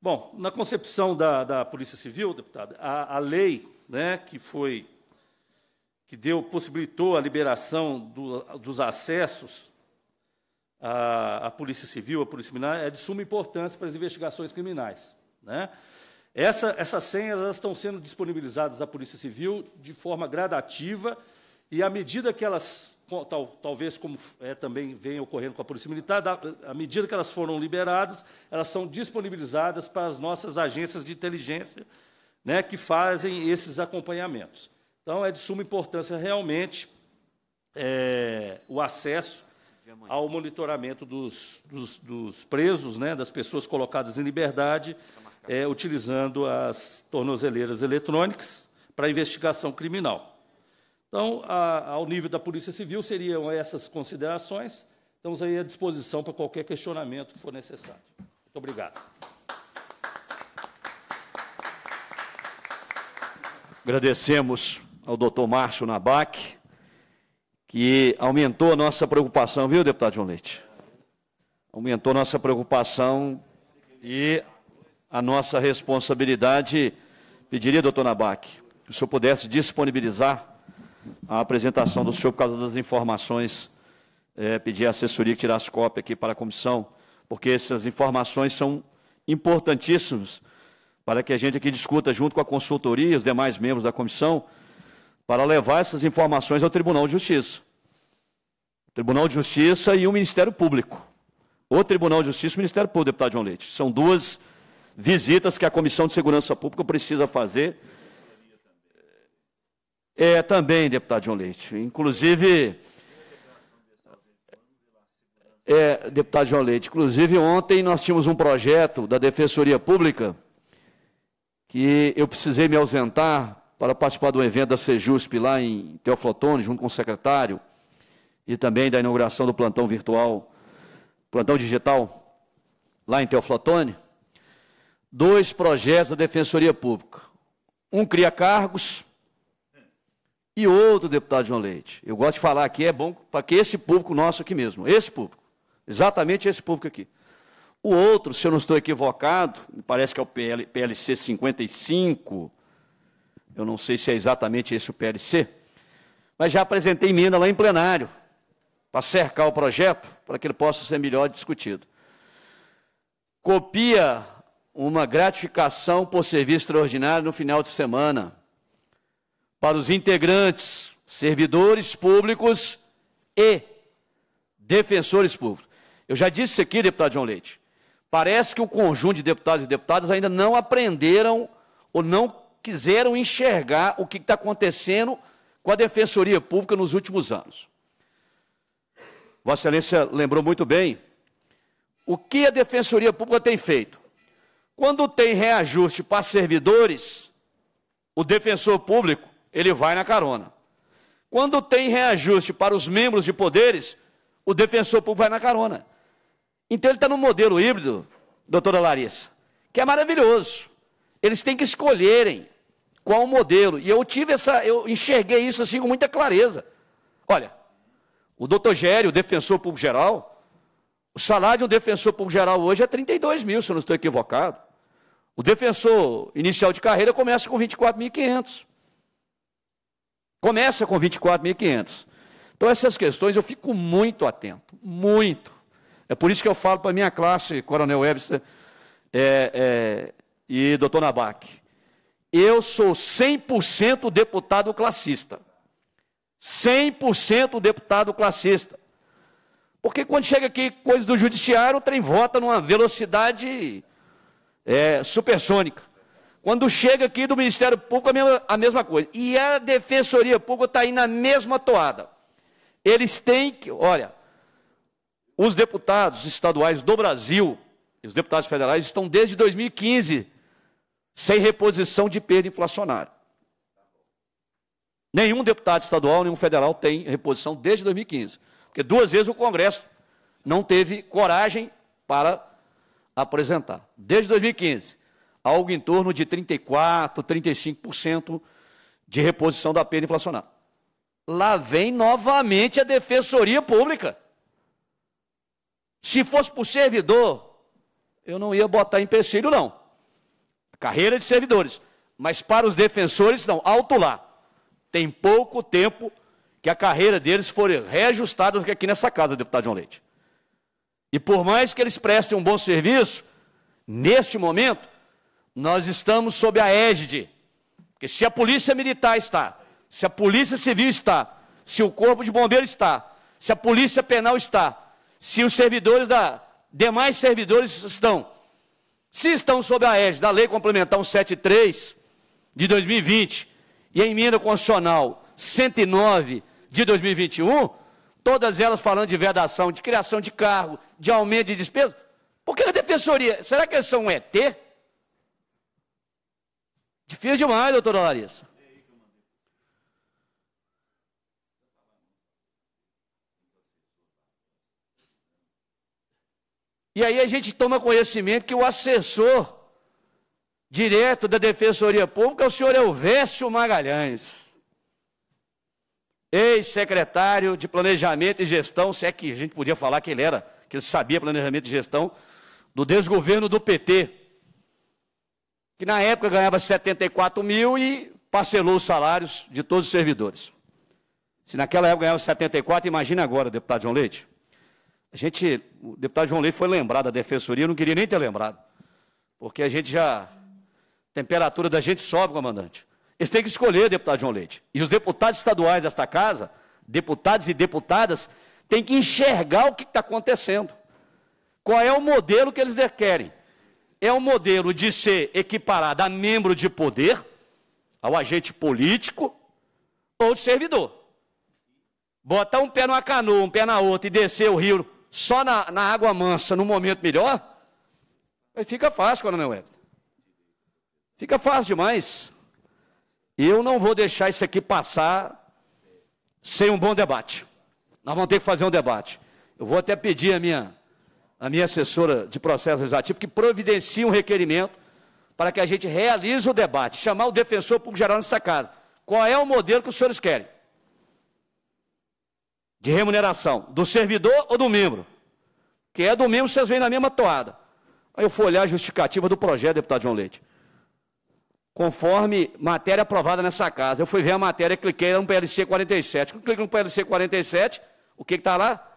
S6: Bom, na concepção da, da Polícia Civil, deputada, a, a lei né, que foi que deu possibilitou a liberação do, dos acessos à, à, Polícia Civil, à Polícia Militar, é de suma importância para as investigações criminais. Né? Essa, essas senhas elas estão sendo disponibilizadas à Polícia Civil de forma gradativa e à medida que elas tal, talvez como é, também vem ocorrendo com a Polícia Militar, da, à medida que elas foram liberadas, elas são disponibilizadas para as nossas agências de inteligência né, que fazem esses acompanhamentos. Então, é de suma importância realmente é, o acesso ao monitoramento dos, dos, dos presos, né, das pessoas colocadas em liberdade, é, utilizando as tornozeleiras eletrônicas para investigação criminal. Então, a, ao nível da Polícia Civil, seriam essas considerações. Estamos aí à disposição para qualquer questionamento que for necessário. Muito obrigado.
S1: Agradecemos ao doutor Márcio Nabac, que aumentou a nossa preocupação, viu, deputado João Leite? Aumentou a nossa preocupação e a nossa responsabilidade. Pediria, doutor Nabac, que o senhor pudesse disponibilizar a apresentação do senhor por causa das informações. É, pedir à assessoria que tirasse cópia aqui para a comissão, porque essas informações são importantíssimas para que a gente aqui discuta junto com a consultoria e os demais membros da comissão para levar essas informações ao Tribunal de Justiça. O Tribunal de Justiça e o Ministério Público. O Tribunal de Justiça e o Ministério Público, deputado João Leite. São duas visitas que a Comissão de Segurança Pública precisa fazer é, também, deputado João Leite. Inclusive, é, deputado João Leite, inclusive ontem nós tínhamos um projeto da Defensoria Pública que eu precisei me ausentar para participar de um evento da Sejusp lá em Teoflotone, junto com o secretário, e também da inauguração do plantão virtual, plantão digital, lá em Teoflotone. Dois projetos da Defensoria Pública. Um cria cargos e outro deputado João Leite. Eu gosto de falar aqui, é bom para que esse público nosso aqui mesmo, esse público, exatamente esse público aqui. O outro, se eu não estou equivocado, parece que é o PL, PLC 55, eu não sei se é exatamente esse o PLC, mas já apresentei emenda lá em plenário, para cercar o projeto, para que ele possa ser melhor discutido. Copia uma gratificação por serviço extraordinário no final de semana para os integrantes, servidores públicos e defensores públicos. Eu já disse isso aqui, deputado João Leite. Parece que o conjunto de deputados e deputadas ainda não aprenderam ou não quiseram enxergar o que está acontecendo com a Defensoria Pública nos últimos anos. Vossa Excelência lembrou muito bem o que a Defensoria Pública tem feito. Quando tem reajuste para servidores, o defensor público ele vai na carona. Quando tem reajuste para os membros de poderes, o defensor público vai na carona. Então ele está no modelo híbrido, doutora Larissa, que é maravilhoso. Eles têm que escolherem qual o modelo. E eu tive essa, eu enxerguei isso assim com muita clareza. Olha, o doutor Gério, o defensor público geral, o salário de um defensor público geral hoje é 32 mil, se eu não estou equivocado. O defensor inicial de carreira começa com 24.500. Começa com 24.500. Então, essas questões eu fico muito atento, muito. É por isso que eu falo para a minha classe, Coronel Webster é, é, e doutor Nabac. Eu sou 100% deputado classista. 100% deputado classista. Porque quando chega aqui coisa do judiciário, o trem vota numa velocidade é, supersônica. Quando chega aqui do Ministério Público, a mesma, a mesma coisa. E a Defensoria Pública está aí na mesma toada. Eles têm que, olha, os deputados estaduais do Brasil, e os deputados federais, estão desde 2015 sem reposição de perda inflacionária. Nenhum deputado estadual, nenhum federal tem reposição desde 2015. Porque duas vezes o Congresso não teve coragem para apresentar. Desde 2015 algo em torno de 34%, 35% de reposição da perda inflacionária. Lá vem novamente a defensoria pública. Se fosse para o servidor, eu não ia botar empecilho, não. Carreira de servidores. Mas para os defensores, não. Alto lá. Tem pouco tempo que a carreira deles for reajustada aqui nessa casa, deputado João Leite. E por mais que eles prestem um bom serviço, neste momento, nós estamos sob a égide. Porque se a polícia militar está, se a polícia civil está, se o corpo de bombeiros está, se a polícia penal está, se os servidores da demais servidores estão, se estão sob a égide da Lei Complementar 173 de 2020 e a emenda constitucional 109 de 2021, todas elas falando de vedação, de criação de cargo, de aumento de despesa, por que a defensoria? Será que eles são um ET? Difícil demais, doutora Larissa. E aí a gente toma conhecimento que o assessor direto da Defensoria Pública, é o senhor Elvésio Magalhães, ex-secretário de Planejamento e Gestão, se é que a gente podia falar que ele era, que ele sabia planejamento e gestão, do desgoverno do PT que na época ganhava 74 mil e parcelou os salários de todos os servidores. Se naquela época ganhava 74, imagina agora, deputado João Leite. A gente, o deputado João Leite foi lembrado da defensoria, eu não queria nem ter lembrado. Porque a gente já. A temperatura da gente sobe, comandante. Eles têm que escolher, deputado João Leite. E os deputados estaduais desta casa, deputados e deputadas, têm que enxergar o que está acontecendo. Qual é o modelo que eles querem? é o um modelo de ser equiparado a membro de poder, ao agente político ou servidor. Botar um pé numa canoa, um pé na outra e descer o rio só na, na água mansa, no momento melhor, aí fica fácil, Coronel Webster. Fica fácil demais. Eu não vou deixar isso aqui passar sem um bom debate. Nós vamos ter que fazer um debate. Eu vou até pedir a minha a minha assessora de processo legislativo, que providencie um requerimento para que a gente realize o debate, chamar o defensor público geral nessa casa. Qual é o modelo que os senhores querem? De remuneração, do servidor ou do membro? Que é do membro, vocês vêm na mesma toada. Aí eu fui olhar a justificativa do projeto, deputado João Leite. Conforme matéria aprovada nessa casa. Eu fui ver a matéria, cliquei no PLC 47. Quando clico no PLC 47, o que está lá?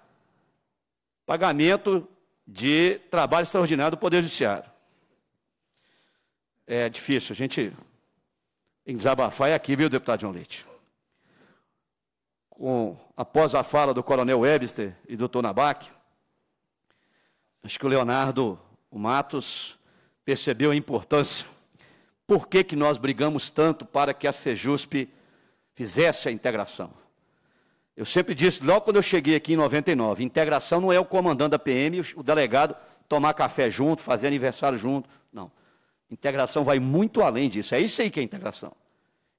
S1: Pagamento de trabalho extraordinário do Poder Judiciário. É difícil, a gente em desabafar é aqui, viu, deputado João Leite? Com, após a fala do coronel Webster e do doutor Nabac, acho que o Leonardo o Matos percebeu a importância. Por que, que nós brigamos tanto para que a Sejusp fizesse a integração? Eu sempre disse, logo quando eu cheguei aqui em 99, integração não é o comandante da PM, o delegado tomar café junto, fazer aniversário junto. Não. Integração vai muito além disso. É isso aí que é integração.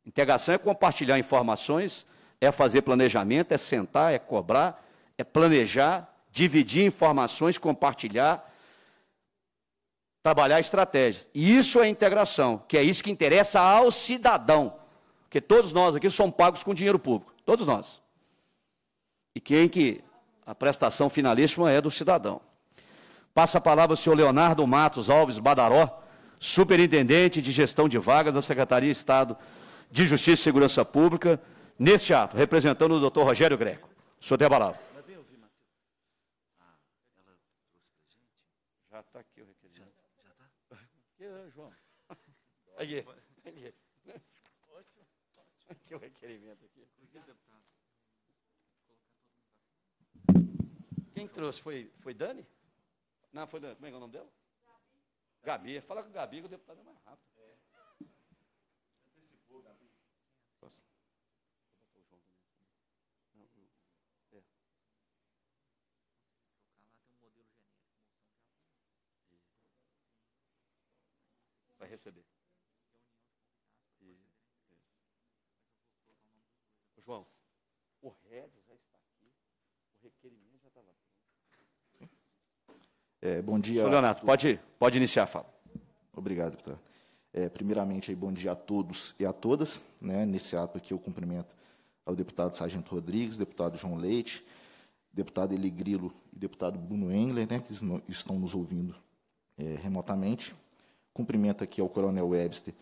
S1: Integração é compartilhar informações, é fazer planejamento, é sentar, é cobrar, é planejar, dividir informações, compartilhar, trabalhar estratégias. E isso é integração, que é isso que interessa ao cidadão. Porque todos nós aqui somos pagos com dinheiro público. Todos nós e quem que a prestação finalíssima é do cidadão. Passa a palavra o senhor Leonardo Matos Alves Badaró, superintendente de gestão de vagas da Secretaria de Estado de Justiça e Segurança Pública, neste ato, representando o doutor Rogério Greco. O senhor tem a palavra. Ah, Já está aqui o
S3: requerimento. Já está?
S1: Aqui, João.
S3: Aqui. aqui.
S1: Aqui o requerimento. trouxe foi, foi Dani? Não, foi Dani. Como é que é o nome dela? Gabi. Gabi. Fala com o Gabi que o deputado é mais rápido.
S3: É. Antecipou, Gabi. Posso? o João Nossa.
S4: Vai receber. E,
S1: é. João, o Red
S7: É, bom dia. Sr. Leonardo, pode, pode iniciar a fala. Obrigado, deputado. É, primeiramente, aí, bom dia a todos e a todas. Né? Nesse ato aqui, eu cumprimento ao deputado Sargento Rodrigues, deputado João Leite, deputado Eli Grilo e deputado Bruno Engler, né, que estão nos ouvindo é, remotamente. Cumprimento aqui ao Coronel Webster,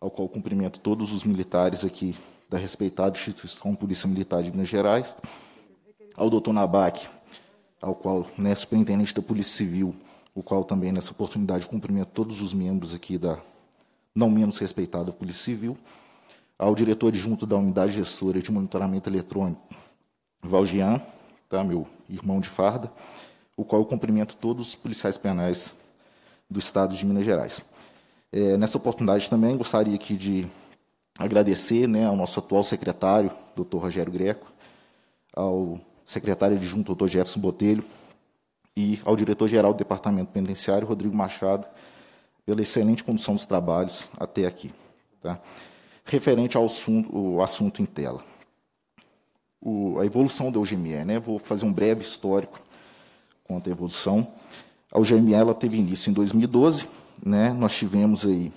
S7: ao qual cumprimento todos os militares aqui da respeitada instituição Polícia Militar de Minas Gerais, ao doutor Nabac, ao qual, né, superintendente da Polícia Civil, o qual também nessa oportunidade cumprimento todos os membros aqui da não menos respeitada Polícia Civil, ao diretor adjunto da Unidade Gestora de Monitoramento Eletrônico, Valgian tá, meu irmão de farda, o qual eu cumprimento todos os policiais penais do Estado de Minas Gerais. É, nessa oportunidade também gostaria aqui de agradecer né, ao nosso atual secretário, doutor Rogério Greco, ao secretário adjunto, doutor Jefferson Botelho, e ao diretor-geral do Departamento Penitenciário, Rodrigo Machado, pela excelente condução dos trabalhos até aqui. Tá? Referente ao assunto, o assunto em tela. O, a evolução da UGME, né? vou fazer um breve histórico quanto à evolução. A UGME ela teve início em 2012, né? nós tivemos aí,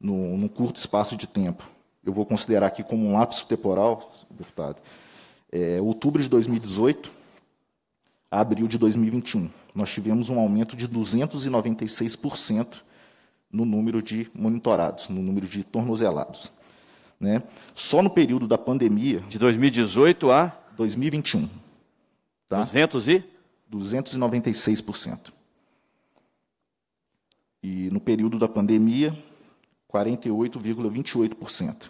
S7: num curto espaço de tempo, eu vou considerar aqui como um lapso temporal, deputado, é, outubro de 2018 a abril de 2021. Nós tivemos um aumento de 296% no número de monitorados, no número de tornozelados. Né? Só no período da pandemia. De 2018 a? 2021. Tá? 200 e? 296%. E no período da pandemia, 48,28%.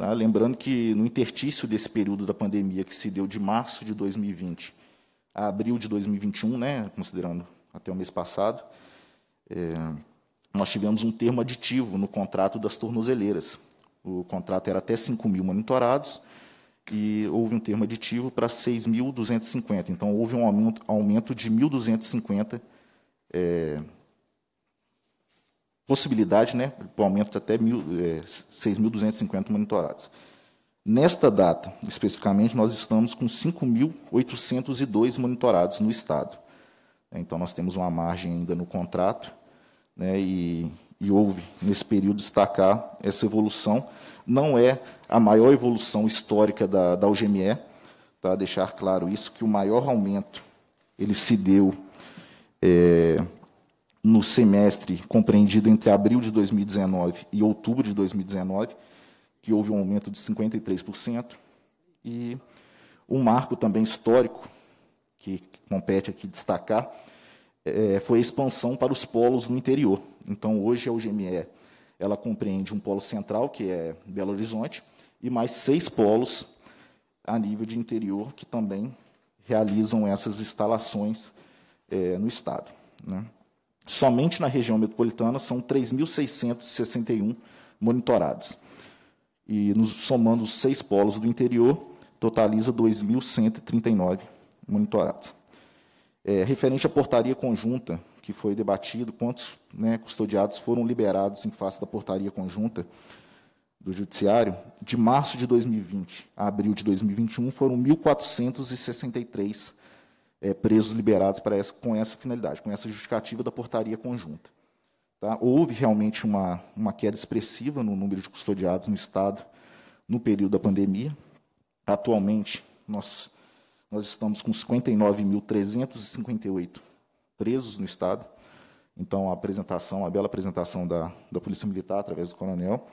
S7: Tá? Lembrando que no intertício desse período da pandemia, que se deu de março de 2020 a abril de 2021, né, considerando até o mês passado, é, nós tivemos um termo aditivo no contrato das tornozeleiras. O contrato era até 5 mil monitorados e houve um termo aditivo para 6.250. Então, houve um aumento, aumento de 1.250 é, possibilidade né, para o aumento de até é, 6.250 monitorados. Nesta data, especificamente, nós estamos com 5.802 monitorados no Estado. Então, nós temos uma margem ainda no contrato, né, e, e houve, nesse período, destacar essa evolução. Não é a maior evolução histórica da, da UGME, tá? deixar claro isso, que o maior aumento ele se deu é, no semestre compreendido entre abril de 2019 e outubro de 2019, que houve um aumento de 53%, e um marco também histórico, que compete aqui destacar, é, foi a expansão para os polos no interior. Então, hoje a UGME ela compreende um polo central, que é Belo Horizonte, e mais seis polos a nível de interior, que também realizam essas instalações é, no Estado. Né? Somente na região metropolitana são 3.661 monitorados. E nos, somando os seis polos do interior, totaliza 2.139 monitorados. É, referente à portaria conjunta que foi debatido, quantos né, custodiados foram liberados em face da portaria conjunta do Judiciário, de março de 2020 a abril de 2021 foram 1.463 é, presos liberados essa, com essa finalidade, com essa justificativa da portaria conjunta. Tá? Houve realmente uma, uma queda expressiva no número de custodiados no Estado no período da pandemia. Atualmente, nós, nós estamos com 59.358 presos no Estado. Então, a apresentação, a bela apresentação da, da Polícia Militar, através do coronel,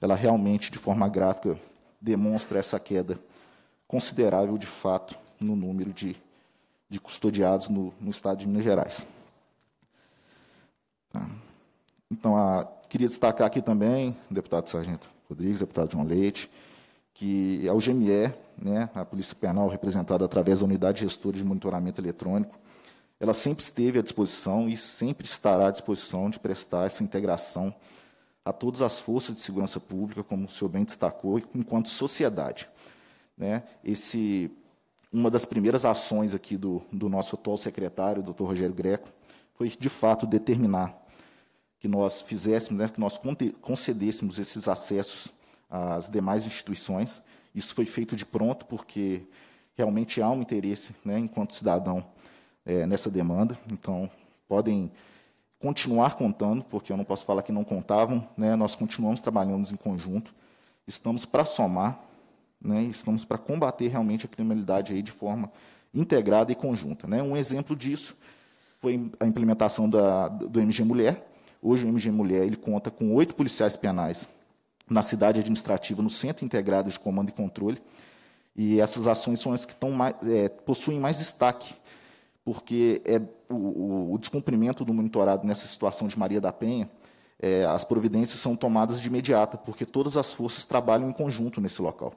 S7: ela realmente, de forma gráfica, demonstra essa queda considerável, de fato, no número de de custodiados no, no estado de Minas Gerais. Tá. Então, a, queria destacar aqui também, deputado Sargento Rodrigues, deputado João Leite, que a é UGME, né, a Polícia Penal, representada através da Unidade Gestora de Monitoramento Eletrônico, ela sempre esteve à disposição e sempre estará à disposição de prestar essa integração a todas as forças de segurança pública, como o senhor bem destacou, enquanto sociedade. Né? Esse uma das primeiras ações aqui do, do nosso atual secretário, doutor Rogério Greco, foi de fato determinar que nós fizéssemos, né, que nós concedêssemos esses acessos às demais instituições. Isso foi feito de pronto, porque realmente há um interesse, né, enquanto cidadão, é, nessa demanda. Então, podem continuar contando, porque eu não posso falar que não contavam. Né, nós continuamos trabalhando em conjunto, estamos para somar né? estamos para combater realmente a criminalidade aí de forma integrada e conjunta. Né? Um exemplo disso foi a implementação da, do MG Mulher. Hoje o MG Mulher ele conta com oito policiais penais na cidade administrativa, no Centro Integrado de Comando e Controle. E essas ações são as que mais, é, possuem mais destaque, porque é o, o, descumprimento do monitorado nessa situação de Maria da Penha, é, as providências são tomadas de imediata, porque todas as forças trabalham em conjunto nesse local.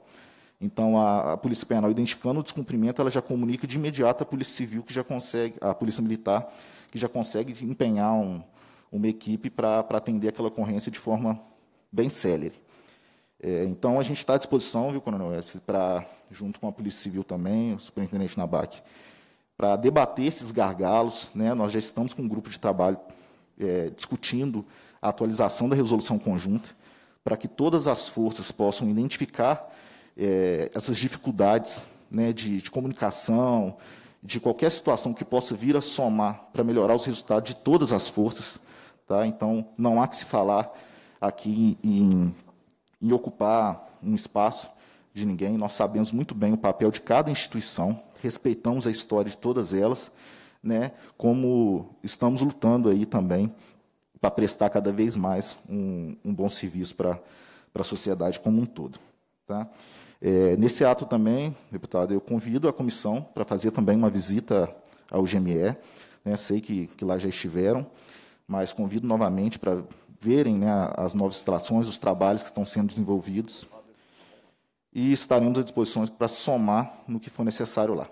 S7: Então, a, a, Polícia Penal, identificando o descumprimento, ela já comunica de imediato à Polícia Civil, que já consegue, a Polícia Militar, que já consegue empenhar um, uma equipe para atender aquela ocorrência de forma bem célere. É, então, a gente está à disposição, viu, Coronel para, junto com a Polícia Civil também, o Superintendente Nabac, para debater esses gargalos. Né? Nós já estamos com um grupo de trabalho é, discutindo a atualização da resolução conjunta, para que todas as forças possam identificar é, essas dificuldades né, de, de comunicação, de qualquer situação que possa vir a somar para melhorar os resultados de todas as forças. Tá? Então, não há que se falar aqui em, em, ocupar um espaço de ninguém. Nós sabemos muito bem o papel de cada instituição, respeitamos a história de todas elas, né? como estamos lutando aí também para prestar cada vez mais um, um bom serviço para a sociedade como um todo. Tá? É, nesse ato também, deputado, eu convido a comissão para fazer também uma visita ao GME. Né? Sei que, que lá já estiveram, mas convido novamente para verem né, as novas instalações, os trabalhos que estão sendo desenvolvidos. E estaremos à disposição para somar no que for necessário lá.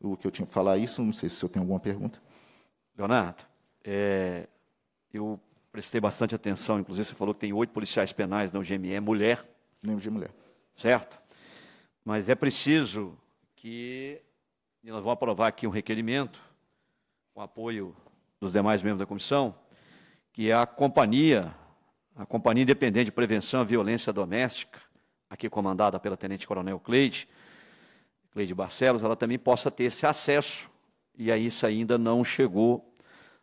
S7: O que eu tinha que falar é isso, não sei se o senhor tem alguma pergunta.
S1: Leonardo, é, eu prestei bastante atenção, inclusive você falou que tem oito policiais penais na UGME, mulher. Nem de mulher. Certo? Mas é preciso que, e nós vamos aprovar aqui um requerimento, com apoio dos demais membros da comissão, que é a companhia, a Companhia Independente de Prevenção à Violência Doméstica, aqui comandada pela Tenente Coronel Cleide, Cleide Barcelos, ela também possa ter esse acesso, e aí isso ainda não chegou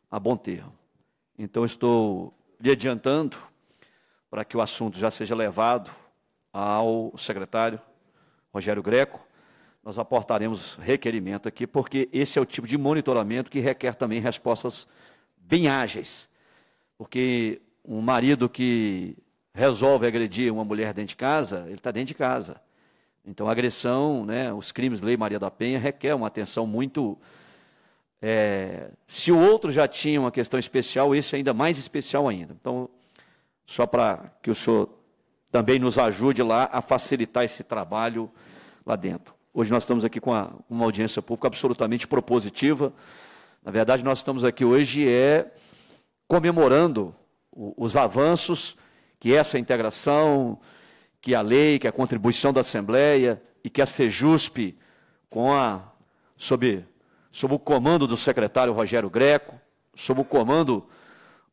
S1: a bom termo. Então, estou lhe adiantando para que o assunto já seja levado ao secretário Rogério Greco, nós aportaremos requerimento aqui, porque esse é o tipo de monitoramento que requer também respostas bem ágeis. Porque um marido que resolve agredir uma mulher dentro de casa, ele está dentro de casa. Então, a agressão, né, os crimes Lei Maria da Penha requer uma atenção muito. É, se o outro já tinha uma questão especial, esse é ainda mais especial ainda. Então, só para que o senhor também nos ajude lá a facilitar esse trabalho lá dentro. Hoje nós estamos aqui com a, uma audiência pública absolutamente propositiva. Na verdade, nós estamos aqui hoje é comemorando o, os avanços que essa integração, que a lei, que a contribuição da Assembleia e que a Sejusp, com a, sob, sob o comando do secretário Rogério Greco, sob o comando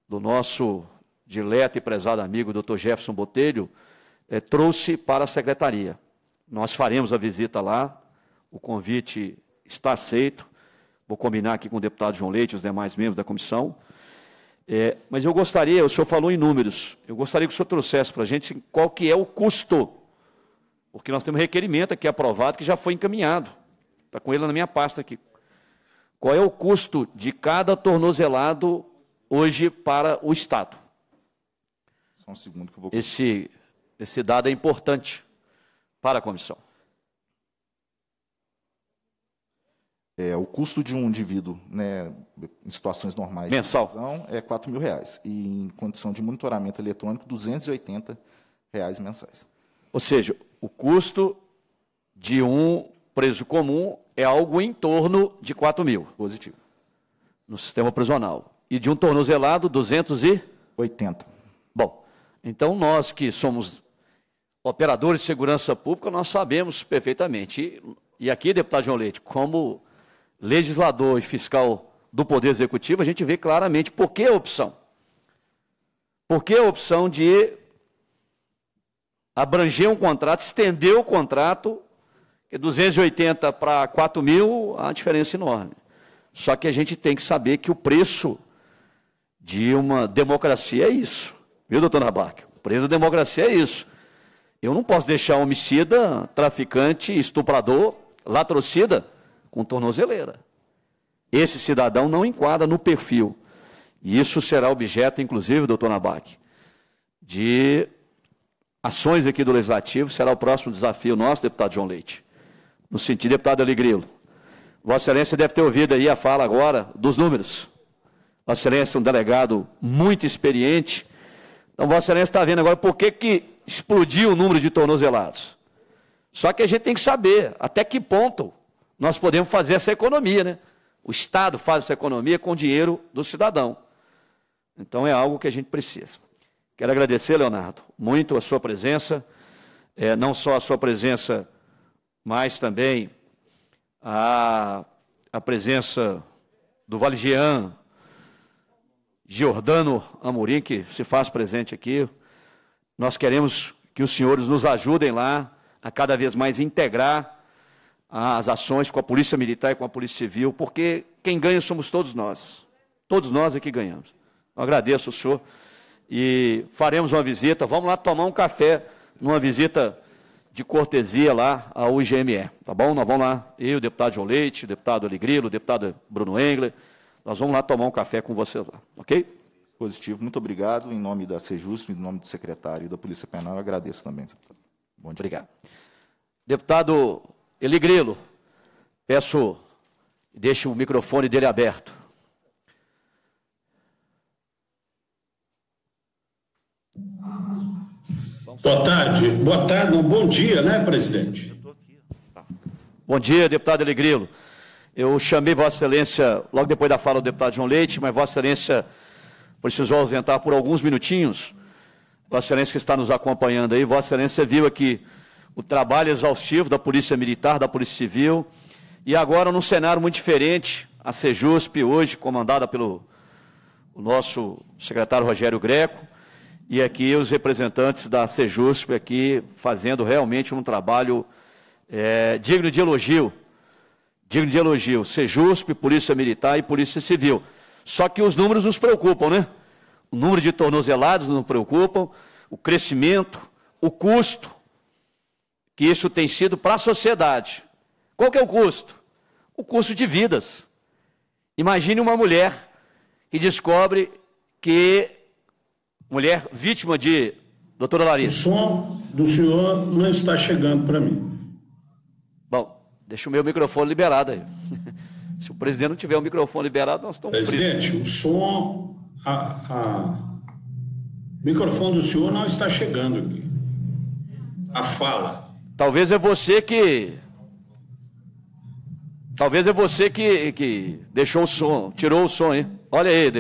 S1: do nosso dileto e prezado amigo doutor Jefferson Botelho, eh, trouxe para a secretaria. Nós faremos a visita lá, o convite está aceito, vou combinar aqui com o deputado João Leite e os demais membros da comissão. Eh, mas eu gostaria, o senhor falou em números, eu gostaria que o senhor trouxesse para a gente qual que é o custo, porque nós temos um requerimento aqui aprovado que já foi encaminhado. Está com ele na minha pasta aqui. Qual é o custo de cada tornozelado hoje para o Estado? Só um segundo que eu vou. Esse, esse dado é importante
S7: para a comissão. É, o custo de um indivíduo, né, em situações normais Mensal. de prisão, é R$ mil reais. E em condição de monitoramento eletrônico, R$ reais mensais. Ou seja, o custo de um preso comum é algo em
S1: torno de R$ mil. Positivo. No sistema prisional. E de um tornozelado, 280. Então, nós que somos operadores de segurança pública, nós sabemos perfeitamente. E, e aqui, deputado João Leite, como legislador e fiscal do Poder Executivo, a gente vê claramente por que a opção. Por que a opção de abranger um contrato, estender o contrato, que 280 para 4 mil, há uma diferença enorme. Só que a gente tem que saber que o preço de uma democracia é isso. Viu, doutor Nabarque? Preso democracia é isso. Eu não posso deixar homicida, traficante, estuprador, latrocida com tornozeleira. Esse cidadão não enquadra no perfil. E isso será objeto, inclusive, doutor Nabarque, de ações aqui do Legislativo, será o próximo desafio nosso, deputado João Leite. No sentido, deputado Alegrilo, Vossa Excelência deve ter ouvido aí a fala agora dos números. Vossa Excelência é um delegado muito experiente, então, Vossa Excelência está vendo agora por que, que explodiu o número de tornozelados. Só que a gente tem que saber até que ponto nós podemos fazer essa economia, né? O Estado faz essa economia com o dinheiro do cidadão. Então é algo que a gente precisa. Quero agradecer, Leonardo, muito a sua presença, é, não só a sua presença, mas também a, a presença do Valigian, Giordano Amorim, que se faz presente aqui. Nós queremos que os senhores nos ajudem lá a cada vez mais integrar as ações com a Polícia Militar e com a Polícia Civil, porque quem ganha somos todos nós. Todos nós é que ganhamos. Eu agradeço o senhor e faremos uma visita. Vamos lá tomar um café numa visita de cortesia lá ao IGME, tá bom? Nós vamos lá, eu, o deputado João Leite, o deputado Alegrilo, o deputado Bruno Engler, nós vamos lá tomar um café com vocês lá, ok?
S7: Positivo, muito obrigado. Em nome da Sejusp, em nome do secretário e da Polícia Penal, eu agradeço também. Bom dia. Obrigado.
S1: Deputado Eli Grilo, peço, deixe o microfone dele aberto.
S2: Boa tarde, boa tarde, bom dia, né, presidente?
S1: Bom dia, deputado Eligrilo. Eu chamei Vossa Excelência logo depois da fala do deputado João Leite, mas Vossa Excelência precisou ausentar por alguns minutinhos. Vossa Excelência que está nos acompanhando aí, Vossa Excelência viu aqui o trabalho exaustivo da Polícia Militar, da Polícia Civil, e agora num cenário muito diferente, a Sejusp hoje comandada pelo nosso secretário Rogério Greco, e aqui os representantes da Sejusp aqui fazendo realmente um trabalho é, digno de elogio digno de elogio, Sejusp, Polícia Militar e Polícia Civil. Só que os números nos preocupam, né? O número de tornozelados nos preocupam, o crescimento, o custo que isso tem sido para a sociedade. Qual que é o custo? O custo de vidas. Imagine uma mulher que descobre que mulher vítima de doutora Larissa. O som
S2: do senhor não está chegando para mim.
S1: Deixa o meu microfone liberado aí. Se o presidente não tiver o microfone liberado, nós estamos. Presidente, fritos.
S2: o som. A, a... O microfone do senhor não está chegando aqui.
S1: A fala. Talvez é você que. Talvez é você que, que deixou o som, tirou o som aí. Olha aí,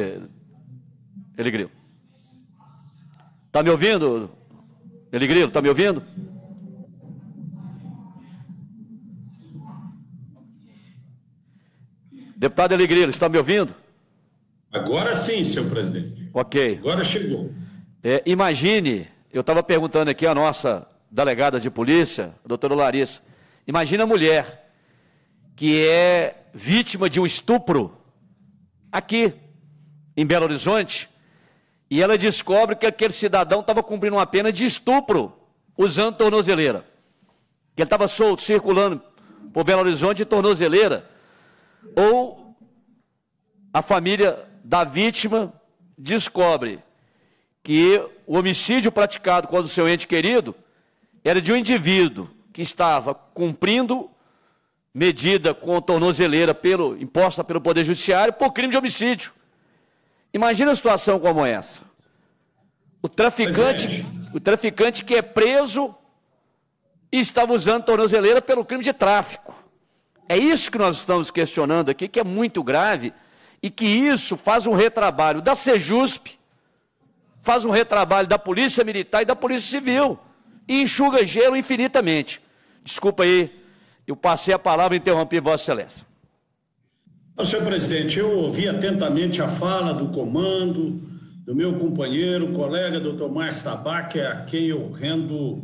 S1: Ele Grilo. Tá me ouvindo? Ele Grilo, tá me ouvindo? Deputado Alegria, está me ouvindo? Agora sim, senhor presidente. Ok. Agora chegou. É, imagine, eu estava perguntando aqui a nossa delegada de polícia, a doutora Larissa. Imagina a mulher que é vítima de um estupro aqui em Belo Horizonte e ela descobre que aquele cidadão estava cumprindo uma pena de estupro usando tornozeleira. Que ele estava solto, circulando por Belo Horizonte de tornozeleira ou a família da vítima descobre que o homicídio praticado contra o seu ente querido era de um indivíduo que estava cumprindo medida com tornozeleira pelo, imposta pelo Poder Judiciário por crime de homicídio. Imagina a situação como essa. O traficante, é, o traficante que é preso e estava usando tornozeleira pelo crime de tráfico. É isso que nós estamos questionando aqui, que é muito grave, e que isso faz um retrabalho da Sejusp, faz um retrabalho da Polícia Militar e da Polícia Civil, e enxuga gelo infinitamente. Desculpa aí, eu passei a palavra e interrompi Vossa Excelência.
S2: Senhor presidente, eu ouvi atentamente a fala do comando, do meu companheiro, colega, doutor Márcio Tabac, a quem eu rendo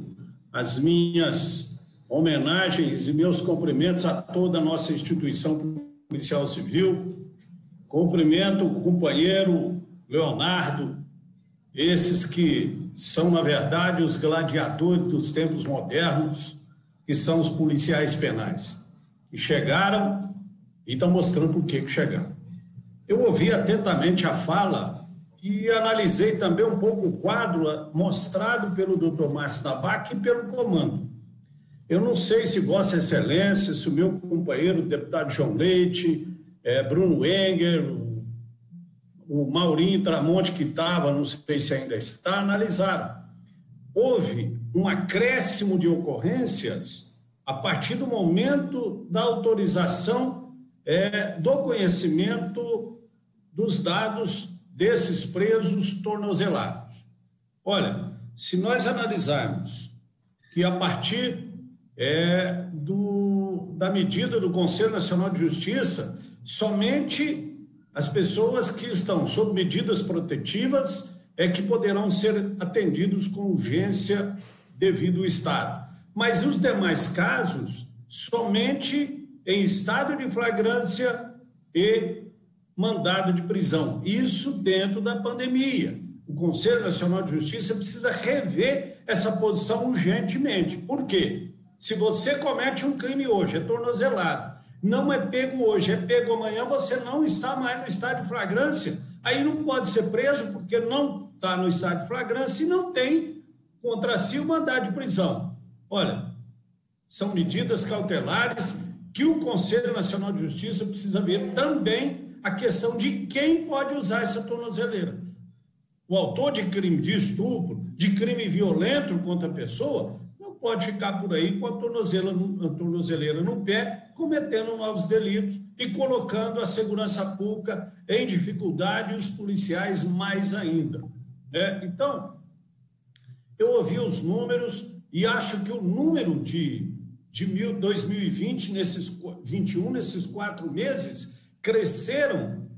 S2: as minhas homenagens e meus cumprimentos a toda a nossa instituição policial civil. Cumprimento o companheiro Leonardo, esses que são, na verdade, os gladiadores dos tempos modernos, que são os policiais penais, que chegaram e estão mostrando por que chegaram. Eu ouvi atentamente a fala e analisei também um pouco o quadro mostrado pelo Dr. Márcio Tabac e pelo comando. Eu não sei se Vossa Excelência, se o meu companheiro, o deputado João Leite, é, Bruno Enger, o Maurinho Tramonte, que estava, não sei se ainda está, analisaram. Houve um acréscimo de ocorrências a partir do momento da autorização é, do conhecimento dos dados desses presos tornozelados. Olha, se nós analisarmos que a partir é, do, da medida do Conselho Nacional de Justiça, somente as pessoas que estão sob medidas protetivas é que poderão ser atendidos com urgência devido ao Estado. Mas os demais casos, somente em estado de flagrância e mandado de prisão. Isso dentro da pandemia. O Conselho Nacional de Justiça precisa rever essa posição urgentemente. Por quê? Se você comete um crime hoje, é tornozelado, não é pego hoje, é pego amanhã, você não está mais no estado de flagrância. Aí não pode ser preso porque não está no estado de flagrância e não tem contra si o mandado de prisão. Olha, são medidas cautelares que o Conselho Nacional de Justiça precisa ver também a questão de quem pode usar essa tornozeleira. O autor de crime de estupro, de crime violento contra a pessoa, pode ficar por aí com a tornozeleira no pé, cometendo novos delitos e colocando a segurança pública em dificuldade e os policiais mais ainda. Né? Então, eu ouvi os números e acho que o número de, de mil, 2020, nesses 21, nesses quatro meses, cresceram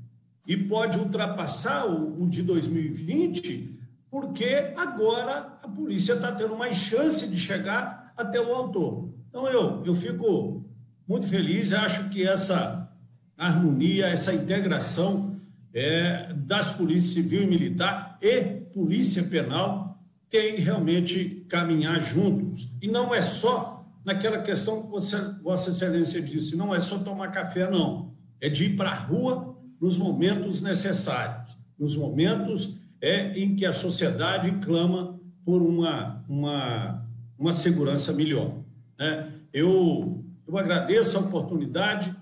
S2: e pode ultrapassar o, o de 2020 porque agora a polícia está tendo mais chance de chegar até o autor. Então, eu, eu fico muito feliz, acho que essa harmonia, essa integração é, das polícias civil e militar e polícia penal tem realmente caminhar juntos. E não é só naquela questão que você, Vossa Excelência disse, não é só tomar café, não. É de ir para a rua nos momentos necessários, nos momentos é, em que a sociedade clama por uma, uma, uma segurança melhor. Né? Eu, eu agradeço a oportunidade,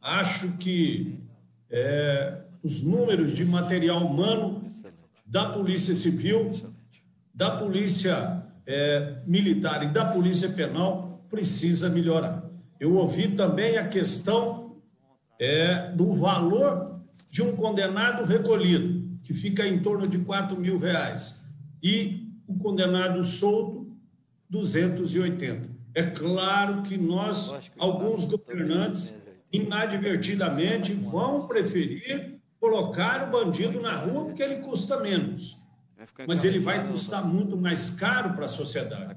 S2: acho que é, os números de material humano da Polícia Civil, da Polícia é, Militar e da Polícia Penal precisa melhorar. Eu ouvi também a questão é, do valor de um condenado recolhido que fica em torno de 4 mil reais, e o condenado solto, 280. É claro que nós, alguns governantes, né, inadvertidamente, vão preferir colocar o bandido na rua porque ele custa menos. Mas ele vai custar muito mais caro para a sociedade.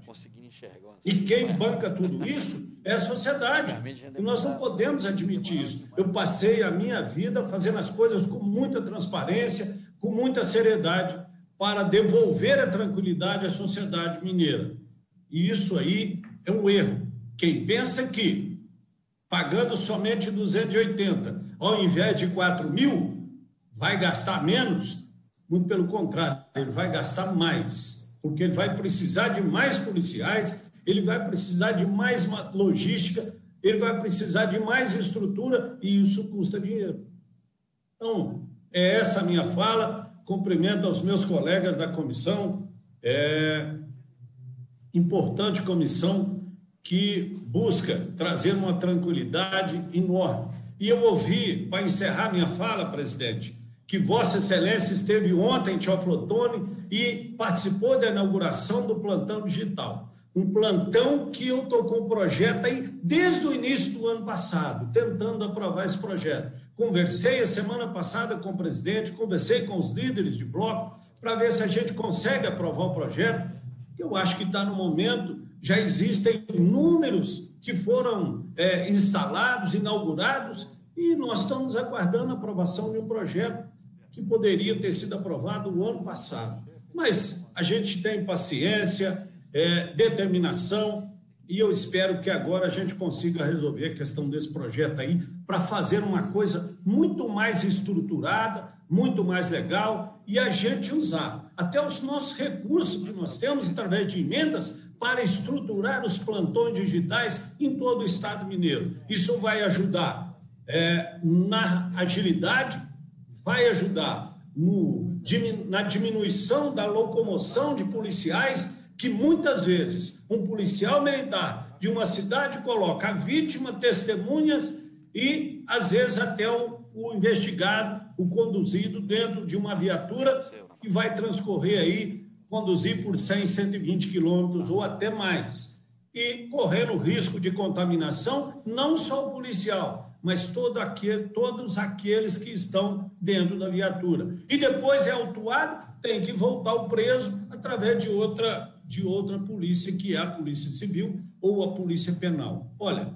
S2: E quem banca tudo isso é a sociedade. E nós não podemos admitir isso. Eu passei a minha vida fazendo as coisas com muita transparência, com muita seriedade para devolver a tranquilidade à sociedade mineira. E isso aí é um erro. Quem pensa que pagando somente 280, ao invés de 4 mil, vai gastar menos, muito pelo contrário, ele vai gastar mais, porque ele vai precisar de mais policiais, ele vai precisar de mais logística, ele vai precisar de mais estrutura e isso custa dinheiro. Então, é essa a minha fala. Cumprimento aos meus colegas da comissão. É importante comissão que busca trazer uma tranquilidade enorme. E eu ouvi, para encerrar minha fala, presidente, que Vossa Excelência esteve ontem em Teoflotone e participou da inauguração do plantão digital um plantão que eu estou com o projeto aí desde o início do ano passado, tentando aprovar esse projeto. Conversei a semana passada com o presidente, conversei com os líderes de bloco para ver se a gente consegue aprovar o projeto. Eu acho que está no momento, já existem números que foram é, instalados, inaugurados, e nós estamos aguardando a aprovação de um projeto que poderia ter sido aprovado o ano passado. Mas a gente tem paciência, é, determinação, e eu espero que agora a gente consiga resolver a questão desse projeto aí para fazer uma coisa muito mais estruturada, muito mais legal e a gente usar até os nossos recursos que nós temos através de emendas para estruturar os plantões digitais em todo o estado mineiro. Isso vai ajudar é, na agilidade, vai ajudar no, na diminuição da locomoção de policiais que muitas vezes um policial militar de uma cidade coloca a vítima, testemunhas e, às vezes, até o, o investigado, o conduzido dentro de uma viatura que vai transcorrer aí, conduzir por 100, 120 quilômetros ou até mais. E correndo risco de contaminação, não só o policial, mas todo aquele, todos aqueles que estão dentro da viatura. E depois é autuado, tem que voltar o preso através de outra de outra polícia, que é a Polícia Civil ou a Polícia Penal. Olha,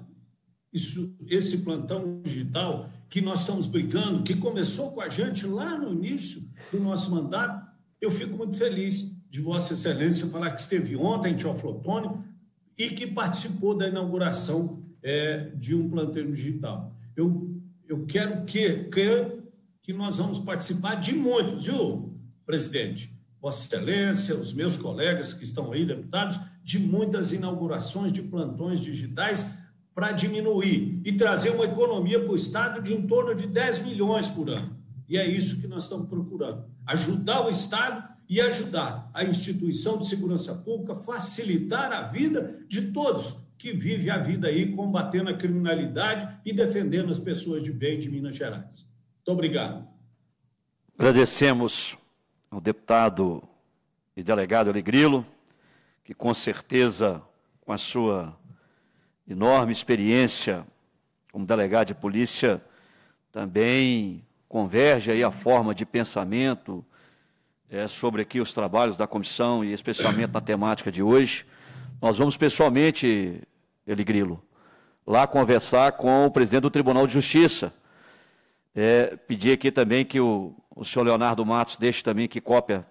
S2: isso, esse plantão digital que nós estamos brigando, que começou com a gente lá no início do nosso mandato, eu fico muito feliz de Vossa Excelência falar que esteve ontem em Teoflotônio e que participou da inauguração é, de um plantão digital. Eu, eu quero que, creio que nós vamos participar de muitos, viu, presidente? Vossa Excelência, os meus colegas que estão aí, deputados, de muitas inaugurações de plantões digitais para diminuir e trazer uma economia para o Estado de em torno de 10 milhões por ano. E é isso que nós estamos procurando: ajudar o Estado e ajudar a instituição de segurança pública, facilitar a vida de todos que vivem a vida aí combatendo a criminalidade e defendendo as pessoas de bem de Minas Gerais. Muito obrigado.
S1: Agradecemos ao deputado e delegado Alegrilo, que com certeza, com a sua enorme experiência como delegado de polícia, também converge aí a forma de pensamento é, sobre aqui os trabalhos da comissão e especialmente na temática de hoje. Nós vamos pessoalmente, Eligrilo, lá conversar com o presidente do Tribunal de Justiça. É, pedir aqui também que o o senhor Leonardo Matos deixe também que cópia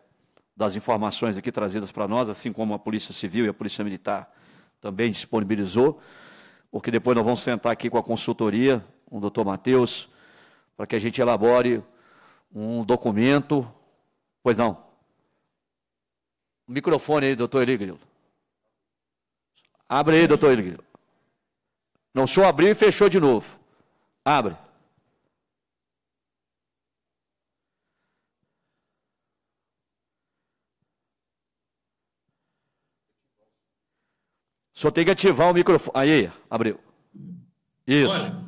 S1: das informações aqui trazidas para nós, assim como a Polícia Civil e a Polícia Militar também disponibilizou, porque depois nós vamos sentar aqui com a consultoria, com o doutor Matheus, para que a gente elabore um documento. Pois não. O microfone aí, doutor Eligrilo. Abre aí, doutor Eligrilo. Não, senhor abriu e fechou de novo. Abre. Só tem que ativar o microfone. Aí, abriu. Isso. Olha,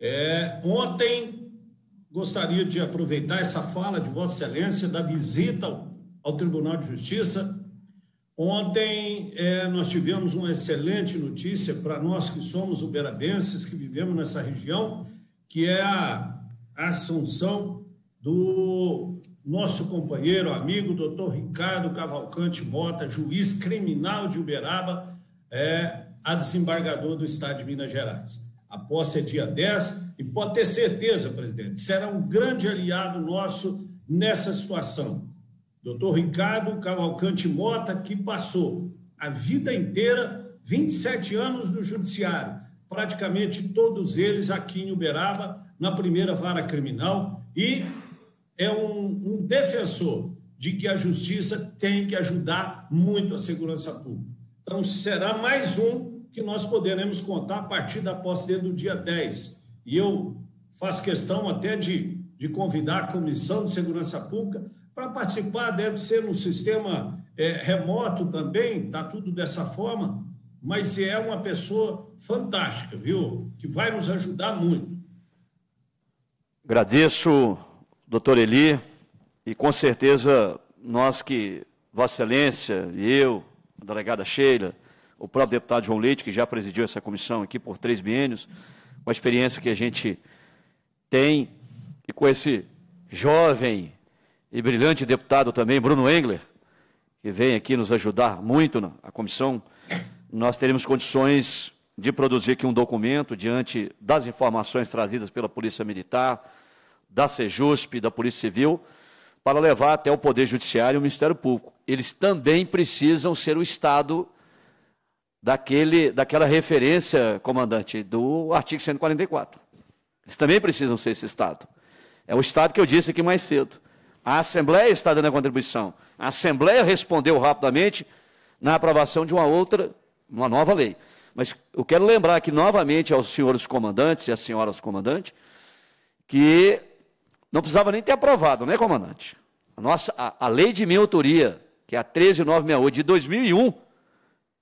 S2: é, ontem gostaria de aproveitar essa fala de Vossa Excelência da visita ao, ao Tribunal de Justiça. Ontem é, nós tivemos uma excelente notícia para nós que somos uberabenses, que vivemos nessa região, que é a, a assunção do nosso companheiro, amigo, doutor Ricardo Cavalcante Mota, juiz criminal de Uberaba, é, a desembargador do Estado de Minas Gerais. A posse é dia 10 e pode ter certeza, presidente, será um grande aliado nosso nessa situação. Doutor Ricardo Cavalcante Mota, que passou a vida inteira, 27 anos no Judiciário, praticamente todos eles aqui em Uberaba, na primeira vara criminal, e é um, um defensor de que a justiça tem que ajudar muito a segurança pública. Então, será mais um que nós poderemos contar a partir da posse dele do dia 10. E eu faço questão até de, de convidar a Comissão de Segurança Pública para participar, deve ser no sistema é, remoto também, está tudo dessa forma, mas é uma pessoa fantástica, viu? Que vai nos ajudar muito.
S1: Agradeço, doutor Eli, e com certeza nós que Vossa Excelência e eu, a delegada Sheila, o próprio deputado João Leite, que já presidiu essa comissão aqui por três biênios, uma experiência que a gente tem, e com esse jovem e brilhante deputado também, Bruno Engler, que vem aqui nos ajudar muito na comissão, nós teremos condições de produzir aqui um documento diante das informações trazidas pela Polícia Militar, da Sejusp, da Polícia Civil, para levar até o Poder Judiciário e o Ministério Público eles também precisam ser o Estado daquele, daquela referência, comandante, do artigo 144. Eles também precisam ser esse Estado. É o Estado que eu disse aqui mais cedo. A Assembleia está dando a contribuição. A Assembleia respondeu rapidamente na aprovação de uma outra, uma nova lei. Mas eu quero lembrar aqui novamente aos senhores comandantes e às senhoras comandantes que não precisava nem ter aprovado, né, comandante? A, nossa, a, a lei de minha autoria que é a 13968 de 2001,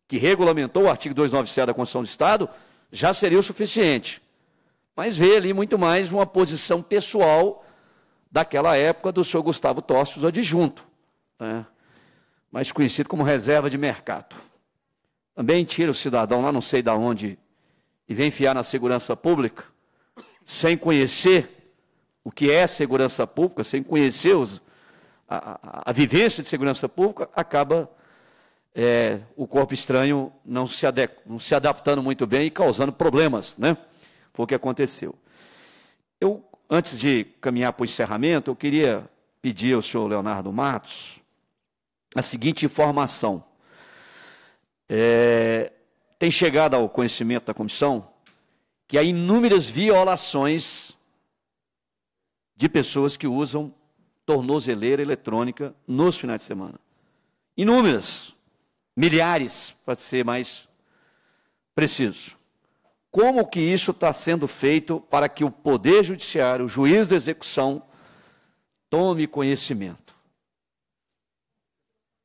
S1: que regulamentou o artigo 297 da Constituição do Estado, já seria o suficiente. Mas vê ali muito mais uma posição pessoal daquela época do senhor Gustavo Tostes, adjunto, né? mais conhecido como reserva de mercado. Também tira o cidadão lá, não sei de onde, e vem enfiar na segurança pública, sem conhecer o que é segurança pública, sem conhecer os, a, a, vivência de segurança pública acaba é, o corpo estranho não se, não se, adaptando muito bem e causando problemas, né? Foi o que aconteceu. Eu, antes de caminhar para o encerramento, eu queria pedir ao senhor Leonardo Matos a seguinte informação. É, tem chegado ao conhecimento da comissão que há inúmeras violações de pessoas que usam tornozeleira eletrônica nos finais de semana. Inúmeras, milhares, para ser mais preciso. Como que isso está sendo feito para que o Poder Judiciário, o juiz da execução, tome conhecimento?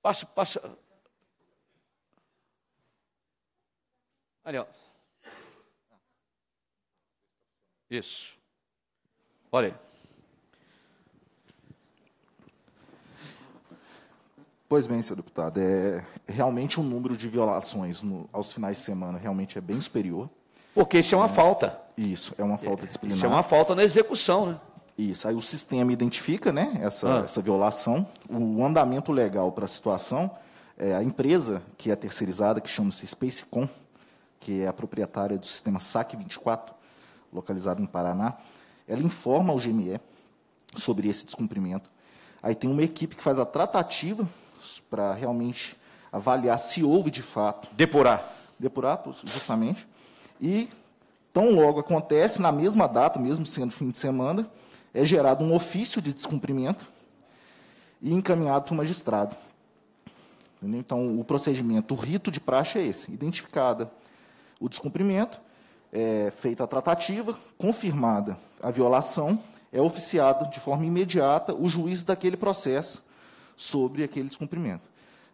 S1: Passa, passa. Ali, ó. Isso. Olha aí.
S7: Pois bem, senhor deputado, é, é realmente o um número de violações no, aos finais de semana realmente é bem superior. Porque isso é uma é, falta. Isso, é uma falta é, disciplinar. Isso é uma falta na execução, né? Isso, aí o sistema identifica né, essa, ah. essa violação, o andamento legal para a situação, é, a empresa que é terceirizada, que chama-se Spacecom, que é a proprietária do sistema SAC24, localizado em Paraná, ela informa ao GME sobre esse descumprimento. Aí tem uma equipe que faz a tratativa para realmente avaliar se houve de fato. Depurar. Depurar, justamente. E tão logo acontece, na mesma data, mesmo sendo fim de semana, é gerado um ofício de descumprimento e encaminhado para o magistrado. Então, o procedimento, o rito de praxe é esse: identificada o descumprimento, é feita a tratativa, confirmada a violação, é oficiado de forma imediata o juiz daquele processo sobre aquele descumprimento,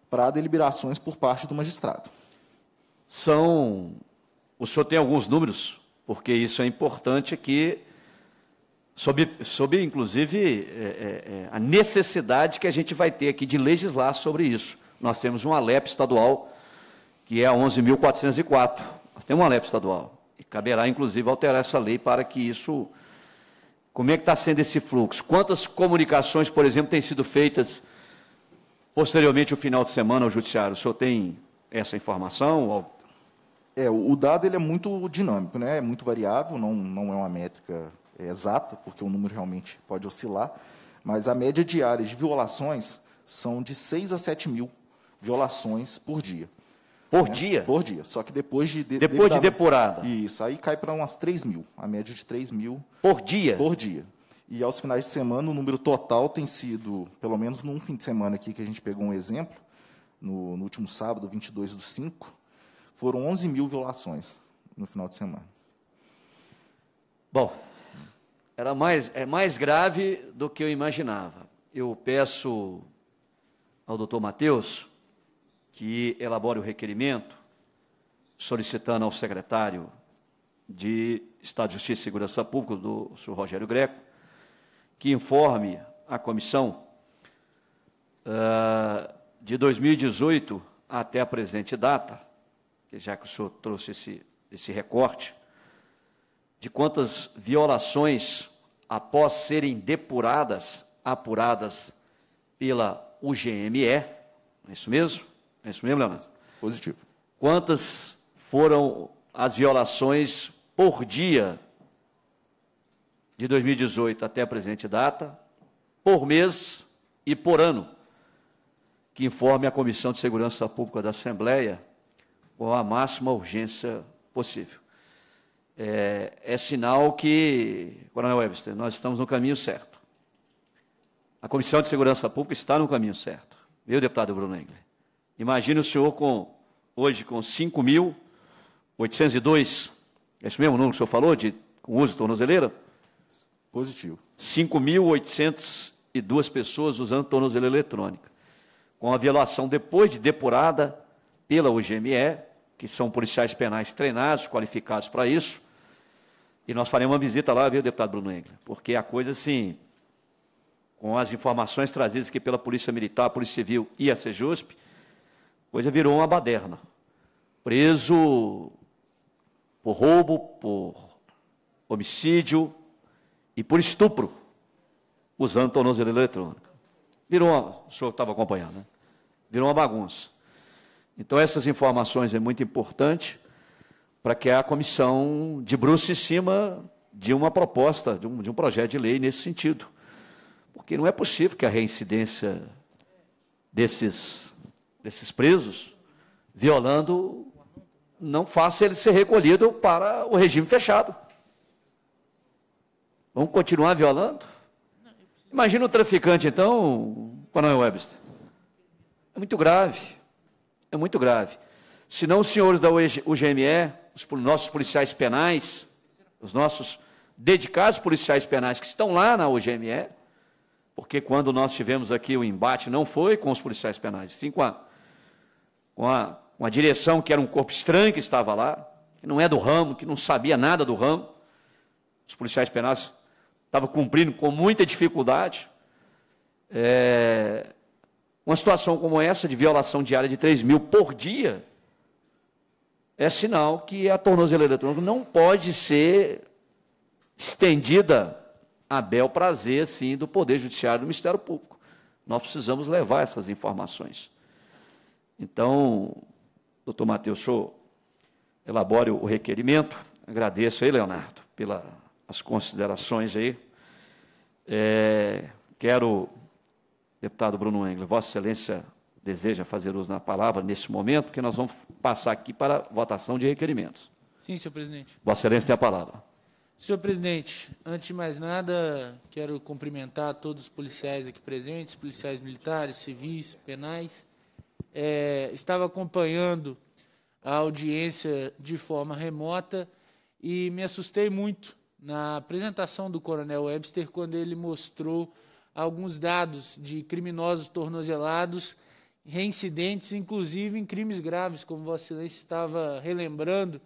S7: para deliberações por parte do magistrado. São.
S1: O senhor tem alguns números? Porque isso é importante aqui, sobre, sobre inclusive, é, é, é, a necessidade que a gente vai ter aqui de legislar sobre isso. Nós temos um ALEP estadual, que é a 11.404. Nós temos um ALEP estadual. E caberá, inclusive, alterar essa lei para que isso. Como é que está sendo esse fluxo? Quantas comunicações, por exemplo, têm sido feitas Posteriormente, o final de semana, ao judiciário, o senhor tem essa informação?
S7: É, o dado ele é muito dinâmico, né? é muito variável, não, não é uma métrica é, exata, porque o número realmente pode oscilar, mas a média diária de violações são de 6 a 7 mil violações por dia. Por né? dia? Por dia. Só que depois de. de depois de depurada. Isso, aí cai para umas 3 mil, a média de 3 mil. Por dia? Por dia. E aos finais de semana, o número total tem sido, pelo menos num fim de semana aqui, que a gente pegou um exemplo, no, no último sábado, 22 do 5, foram 11 mil violações no final de semana. Bom,
S1: era mais, é mais grave do que eu imaginava. Eu peço ao doutor Matheus que elabore o requerimento, solicitando ao secretário de Estado de Justiça e Segurança Pública, do senhor Rogério Greco, que informe a comissão uh, de 2018 até a presente data, já que o senhor trouxe esse, esse recorte, de quantas violações, após serem depuradas, apuradas pela UGME, é isso mesmo? É isso mesmo, Leonardo? Positivo. Quantas foram as violações por dia de 2018 até a presente data, por mês e por ano, que informe a Comissão de Segurança Pública da Assembleia com a máxima urgência possível. É, é sinal que, Coronel Webster, nós estamos no caminho certo. A Comissão de Segurança Pública está no caminho certo. Meu deputado Bruno Engler? Imagine o senhor com, hoje com 5.802, é esse mesmo número que o senhor falou, de, com uso de tornozeleira? Positivo. 5.802 pessoas usando tornozeleira eletrônica. Com a violação depois de depurada pela UGME, que são policiais penais treinados, qualificados para isso. E nós faremos uma visita lá, viu, deputado Bruno Engler? Porque a coisa, assim, com as informações trazidas aqui pela Polícia Militar, Polícia Civil e a Sejusp, coisa virou uma baderna. Preso por roubo, por homicídio, e por estupro, usando tornozeleira eletrônica. Virou uma, o senhor estava acompanhando, né? Virou uma bagunça. Então, essas informações é muito importante para que a comissão debruce em cima de uma proposta, de um, de um projeto de lei nesse sentido. Porque não é possível que a reincidência desses, desses presos, violando, não faça ele ser recolhido para o regime fechado. Vamos continuar violando? Imagina o traficante, então, Coronel Webster. É muito grave. É muito grave. Se não os senhores da UGME, os nossos policiais penais, os nossos dedicados policiais penais que estão lá na UGME, porque quando nós tivemos aqui o embate, não foi com os policiais penais, sim com a, com a, com a direção que era um corpo estranho que estava lá, que não é do ramo, que não sabia nada do ramo. Os policiais penais estava cumprindo com muita dificuldade. É, uma situação como essa, de violação diária de 3 mil por dia, é sinal que a tornozeleira eletrônica não pode ser estendida a bel prazer, sim, do Poder Judiciário e do Ministério Público. Nós precisamos levar essas informações. Então, doutor Matheus, o elabore o requerimento. Agradeço aí, Leonardo, pela as considerações aí. É, quero, deputado Bruno Engler, Vossa Excelência deseja fazer uso da palavra nesse momento, que nós vamos passar aqui para votação de requerimentos.
S4: Sim, senhor presidente.
S1: Vossa Excelência tem a palavra.
S4: Senhor presidente, antes de mais nada, quero cumprimentar todos os policiais aqui presentes, policiais militares, civis, penais. É, estava acompanhando a audiência de forma remota e me assustei muito na apresentação do Coronel Webster, quando ele mostrou alguns dados de criminosos tornozelados, reincidentes, inclusive em crimes graves, como Vossa Excelência estava relembrando,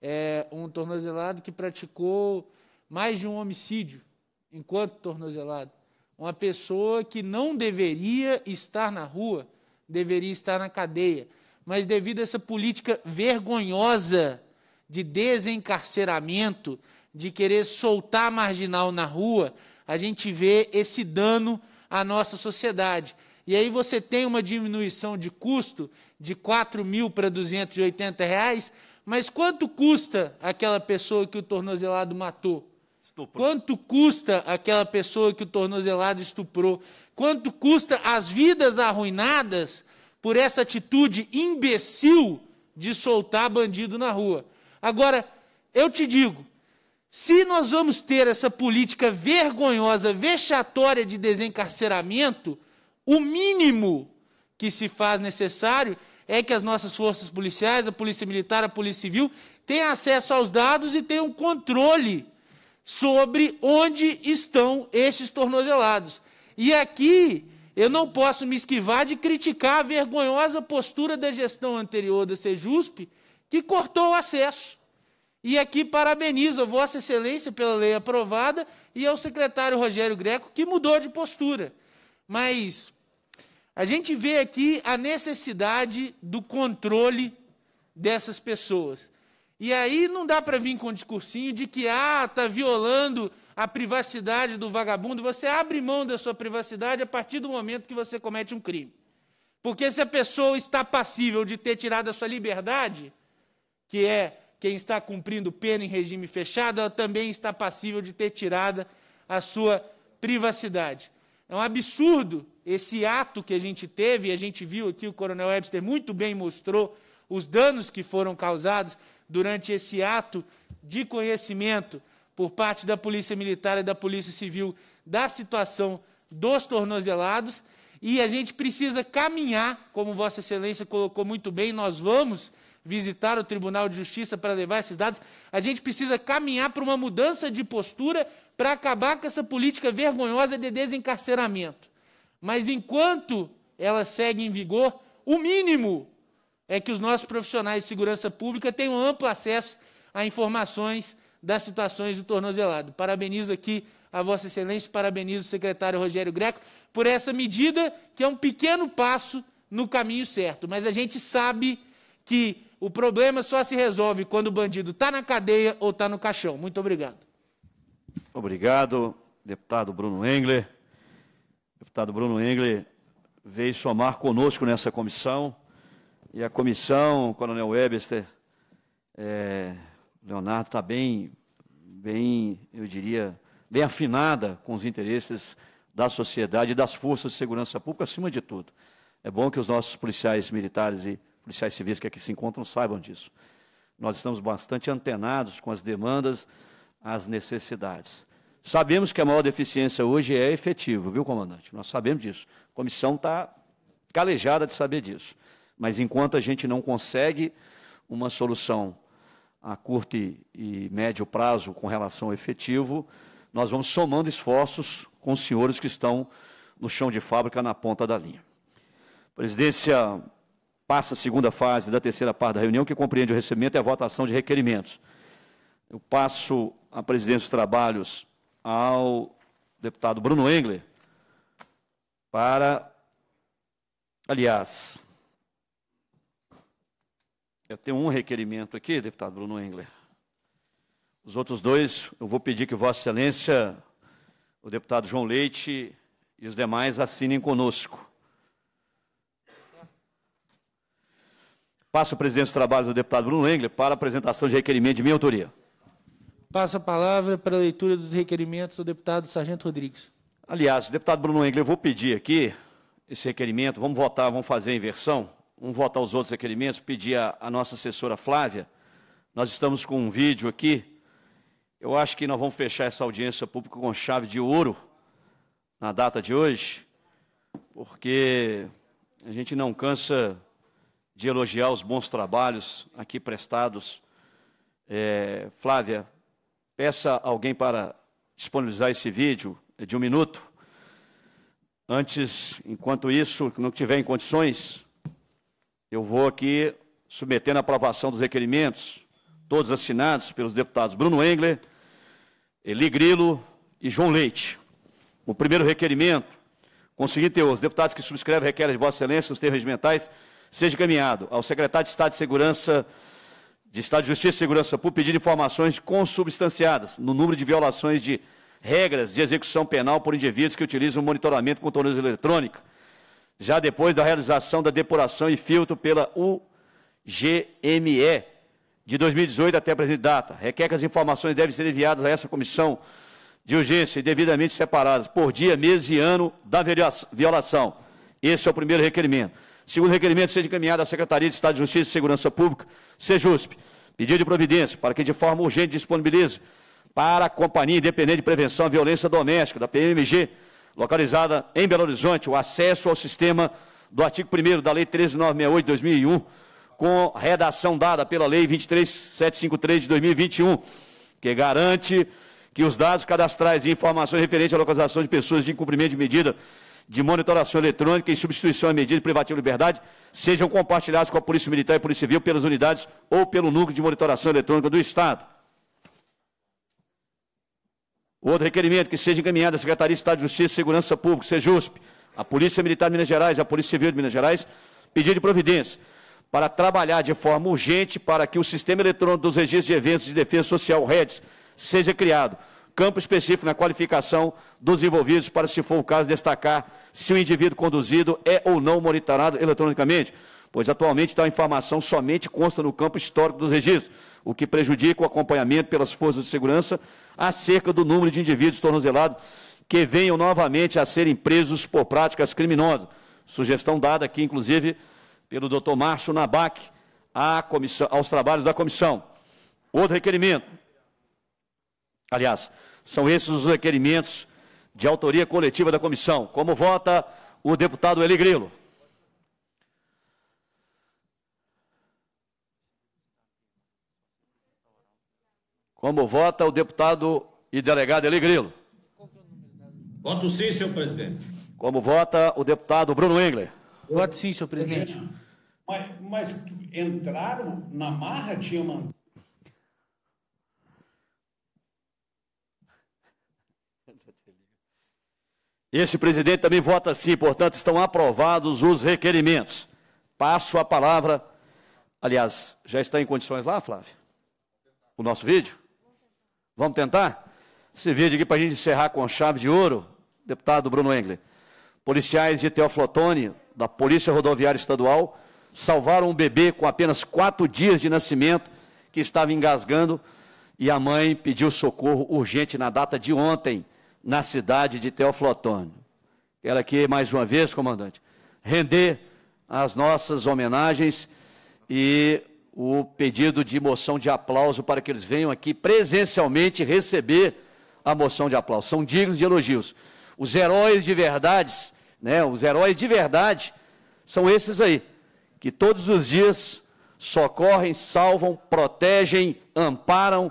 S4: é, um tornozelado que praticou mais de um homicídio enquanto tornozelado. Uma pessoa que não deveria estar na rua, deveria estar na cadeia. Mas devido a essa política vergonhosa de desencarceramento, de querer soltar marginal na rua, a gente vê esse dano à nossa sociedade. E aí você tem uma diminuição de custo de 4 mil para 280 reais, mas quanto custa aquela pessoa que o tornozelado matou? Estuprou. Quanto custa aquela pessoa que o tornozelado estuprou? Quanto custa as vidas arruinadas por essa atitude imbecil de soltar bandido na rua? Agora, eu te digo, se nós vamos ter essa política vergonhosa, vexatória de desencarceramento, o mínimo que se faz necessário é que as nossas forças policiais, a polícia militar, a polícia civil, tenham acesso aos dados e tenham controle sobre onde estão estes tornozelados. E aqui eu não posso me esquivar de criticar a vergonhosa postura da gestão anterior da Sejusp, que cortou o acesso. E aqui parabenizo a Vossa Excelência pela lei aprovada e ao secretário Rogério Greco, que mudou de postura. Mas a gente vê aqui a necessidade do controle dessas pessoas. E aí não dá para vir com um discursinho de que ah, está violando a privacidade do vagabundo. Você abre mão da sua privacidade a partir do momento que você comete um crime. Porque se a pessoa está passível de ter tirado a sua liberdade, que é quem está cumprindo pena em regime fechado, ela também está passível de ter tirada a sua privacidade. É um absurdo esse ato que a gente teve, e a gente viu aqui, o Coronel Webster muito bem mostrou os danos que foram causados durante esse ato de conhecimento por parte da Polícia Militar e da Polícia Civil da situação dos tornozelados. E a gente precisa caminhar, como Vossa Excelência colocou muito bem, nós vamos visitar o Tribunal de Justiça para levar esses dados. A gente precisa caminhar para uma mudança de postura para acabar com essa política vergonhosa de desencarceramento. Mas enquanto ela segue em vigor, o mínimo é que os nossos profissionais de segurança pública tenham amplo acesso a informações das situações do tornozelado. Parabenizo aqui a Vossa Excelência, parabenizo o secretário Rogério Greco por essa medida, que é um pequeno passo no caminho certo. Mas a gente sabe que o problema só se resolve quando o bandido está na cadeia ou está no caixão. Muito obrigado.
S1: Obrigado, deputado Bruno Engler. Deputado Bruno Engler veio somar conosco nessa comissão. E a comissão, Coronel Webster, é, Leonardo está bem, bem, eu diria, bem afinada com os interesses da sociedade e das forças de segurança pública, acima de tudo. É bom que os nossos policiais militares e policiais civis que aqui se encontram saibam disso. Nós estamos bastante antenados com as demandas, as necessidades. Sabemos que a maior deficiência hoje é efetivo, viu, comandante? Nós sabemos disso. A comissão está calejada de saber disso. Mas enquanto a gente não consegue uma solução a curto e, e médio prazo com relação ao efetivo, nós vamos somando esforços com os senhores que estão no chão de fábrica, na ponta da linha. Presidência passa a segunda fase da terceira parte da reunião, que compreende o recebimento e a votação de requerimentos. Eu passo a presidência dos trabalhos ao deputado Bruno Engler para, aliás, eu tenho um requerimento aqui, deputado Bruno Engler. Os outros dois, eu vou pedir que Vossa Excelência, o deputado João Leite e os demais assinem conosco. Passo o presidente dos trabalhos ao deputado Bruno Engler para a apresentação de requerimento de minha autoria.
S4: Passo a palavra para a leitura dos requerimentos do deputado Sargento Rodrigues.
S1: Aliás, deputado Bruno Engler, eu vou pedir aqui esse requerimento, vamos votar, vamos fazer a inversão, vamos votar os outros requerimentos, pedir a, a nossa assessora Flávia, nós estamos com um vídeo aqui, eu acho que nós vamos fechar essa audiência pública com chave de ouro na data de hoje, porque a gente não cansa de elogiar os bons trabalhos aqui prestados. É, Flávia, peça alguém para disponibilizar esse vídeo de um minuto. Antes, enquanto isso, não tiver em condições, eu vou aqui submetendo a aprovação dos requerimentos, todos assinados pelos deputados Bruno Engler, Eli Grilo e João Leite. O primeiro requerimento, conseguir ter os deputados que subscrevem requerem de Vossa Excelência os termos regimentais seja encaminhado ao secretário de Estado de Segurança, de Estado de Justiça e Segurança Pública, pedindo informações consubstanciadas no número de violações de regras de execução penal por indivíduos que utilizam monitoramento com tornozelo eletrônico. já depois da realização da depuração e filtro pela UGME de 2018 até a presente data. Requer que as informações devem ser enviadas a essa comissão de urgência e devidamente separadas por dia, mês e ano da violação. Esse é o primeiro requerimento. Segundo requerimento, seja encaminhado à Secretaria de Estado de Justiça e Segurança Pública, SEJUSP, pedido de providência para que de forma urgente disponibilize para a Companhia Independente de Prevenção à Violência Doméstica, da PMG, localizada em Belo Horizonte, o acesso ao sistema do artigo 1 da Lei 13968 de 2001, com redação dada pela Lei 23753 de 2021, que garante que os dados cadastrais e informações referentes à localização de pessoas de incumprimento de medida de monitoração eletrônica e substituição à medida de privativa de liberdade sejam compartilhados com a Polícia Militar e Polícia Civil pelas unidades ou pelo núcleo de monitoração eletrônica do Estado. Outro requerimento que seja encaminhado à Secretaria de Estado de Justiça e Segurança Pública, SEJUSP, a Polícia Militar de Minas Gerais, a Polícia Civil de Minas Gerais, pedido de providência para trabalhar de forma urgente para que o sistema eletrônico dos registros de eventos de defesa social, REDS, seja criado campo específico na qualificação dos envolvidos para, se for o caso, destacar se o indivíduo conduzido é ou não monitorado eletronicamente, pois atualmente tal informação somente consta no campo histórico dos registros, o que prejudica o acompanhamento pelas forças de segurança acerca do número de indivíduos tornozelados que venham novamente a serem presos por práticas criminosas. Sugestão dada aqui, inclusive, pelo doutor Márcio Nabac comissão, aos trabalhos da comissão. Outro requerimento. Aliás, são esses os requerimentos de autoria coletiva da comissão. Como vota o deputado Eli Grilo? Como vota o deputado e delegado Eli Grilo?
S4: Voto sim, senhor presidente.
S1: Como vota o deputado Bruno Engler?
S4: Voto sim, senhor presidente.
S2: Mas, mas entraram na marra, tinha mandado.
S1: Esse presidente também vota sim, portanto, estão aprovados os requerimentos. Passo a palavra. Aliás, já está em condições lá, Flávia? O nosso vídeo? Vamos tentar? Esse vídeo aqui para a gente encerrar com a chave de ouro, deputado Bruno Engler. Policiais de Teoflotone, da Polícia Rodoviária Estadual, salvaram um bebê com apenas quatro dias de nascimento, que estava engasgando, e a mãe pediu socorro urgente na data de ontem na cidade de Teoflotone. Quero aqui, mais uma vez, comandante, render as nossas homenagens e o pedido de moção de aplauso para que eles venham aqui presencialmente receber a moção de aplauso. São dignos de elogios. Os heróis de verdades, né, os heróis de verdade são esses aí, que todos os dias socorrem, salvam, protegem, amparam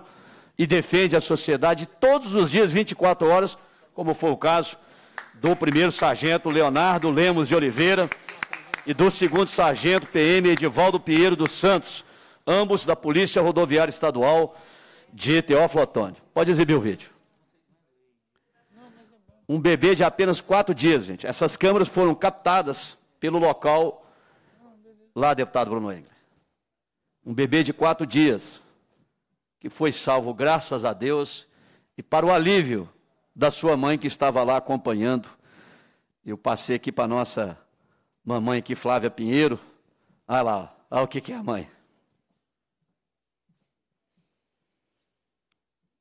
S1: e defendem a sociedade todos os dias, 24 horas, como foi o caso do primeiro sargento Leonardo Lemos de Oliveira e do segundo sargento PM Edivaldo Pinheiro dos Santos, ambos da Polícia Rodoviária Estadual de Teófilo Otônio. Pode exibir o vídeo. Um bebê de apenas quatro dias, gente. Essas câmeras foram captadas pelo local lá, deputado Bruno Engler. Um bebê de quatro dias, que foi salvo, graças a Deus, e para o alívio da sua mãe que estava lá acompanhando. Eu passei aqui para nossa mamãe aqui, Flávia Pinheiro. Olha lá, olha o que, que é a mãe.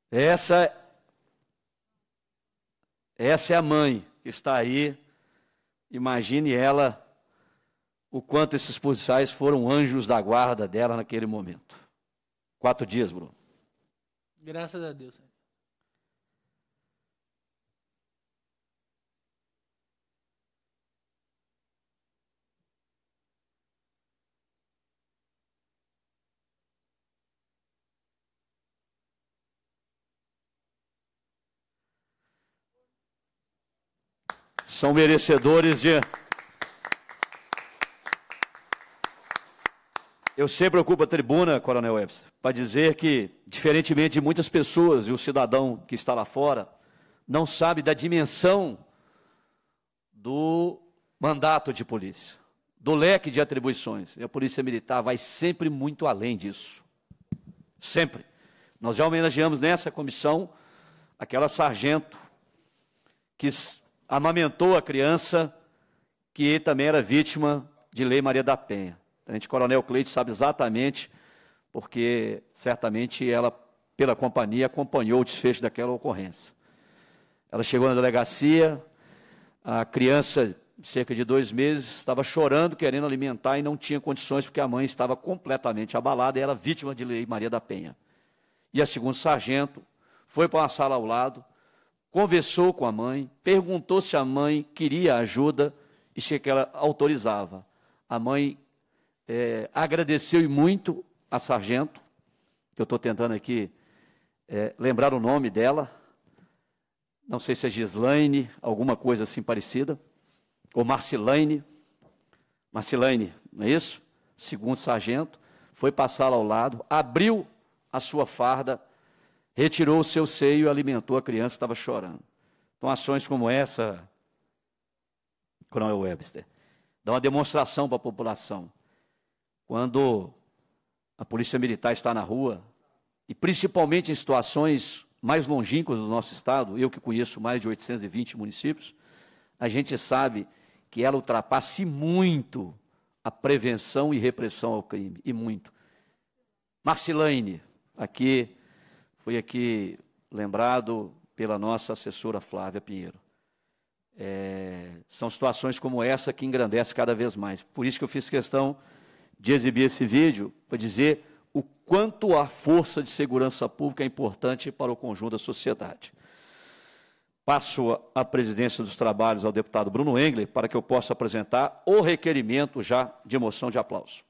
S1: Essa, essa é a mãe que está aí. Imagine ela, o quanto esses policiais foram anjos da guarda dela naquele momento. Quatro dias, Bruno.
S4: Graças a Deus.
S1: são merecedores de. Eu sempre ocupo a tribuna, Coronel Webster, para dizer que, diferentemente de muitas pessoas e o cidadão que está lá fora, não sabe da dimensão do mandato de polícia, do leque de atribuições. E a Polícia Militar vai sempre muito além disso. Sempre. Nós já homenageamos nessa comissão aquela sargento que amamentou a criança, que também era vítima de Lei Maria da Penha. A gente, Coronel Cleite, sabe exatamente, porque certamente ela, pela companhia, acompanhou o desfecho daquela ocorrência. Ela chegou na delegacia, a criança, cerca de dois meses, estava chorando, querendo alimentar e não tinha condições, porque a mãe estava completamente abalada e era vítima de Lei Maria da Penha. E a segundo sargento foi para uma sala ao lado, conversou com a mãe, perguntou se a mãe queria ajuda e se é ela autorizava. A mãe é, agradeceu e muito a sargento, que eu estou tentando aqui é, lembrar o nome dela, não sei se é Gislaine, alguma coisa assim parecida, ou Marcilaine, Marcilaine, não é isso? Segundo sargento, foi passar ao lado, abriu a sua farda retirou o seu seio e alimentou a criança que estava chorando. Então, ações como essa, Coronel Webster, dá uma demonstração para a população. Quando a polícia militar está na rua, e principalmente em situações mais longínquas do nosso estado, eu que conheço mais de 820 municípios, a gente sabe que ela ultrapasse muito a prevenção e repressão ao crime, e muito. Marcilaine, aqui foi aqui lembrado pela nossa assessora Flávia Pinheiro. É, são situações como essa que engrandece cada vez mais. Por isso que eu fiz questão de exibir esse vídeo, para dizer o quanto a força de segurança pública é importante para o conjunto da sociedade. Passo a presidência dos trabalhos ao deputado Bruno Engler para que eu possa apresentar o requerimento já de moção de aplauso.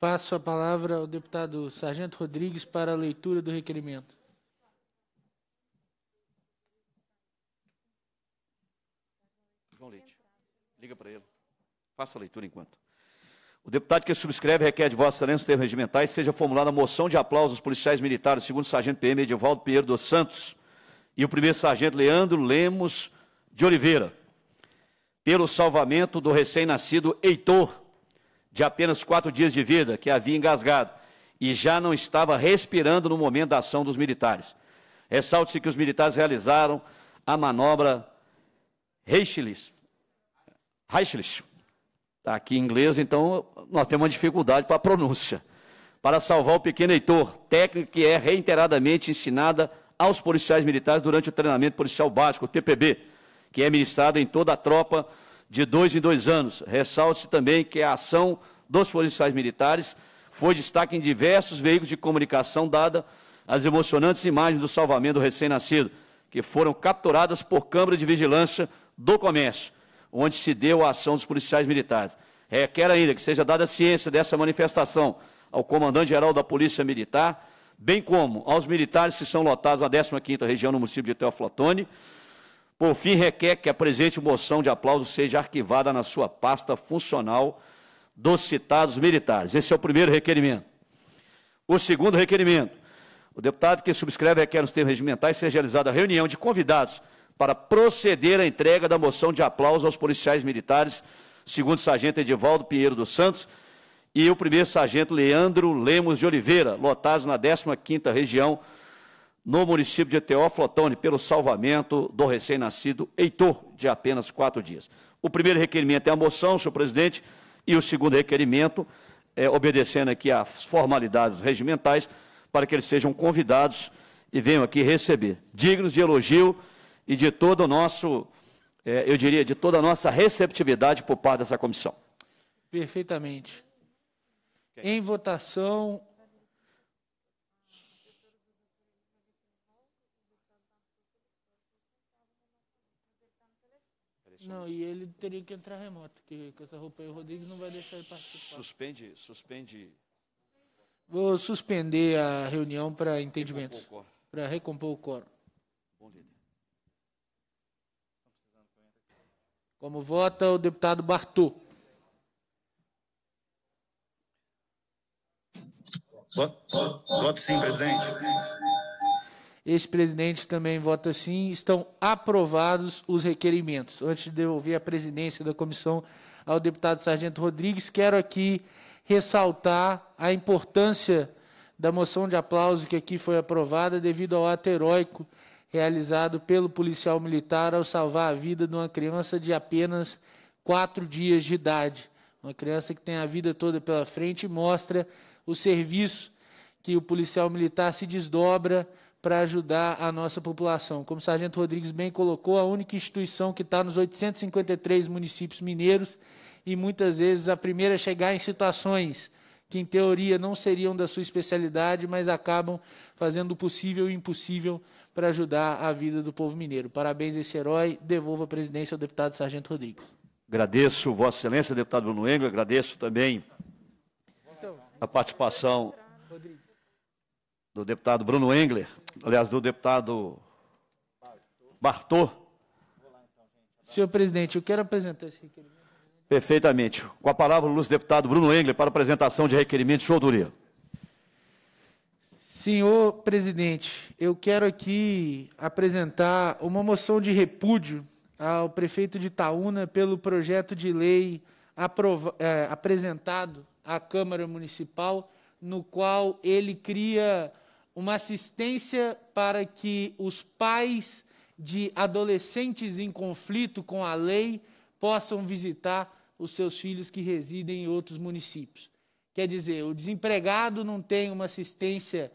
S4: Passo a palavra ao deputado Sargento Rodrigues para a leitura do requerimento.
S1: João Leite, liga para ele. Faça a leitura enquanto. O deputado que subscreve requer de Vossa Excelência os termos regimentais seja formulada a moção de aplauso aos policiais militares, segundo o sargento PM Edivaldo Pinheiro dos Santos e o primeiro sargento Leandro Lemos de Oliveira, pelo salvamento do recém-nascido Heitor de apenas quatro dias de vida, que havia engasgado e já não estava respirando no momento da ação dos militares. Ressalte-se que os militares realizaram a manobra Reichlis. Reichlis. Está aqui em inglês, então nós temos uma dificuldade para a pronúncia. Para salvar o pequeno Heitor, técnica que é reiteradamente ensinada aos policiais militares durante o treinamento policial básico, o TPB, que é ministrado em toda a tropa de dois em dois anos. Ressalte-se também que a ação dos policiais militares foi destaque em diversos veículos de comunicação, dada as emocionantes imagens do salvamento do recém-nascido, que foram capturadas por câmara de vigilância do comércio, onde se deu a ação dos policiais militares. Requer ainda que seja dada ciência dessa manifestação ao comandante-geral da Polícia Militar, bem como aos militares que são lotados na 15ª região no município de Teoflotone, por fim, requer que a presente moção de aplauso seja arquivada na sua pasta funcional dos citados militares. Esse é o primeiro requerimento. O segundo requerimento. O deputado que subscreve requer nos termos regimentais seja realizada a reunião de convidados para proceder à entrega da moção de aplauso aos policiais militares, segundo o sargento Edivaldo Pinheiro dos Santos e o primeiro sargento Leandro Lemos de Oliveira, lotados na 15ª Região no município de Teófilo Otoni pelo salvamento do recém-nascido Heitor, de apenas quatro dias. O primeiro requerimento é a moção, senhor presidente, e o segundo requerimento, é, obedecendo aqui às formalidades regimentais, para que eles sejam convidados e venham aqui receber, dignos de elogio e de todo o nosso, é, eu diria, de toda a nossa receptividade por parte dessa comissão.
S4: Perfeitamente. Em votação, Não, e ele teria que entrar remoto, que com essa roupa aí o Rodrigues
S1: não vai deixar ele participar. Suspende, suspende.
S4: Vou suspender a reunião para entendimentos. Para recompor o quórum. Como vota o deputado Bartô? Voto, voto, voto sim, presidente. Este presidente também vota sim. Estão aprovados os requerimentos. Antes de devolver a presidência da comissão ao deputado Sargento Rodrigues, quero aqui ressaltar a importância da moção de aplauso que aqui foi aprovada devido ao ato heróico realizado pelo policial militar ao salvar a vida de uma criança de apenas quatro dias de idade. Uma criança que tem a vida toda pela frente e mostra o serviço que o policial militar se desdobra para ajudar a nossa população. Como o Sargento Rodrigues bem colocou, a única instituição que está nos 853 municípios mineiros e muitas vezes a primeira a chegar em situações que, em teoria, não seriam da sua especialidade, mas acabam fazendo o possível e o impossível para ajudar a vida do povo mineiro. Parabéns a esse herói. Devolvo a presidência ao deputado Sargento Rodrigues.
S1: Agradeço, Vossa Excelência, deputado Bruno Engel, agradeço também a participação do deputado Bruno Engler, aliás, do deputado Bartô.
S4: Senhor presidente, eu quero apresentar esse requerimento.
S1: Perfeitamente. Com a palavra, o deputado Bruno Engler, para apresentação de requerimento de autoria.
S4: Senhor presidente, eu quero aqui apresentar uma moção de repúdio ao prefeito de Itaúna pelo projeto de lei é, apresentado à Câmara Municipal, no qual ele cria uma assistência para que os pais de adolescentes em conflito com a lei possam visitar os seus filhos que residem em outros municípios. Quer dizer, o desempregado não tem uma assistência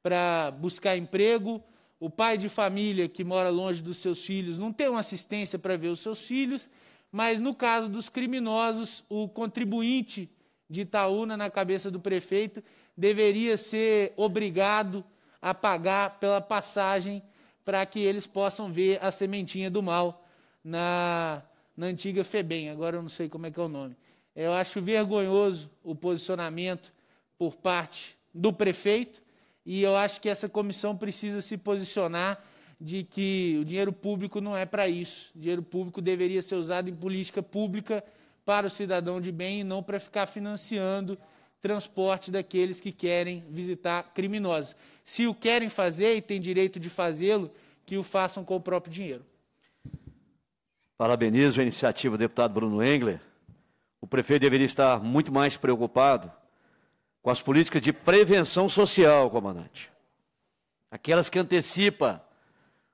S4: para buscar emprego, o pai de família que mora longe dos seus filhos não tem uma assistência para ver os seus filhos, mas no caso dos criminosos, o contribuinte de Itaúna, na cabeça do prefeito, deveria ser obrigado a pagar pela passagem para que eles possam ver a sementinha do mal na, na antiga FEBEM, agora eu não sei como é que é o nome. Eu acho vergonhoso o posicionamento por parte do prefeito e eu acho que essa comissão precisa se posicionar de que o dinheiro público não é para isso. O dinheiro público deveria ser usado em política pública para o cidadão de bem e não para ficar financiando transporte daqueles que querem visitar criminosos. Se o querem fazer e têm direito de fazê-lo, que o façam com o próprio dinheiro.
S1: Parabenizo a iniciativa do deputado Bruno Engler. O prefeito deveria estar muito mais preocupado com as políticas de prevenção social, comandante. Aquelas que antecipa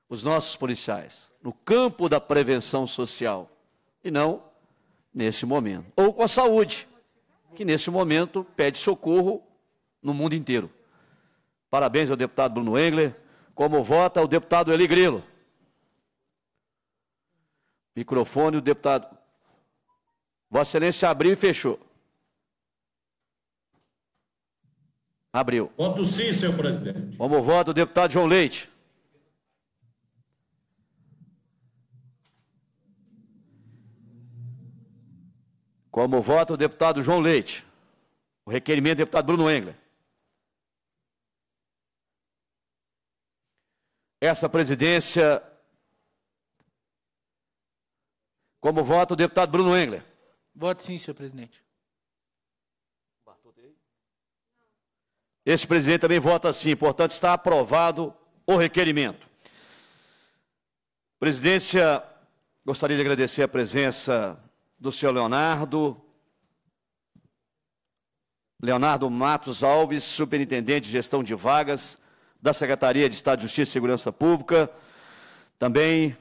S1: os nossos policiais no campo da prevenção social e não nesse momento. Ou com a saúde que nesse momento pede socorro no mundo inteiro. Parabéns ao deputado Bruno Engler. Como vota o deputado Eli Grilo? Microfone, o deputado. Vossa Excelência abriu e fechou. Abriu.
S2: Voto sim, senhor presidente.
S1: Como vota o deputado João Leite? Como vota o deputado João Leite. O requerimento do deputado Bruno Engler. Essa presidência. Como vota o deputado Bruno Engler.
S4: Voto sim, senhor presidente.
S1: Esse presidente também vota sim. Portanto, está aprovado o requerimento. Presidência, gostaria de agradecer a presença do senhor Leonardo, Leonardo Matos Alves, superintendente de gestão de vagas da Secretaria de Estado de Justiça e Segurança Pública, também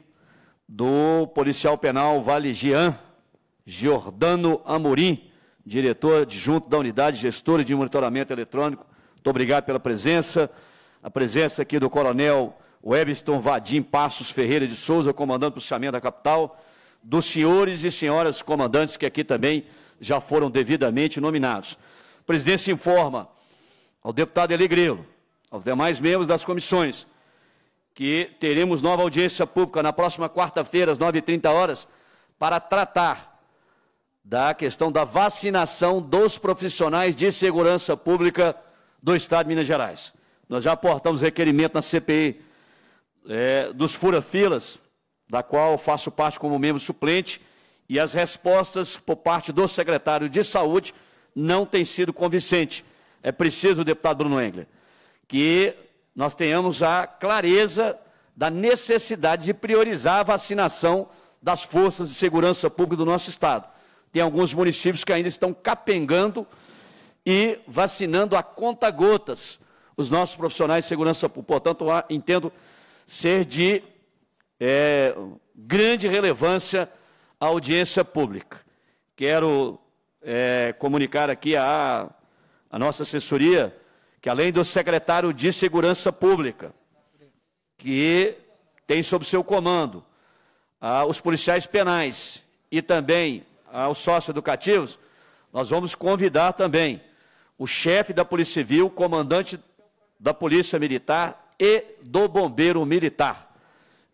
S1: do policial penal Vale Gian, Giordano Amorim, diretor adjunto da unidade gestora de monitoramento eletrônico. Muito obrigado pela presença. A presença aqui do coronel Webston Vadim Passos Ferreira de Souza, comandante do policiamento da capital dos senhores e senhoras comandantes que aqui também já foram devidamente nominados. O presidente informa ao deputado Eli Grilo, aos demais membros das comissões, que teremos nova audiência pública na próxima quarta-feira, às 9h30 horas, para tratar da questão da vacinação dos profissionais de segurança pública do Estado de Minas Gerais. Nós já aportamos requerimento na CPI é, eh, dos fura-filas, da qual faço parte como membro suplente, e as respostas por parte do secretário de Saúde não têm sido convincentes. É preciso, deputado Bruno Engler, que nós tenhamos a clareza da necessidade de priorizar a vacinação das forças de segurança pública do nosso Estado. Tem alguns municípios que ainda estão capengando e vacinando a conta-gotas os nossos profissionais de segurança pública. Portanto, entendo ser de é, grande relevância à audiência pública. Quero é, comunicar aqui à, à nossa assessoria que, além do secretário de Segurança Pública, que tem sob seu comando os policiais penais e também aos sócios educativos, nós vamos convidar também o chefe da Polícia Civil, comandante da Polícia Militar e do Bombeiro Militar.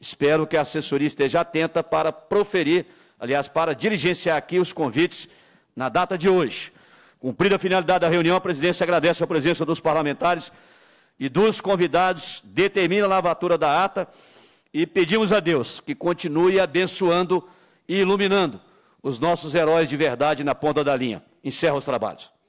S1: Espero que a assessoria esteja atenta para proferir, aliás, para diligenciar aqui os convites na data de hoje. Cumprida a finalidade da reunião, a presidência agradece a presença dos parlamentares e dos convidados, determina a lavatura da ata e pedimos a Deus que continue abençoando e iluminando os nossos heróis de verdade na ponta da linha. Encerro os trabalhos.